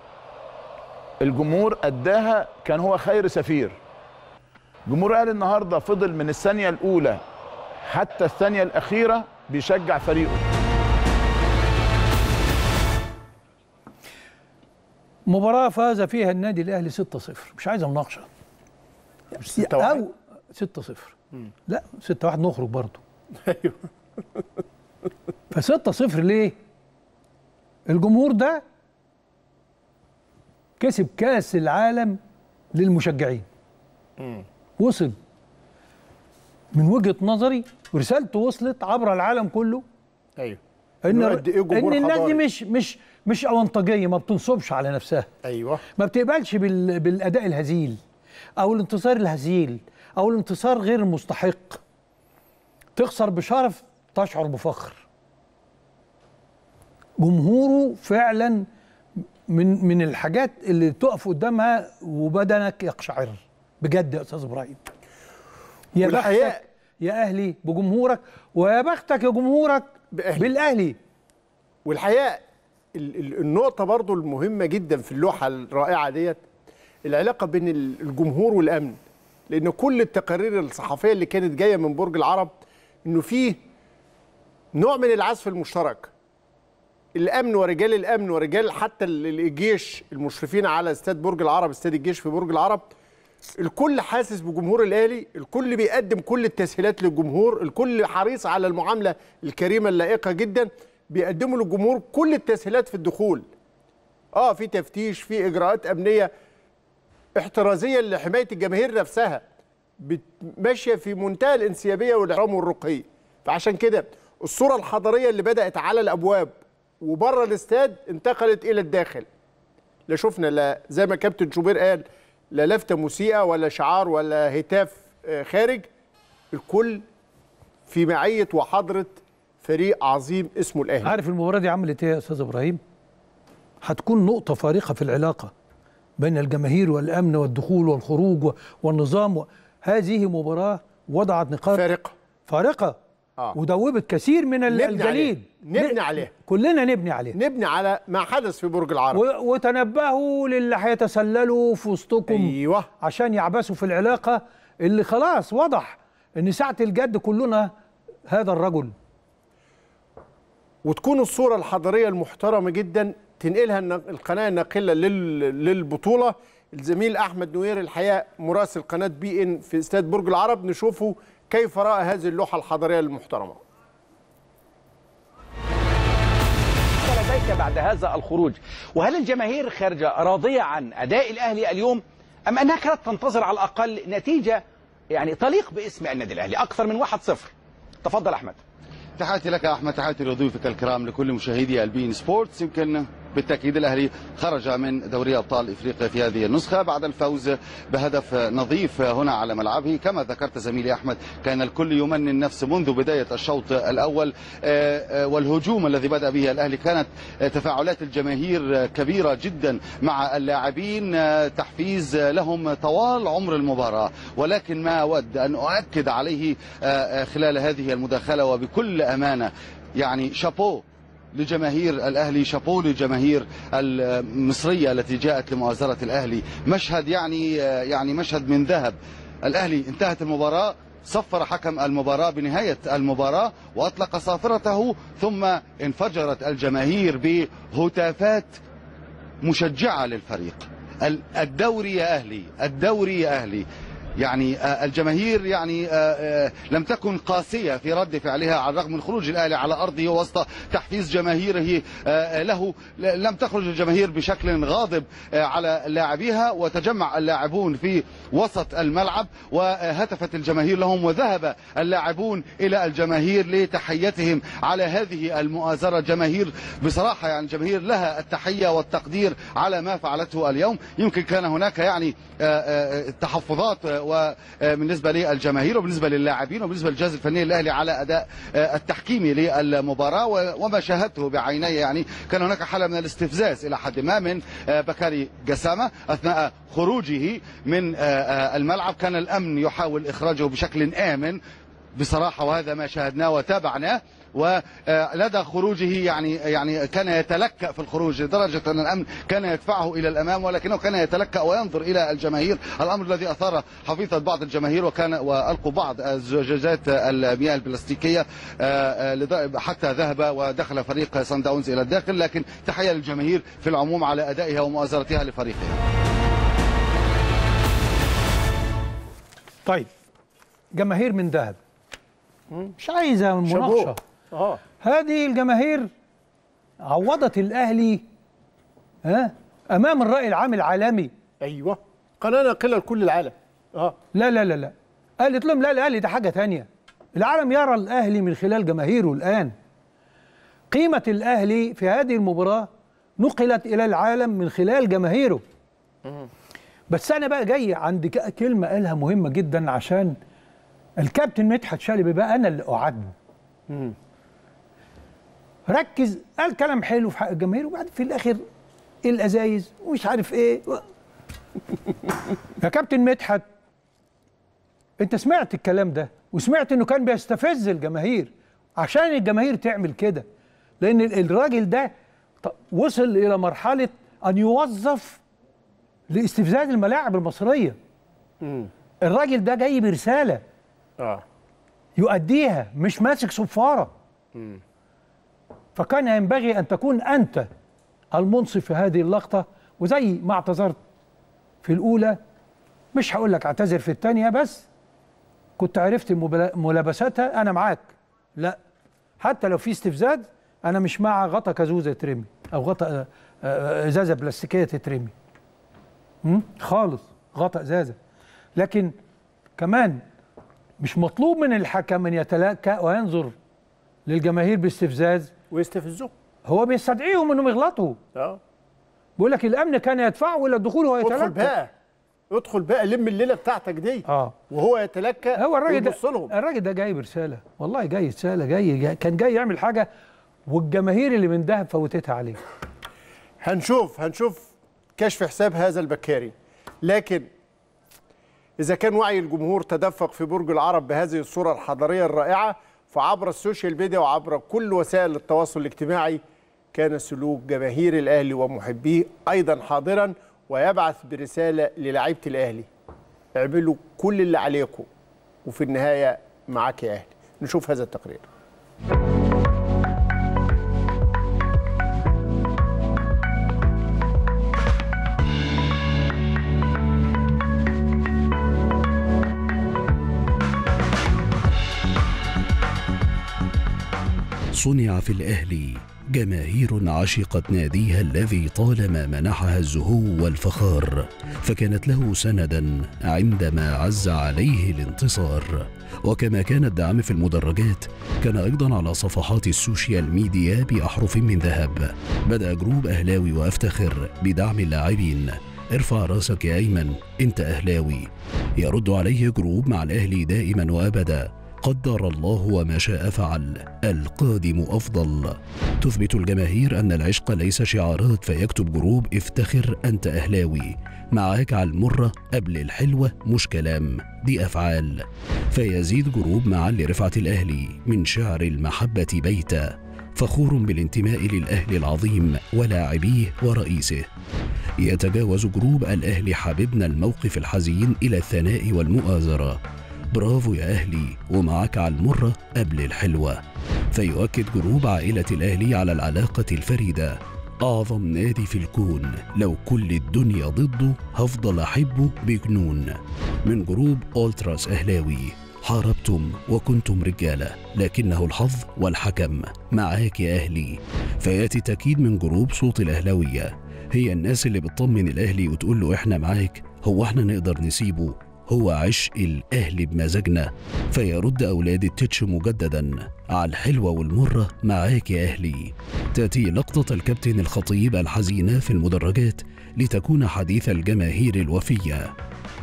الجمهور اداها كان هو خير سفير جمهور الاهلي النهارده فضل من الثانيه الاولى حتى الثانيه الاخيره بيشجع فريقه مباراة فاز فيها النادي الأهلي 6-0 مش عايزة مناقشة مش 6 أو 6-0 لا 6-1 نخرج برضه أيوه ف 6-0 ليه؟ الجمهور ده كسب كأس العالم للمشجعين وصل من وجهة نظري ورسالته وصلت عبر العالم كله ايوه ان قد ايه جمهور ان الناس دي مش مش مش اونطاجيه ما بتنصبش على نفسها ايوه ما بتقبلش بال... بالاداء الهزيل او الانتصار الهزيل او الانتصار غير المستحق تخسر بشرف تشعر بفخر جمهوره فعلا من من الحاجات اللي تقف قدامها وبدنك يقشعر بجد يا استاذ ابراهيم يا بختك يا اهلي بجمهورك ويا بختك يا جمهورك بأهلي. بالاهلي والحقيقه النقطه برضو المهمه جدا في اللوحه الرائعه ديت العلاقه بين الجمهور والامن لان كل التقارير الصحفيه اللي كانت جايه من برج العرب انه فيه نوع من العزف المشترك الامن ورجال الامن ورجال حتى الجيش المشرفين على استاد برج العرب استاد الجيش في برج العرب الكل حاسس بجمهور الاهلي الكل بيقدم كل التسهيلات للجمهور الكل حريص على المعامله الكريمه اللائقه جدا بيقدموا للجمهور كل التسهيلات في الدخول اه في تفتيش في اجراءات امنيه احترازيه لحمايه الجماهير نفسها ماشيه في منتهى الانسيابيه والاحترام والرقي فعشان كده الصوره الحضاريه اللي بدات على الابواب وبره الاستاد انتقلت الى الداخل لا شفنا لا زي ما كابتن شوبير قال لا لفته مسيئه ولا شعار ولا هتاف آه، خارج الكل في معيه وحضره فريق عظيم اسمه الاهلي عارف المباراه دي عملت ايه يا استاذ ابراهيم هتكون نقطه فارقه في العلاقه بين الجماهير والامن والدخول والخروج والنظام هذه مباراه وضعت نقاط فارقه فارقه آه. ودوبت كثير من نبني الجليد عليه. نبني عليها كلنا نبني عليها نبني على ما حدث في برج العرب و... وتنبهوا للي هيتسللوا في وسطكم ايوه عشان يعبثوا في العلاقه اللي خلاص وضح ان ساعه الجد كلنا هذا الرجل وتكون الصورة الحضارية المحترمة جدا تنقلها القناة الناقلة للبطولة الزميل أحمد نوير الحقيقة مراسل قناة بي إن في استاد برج العرب نشوفه كيف رأى هذه اللوحة الحضارية المحترمة لديك بعد هذا الخروج وهل الجماهير خارجة راضية عن أداء الأهلي اليوم أم أنها كانت تنتظر على الأقل نتيجة يعني تليق باسم النادي الأهلي أكثر من 1-0 تفضل أحمد تحياتي لك يا احمد تحياتي لضيوفك الكرام لكل مشاهدي البين سبورتس يمكن بالتأكيد الأهلي خرج من دوري أبطال إفريقيا في هذه النسخة بعد الفوز بهدف نظيف هنا على ملعبه كما ذكرت زميلي أحمد كان الكل يمن النفس منذ بداية الشوط الأول آه، آه، والهجوم الذي بدأ به الأهلي كانت آه، تفاعلات الجماهير كبيرة جدا مع اللاعبين تحفيز لهم طوال عمر المباراة ولكن ما أود أن أؤكد عليه خلال هذه المداخلة وبكل أمانة يعني شابو لجماهير الأهلي شابو للجماهير المصرية التي جاءت لمؤازرة الأهلي مشهد يعني يعني مشهد من ذهب الأهلي انتهت المباراة صفر حكم المباراة بنهاية المباراة وأطلق صافرته ثم انفجرت الجماهير بهتافات مشجعة للفريق الدوري يا أهلي الدوري يا أهلي يعني آه، الجماهير يعني آه، آه، لم تكن قاسية في رد فعلها على الرغم من خروج الأهلي على أرضه وسط تحفيز جماهيره له لم تخرج الجماهير بشكل غاضب على لاعبيها وتجمع اللاعبون في وسط الملعب وهتفت الجماهير لهم وذهب اللاعبون إلى الجماهير لتحيتهم على هذه المؤازرة الجماهير بصراحة يعني الجماهير لها التحية والتقدير على ما فعلته اليوم يمكن كان هناك يعني تحفظات وبالنسبه للجماهير وبالنسبه للاعبين وبالنسبه للجهاز الفني الاهلي على اداء التحكيمي للمباراه وما شاهدته بعيني يعني كان هناك حاله من الاستفزاز الى حد ما من بكاري جسامه اثناء خروجه من الملعب كان الامن يحاول اخراجه بشكل امن بصراحه وهذا ما شاهدناه وتابعناه ولدى خروجه يعني يعني كان يتلكأ في الخروج لدرجة أن الأمن كان يدفعه إلى الأمام ولكنه كان يتلكأ وينظر إلى الجماهير الأمر الذي أثار حفيظة بعض الجماهير وكان وألقوا بعض الزجاجات المياه البلاستيكية آه، آه، حتى ذهب ودخل فريق سان داونز إلى الداخل لكن تحية للجماهير في العموم على أدائها ومؤازرتها لفريقها طيب جماهير من ذهب مش عايزه مناقشه آه. هذه الجماهير عوضت الاهلي ها امام الراي العام العالمي ايوه قناه ناقله لكل العالم اه لا لا لا لا قالت لهم لا الاهلي ده حاجه ثانيه العالم يرى الاهلي من خلال جماهيره الان قيمه الاهلي في هذه المباراه نقلت الى العالم من خلال جماهيره بس انا بقى جاي عند كلمه قالها مهمه جدا عشان الكابتن مدحت شلبي بقى انا اللي اعد ركز قال كلام حلو في حق الجماهير وبعدين في الاخر ايه الازايز ومش عارف ايه يا كابتن مدحت انت سمعت الكلام ده وسمعت انه كان بيستفز الجماهير عشان الجماهير تعمل كده لان الراجل ده وصل الى مرحله ان يوظف لاستفزاز الملاعب المصريه الراجل ده جاي برساله اه يؤديها مش ماسك صفاره فكان ينبغي أن تكون أنت المنصف في هذه اللقطة وزي ما اعتذرت في الأولى مش هقول لك اعتذر في الثانية بس كنت عرفت ملابساتها أنا معاك لا حتى لو في استفزاز أنا مش مع غطا كازوزة ترمي أو غطا إزازة بلاستيكية تترمي خالص غطا إزازة لكن كمان مش مطلوب من الحكم أن يتلاكى وينظر للجماهير باستفزاز ويستفزوا هو بيستدعيهم انهم يغلطوا اه بيقول لك الامن كان يدفعه الى الدخول وهو يتلكى ادخل بقى ادخل بقى لم الليله بتاعتك دي اه وهو يتلكى هو الراجل ده الراجل ده جاي برساله والله جاي رساله جاي, جاي كان جاي يعمل حاجه والجماهير اللي من دهب فوتتها عليه هنشوف هنشوف كشف حساب هذا البكاري لكن إذا كان وعي الجمهور تدفق في برج العرب بهذه الصورة الحضارية الرائعة فعبر السوشيال ميديا وعبر كل وسائل التواصل الاجتماعي كان سلوك جماهير الاهلي ومحبيه ايضا حاضرا ويبعث برساله للاعيبه الاهلي اعملوا كل اللي عليكم وفي النهايه معاك يا اهلي نشوف هذا التقرير صنع في الأهلي جماهير عشقت ناديها الذي طالما منحها الزهو والفخار فكانت له سندا عندما عز عليه الانتصار وكما كان الدعم في المدرجات كان أيضا على صفحات السوشيال ميديا بأحرف من ذهب بدأ جروب أهلاوي وأفتخر بدعم اللاعبين ارفع راسك يا أيمن انت أهلاوي يرد عليه جروب مع الأهلي دائما وأبدا قدر الله وما شاء فعل القادم أفضل تثبت الجماهير أن العشق ليس شعارات فيكتب جروب افتخر أنت أهلاوي معاك على المرة قبل الحلوة مش كلام دي أفعال فيزيد جروب معا لرفعة الأهلي من شعر المحبة بيتا فخور بالانتماء للأهل العظيم ولاعبيه ورئيسه يتجاوز جروب الأهل حبيبنا الموقف الحزين إلى الثناء والمؤازرة برافو يا أهلي ومعاك على المرة قبل الحلوة فيؤكد جروب عائلة الأهلي على العلاقة الفريدة أعظم نادي في الكون لو كل الدنيا ضده هفضل أحبه بجنون من جروب أولتراس أهلاوي حاربتم وكنتم رجالة لكنه الحظ والحكم معاك يا أهلي فياتي تأكيد من جروب صوت الأهلاوية هي الناس اللي بتطمن الأهلي وتقول له إحنا معاك هو إحنا نقدر نسيبه هو عشق الأهل بمزاجنا فيرد أولاد التتش مجددا على الحلوة والمرة معاك يا أهلي تأتي لقطة الكابتن الخطيب الحزينة في المدرجات لتكون حديث الجماهير الوفية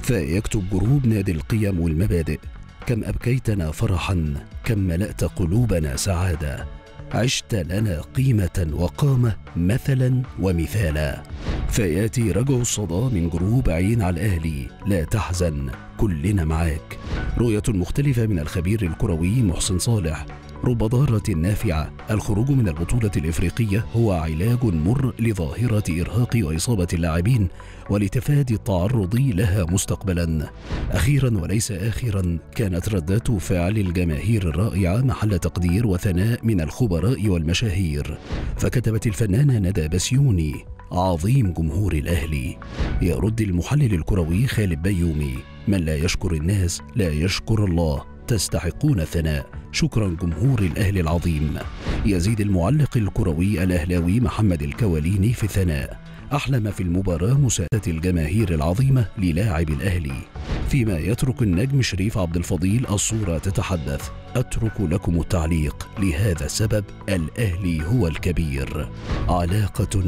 فيكتب جروب نادي القيم والمبادئ كم أبكيتنا فرحا كم ملأت قلوبنا سعادة عشت لنا قيمة وقامة مثلا ومثالا فياتي رجع الصدى من جروب عين على الاهلي لا تحزن كلنا معاك رؤيه مختلفه من الخبير الكروي محسن صالح رب ضارة نافعة الخروج من البطولة الإفريقية هو علاج مر لظاهرة إرهاق وإصابة اللاعبين ولتفادي التعرض لها مستقبلا أخيرا وليس آخرا كانت ردات فعل الجماهير الرائعة محل تقدير وثناء من الخبراء والمشاهير فكتبت الفنانة ندى بسيوني عظيم جمهور الأهلي يرد المحلل الكروي خالد بيومي من لا يشكر الناس لا يشكر الله تستحقون الثناء شكرا جمهور الاهلي العظيم يزيد المعلق الكروي الأهلاوي محمد الكواليني في الثناء أحلم في المباراة مساءة الجماهير العظيمة للاعب الأهلي فيما يترك النجم شريف عبد الفضيل الصورة تتحدث أترك لكم تعليق لهذا السبب الأهلي هو الكبير علاقة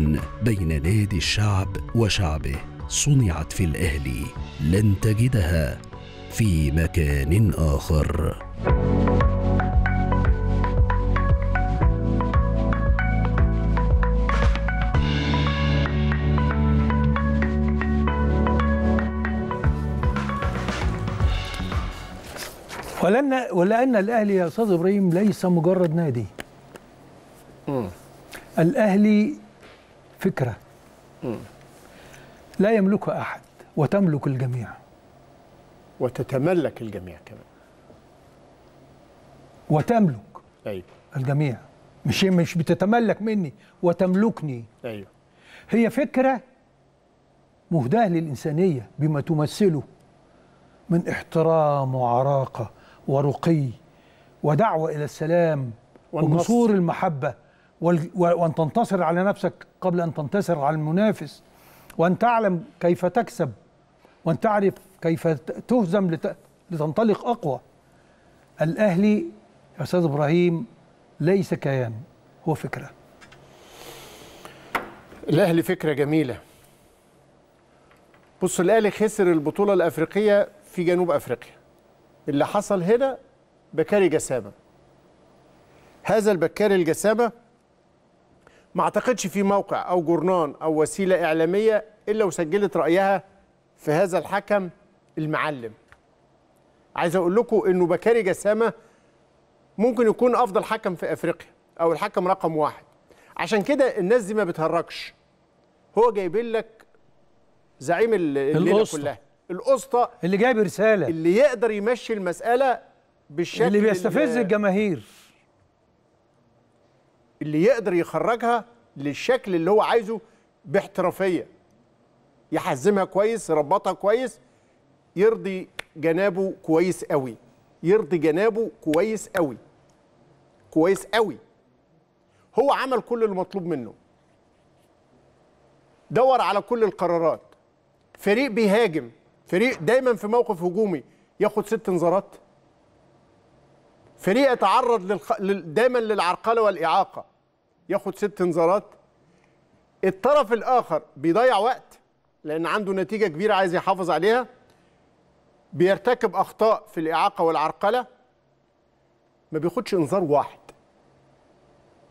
بين نادي الشعب وشعبه صنعت في الأهلي لن تجدها في مكان آخر ولأن ولأن الأهلي يا أستاذ إبراهيم ليس مجرد نادي. مم. الأهلي فكرة. مم. لا يملكها أحد وتملك الجميع. وتتملك الجميع كمان. وتملك. أيوه. الجميع. مش مش بتتملك مني وتملكني. أيوه. هي فكرة مهداة للإنسانية بما تمثله من احترام وعراقة ورقي ودعوة إلى السلام وجسور المحبة وأن تنتصر على نفسك قبل أن تنتصر على المنافس وأن تعلم كيف تكسب وأن تعرف كيف تهزم لتنطلق أقوى الأهلي يا أستاذ إبراهيم ليس كيان هو فكرة الأهلي فكرة جميلة بص الأهلي خسر البطولة الأفريقية في جنوب أفريقيا اللي حصل هنا بكاري جسامة هذا البكاري الجسامة ما اعتقدش في موقع أو جورنان أو وسيلة إعلامية إلا وسجلت رأيها في هذا الحكم المعلم عايز أقول لكم إنه بكاري جسامة ممكن يكون أفضل حكم في أفريقيا أو الحكم رقم واحد عشان كده الناس دي ما بتهرجش هو جايبين لك زعيم الليله كلها الاسطى اللي جايب رساله اللي يقدر يمشي المساله بالشكل اللي بيستفز اللي الجماهير اللي يقدر يخرجها للشكل اللي هو عايزه باحترافيه يحزمها كويس يربطها كويس يرضي جنابه كويس قوي يرضي جنابه كويس قوي كويس قوي هو عمل كل المطلوب منه دور على كل القرارات فريق بيهاجم فريق دايما في موقف هجومي ياخد ست انذارات فريق يتعرض للخ... دايما للعرقله والاعاقه ياخد ست انذارات الطرف الاخر بيضيع وقت لان عنده نتيجه كبيره عايز يحافظ عليها بيرتكب اخطاء في الاعاقه والعرقله ما بياخدش انذار واحد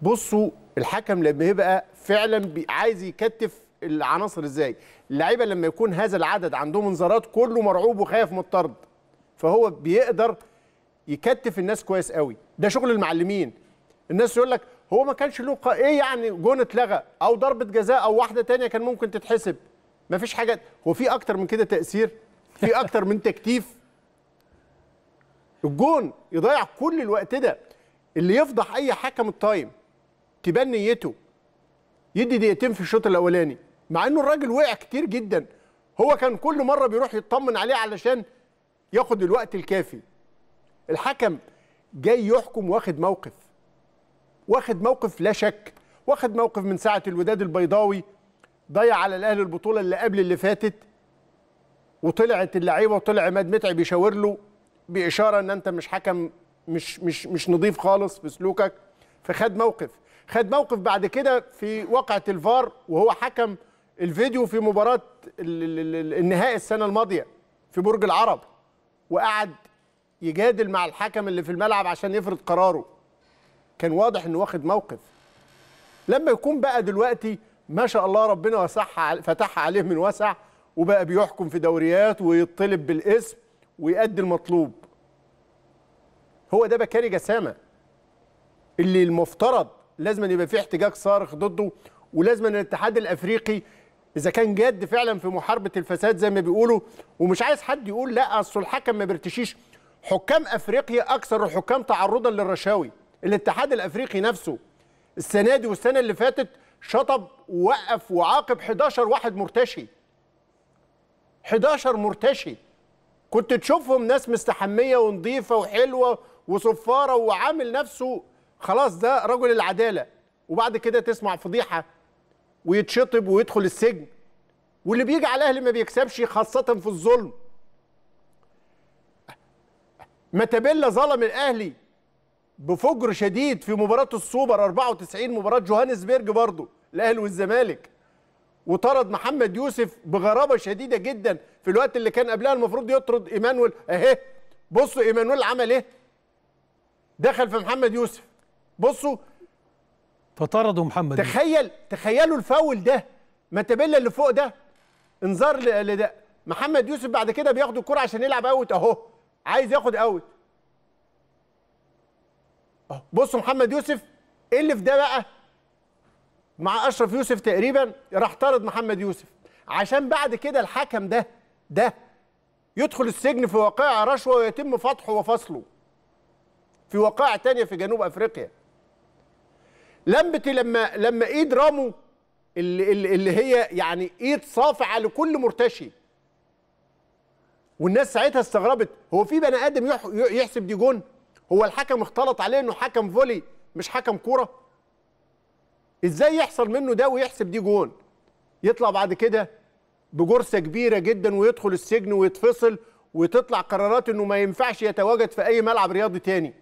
بصوا الحكم لما يبقى فعلا عايز يكتف العناصر ازاي اللعيبه لما يكون هذا العدد عندهم انذارات كله مرعوب وخايف من الطرد فهو بيقدر يكتف الناس كويس قوي ده شغل المعلمين الناس يقول لك هو ما كانش له ايه يعني جون اتلغى او ضربه جزاء او واحده تانية كان ممكن تتحسب ما فيش حاجه هو في اكتر من كده تاثير في اكتر من تكتيف الجون يضيع كل الوقت ده اللي يفضح اي حكم التايم تبان نيته يدي دقيقتين في الشوط الاولاني مع انه الراجل وقع كتير جدا هو كان كل مره بيروح يطمن عليه علشان ياخد الوقت الكافي الحكم جاي يحكم واخد موقف واخد موقف لا شك واخد موقف من ساعه الوداد البيضاوي ضيع على الاهلي البطوله اللي قبل اللي فاتت وطلعت اللعيبه وطلع عماد متعب بيشاور له باشاره ان انت مش حكم مش مش مش نظيف خالص في سلوكك فخد موقف خد موقف بعد كده في واقعه الفار وهو حكم الفيديو في مباراه النهائي السنه الماضيه في برج العرب وقعد يجادل مع الحكم اللي في الملعب عشان يفرض قراره كان واضح انه واخد موقف لما يكون بقى دلوقتي ما شاء الله ربنا وسعها فتحها عليه من وسع وبقى بيحكم في دوريات ويطلب بالاسم ويأدي المطلوب هو ده بكاري جسامه اللي المفترض لازم يبقى فيه احتجاج صارخ ضده ولازم الاتحاد الافريقي اذا كان جاد فعلا في محاربه الفساد زي ما بيقولوا ومش عايز حد يقول لا اصل الحكم ما بيرتشيش حكام افريقيا اكثر الحكام تعرضا للرشاوي الاتحاد الافريقي نفسه السنه دي والسنه اللي فاتت شطب ووقف وعاقب 11 واحد مرتشي 11 مرتشي كنت تشوفهم ناس مستحميه ونظيفه وحلوه وصفاره وعامل نفسه خلاص ده رجل العداله وبعد كده تسمع فضيحه ويتشطب ويدخل السجن واللي بيجي على الاهلي ما بيكسبش خاصه في الظلم متابيلا ظلم الاهلي بفجر شديد في مباراه السوبر 94 مباراه جوهانسبرج برضه الاهلي والزمالك وطرد محمد يوسف بغرابه شديده جدا في الوقت اللي كان قبلها المفروض يطرد ايمانويل اهي بصوا ايمانويل عمل ايه دخل في محمد يوسف بصوا فطردوا محمد تخيل تخيلوا الفاول ده ماتابيلا اللي فوق ده انذار لده محمد يوسف بعد كده بياخد الكرة عشان يلعب اوت اهو عايز ياخد اوت اهو بصوا محمد يوسف ايه اللي في ده بقى مع اشرف يوسف تقريبا راح طرد محمد يوسف عشان بعد كده الحكم ده ده يدخل السجن في وقائع رشوة ويتم فضحه وفصله في وقائع تانية في جنوب افريقيا لمبه لما لما ايد رامو اللي, اللي هي يعني ايد صافعه لكل مرتشي والناس ساعتها استغربت هو في بني ادم يحسب دي جون هو الحكم اختلط عليه انه حكم فولي مش حكم كوره ازاي يحصل منه ده ويحسب دي جون يطلع بعد كده بجرسه كبيره جدا ويدخل السجن ويتفصل وتطلع قرارات انه ما ينفعش يتواجد في اي ملعب رياضي تاني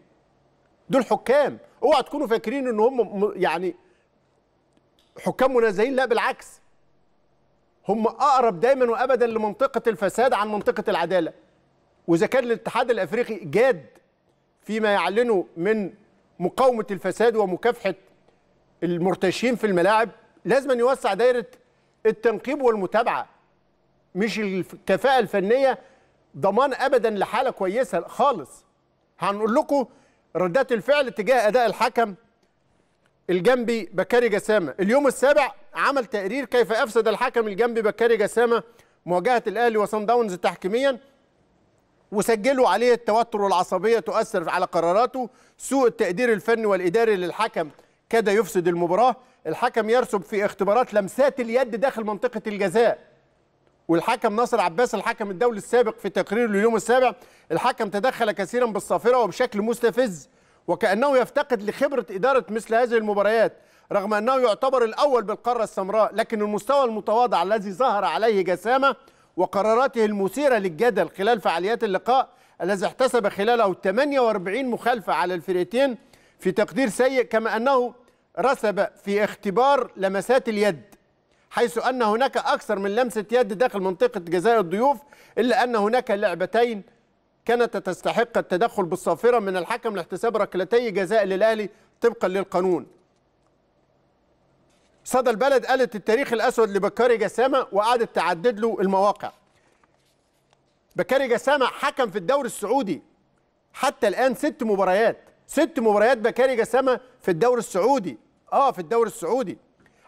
دول حكام اوعى تكونوا فاكرين ان هم يعني حكام منازعين لا بالعكس هم اقرب دايما وابدا لمنطقه الفساد عن منطقه العداله واذا كان الاتحاد الافريقي جاد فيما يعلنه من مقاومه الفساد ومكافحه المرتشين في الملاعب لازم أن يوسع دايره التنقيب والمتابعه مش الكفاءه الفنيه ضمان ابدا لحاله كويسه خالص هنقول لكم ردات الفعل تجاه اداء الحكم الجنبي بكاري جسامه اليوم السابع عمل تقرير كيف افسد الحكم الجنبي بكاري جسامه مواجهه الاهلي وصن داونز تحكيميا وسجلوا عليه التوتر والعصبيه تؤثر على قراراته سوء التقدير الفني والاداري للحكم كاد يفسد المباراه الحكم يرسب في اختبارات لمسات اليد داخل منطقه الجزاء والحكم ناصر عباس الحكم الدولي السابق في تقريره اليوم السابع الحكم تدخل كثيرا بالصافره وبشكل مستفز وكانه يفتقد لخبره اداره مثل هذه المباريات رغم انه يعتبر الاول بالقاره السمراء لكن المستوى المتواضع الذي ظهر عليه جسامه وقراراته المثيره للجدل خلال فعاليات اللقاء الذي احتسب خلاله 48 مخالفه على الفرقتين في تقدير سيء كما انه رسب في اختبار لمسات اليد حيث أن هناك أكثر من لمسة يد داخل منطقة جزاء الضيوف إلا أن هناك لعبتين كانت تستحق التدخل بالصافرة من الحكم لاحتساب ركلتي جزاء للأهلي طبقا للقانون صدى البلد قالت التاريخ الأسود لبكاري جسامة وقعدت تعدد له المواقع بكاري جسامة حكم في الدوري السعودي حتى الآن ست مباريات ست مباريات بكاري جسامة في الدوري السعودي اه في الدوري السعودي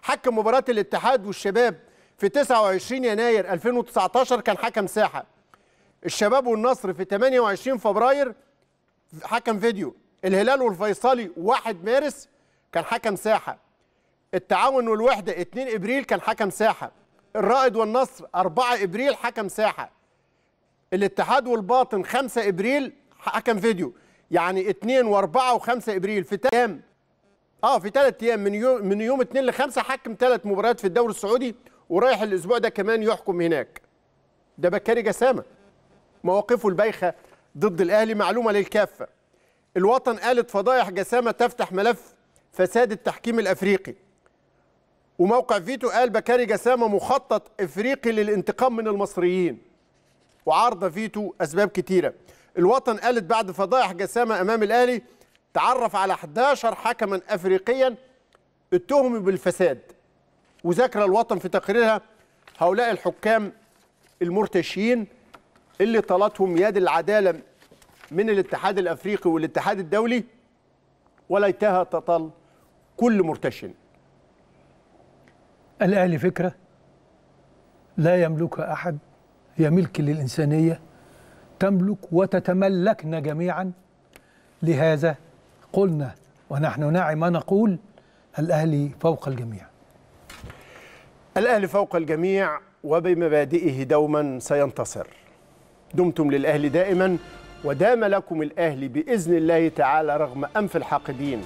حكم مباراه الاتحاد والشباب في 29 يناير 2019 كان حكم ساحه الشباب والنصر في 28 فبراير حكم فيديو الهلال والفيصلي 1 مارس كان حكم ساحه التعاون والوحده 2 ابريل كان حكم ساحه الرائد والنصر 4 ابريل حكم ساحه الاتحاد والباطن 5 ابريل حكم فيديو يعني 2 و4 و5 ابريل في تام اه في ثلاث ايام من يوم من يوم 2 ل 5 حكم ثلاث مباريات في الدوري السعودي ورايح الاسبوع ده كمان يحكم هناك ده بكاري جسامه مواقفه البايخه ضد الاهلي معلومه للكافه الوطن قالت فضايح جسامه تفتح ملف فساد التحكيم الافريقي وموقع فيتو قال بكاري جسامه مخطط افريقي للانتقام من المصريين وعارضه فيتو اسباب كتيره الوطن قالت بعد فضايح جسامه امام الاهلي تعرف على 11 حكما افريقيا اتهموا بالفساد وذكر الوطن في تقريرها هؤلاء الحكام المرتشين اللي طالتهم يد العداله من الاتحاد الافريقي والاتحاد الدولي وليتها تطل كل مرتشٍ الأهلي فكرة لا يملكها أحد هي ملك للإنسانية تملك وتتملكنا جميعا لهذا قلنا ونحن نعي ما نقول الأهلي فوق الجميع الأهلي فوق الجميع وبمبادئه دوما سينتصر دمتم للأهلي دائما ودام لكم الأهلي بإذن الله تعالى رغم أنف الحاقدين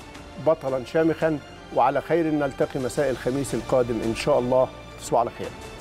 بطلا شامخا وعلى خير نلتقي مساء الخميس القادم إن شاء الله تصبحوا على خير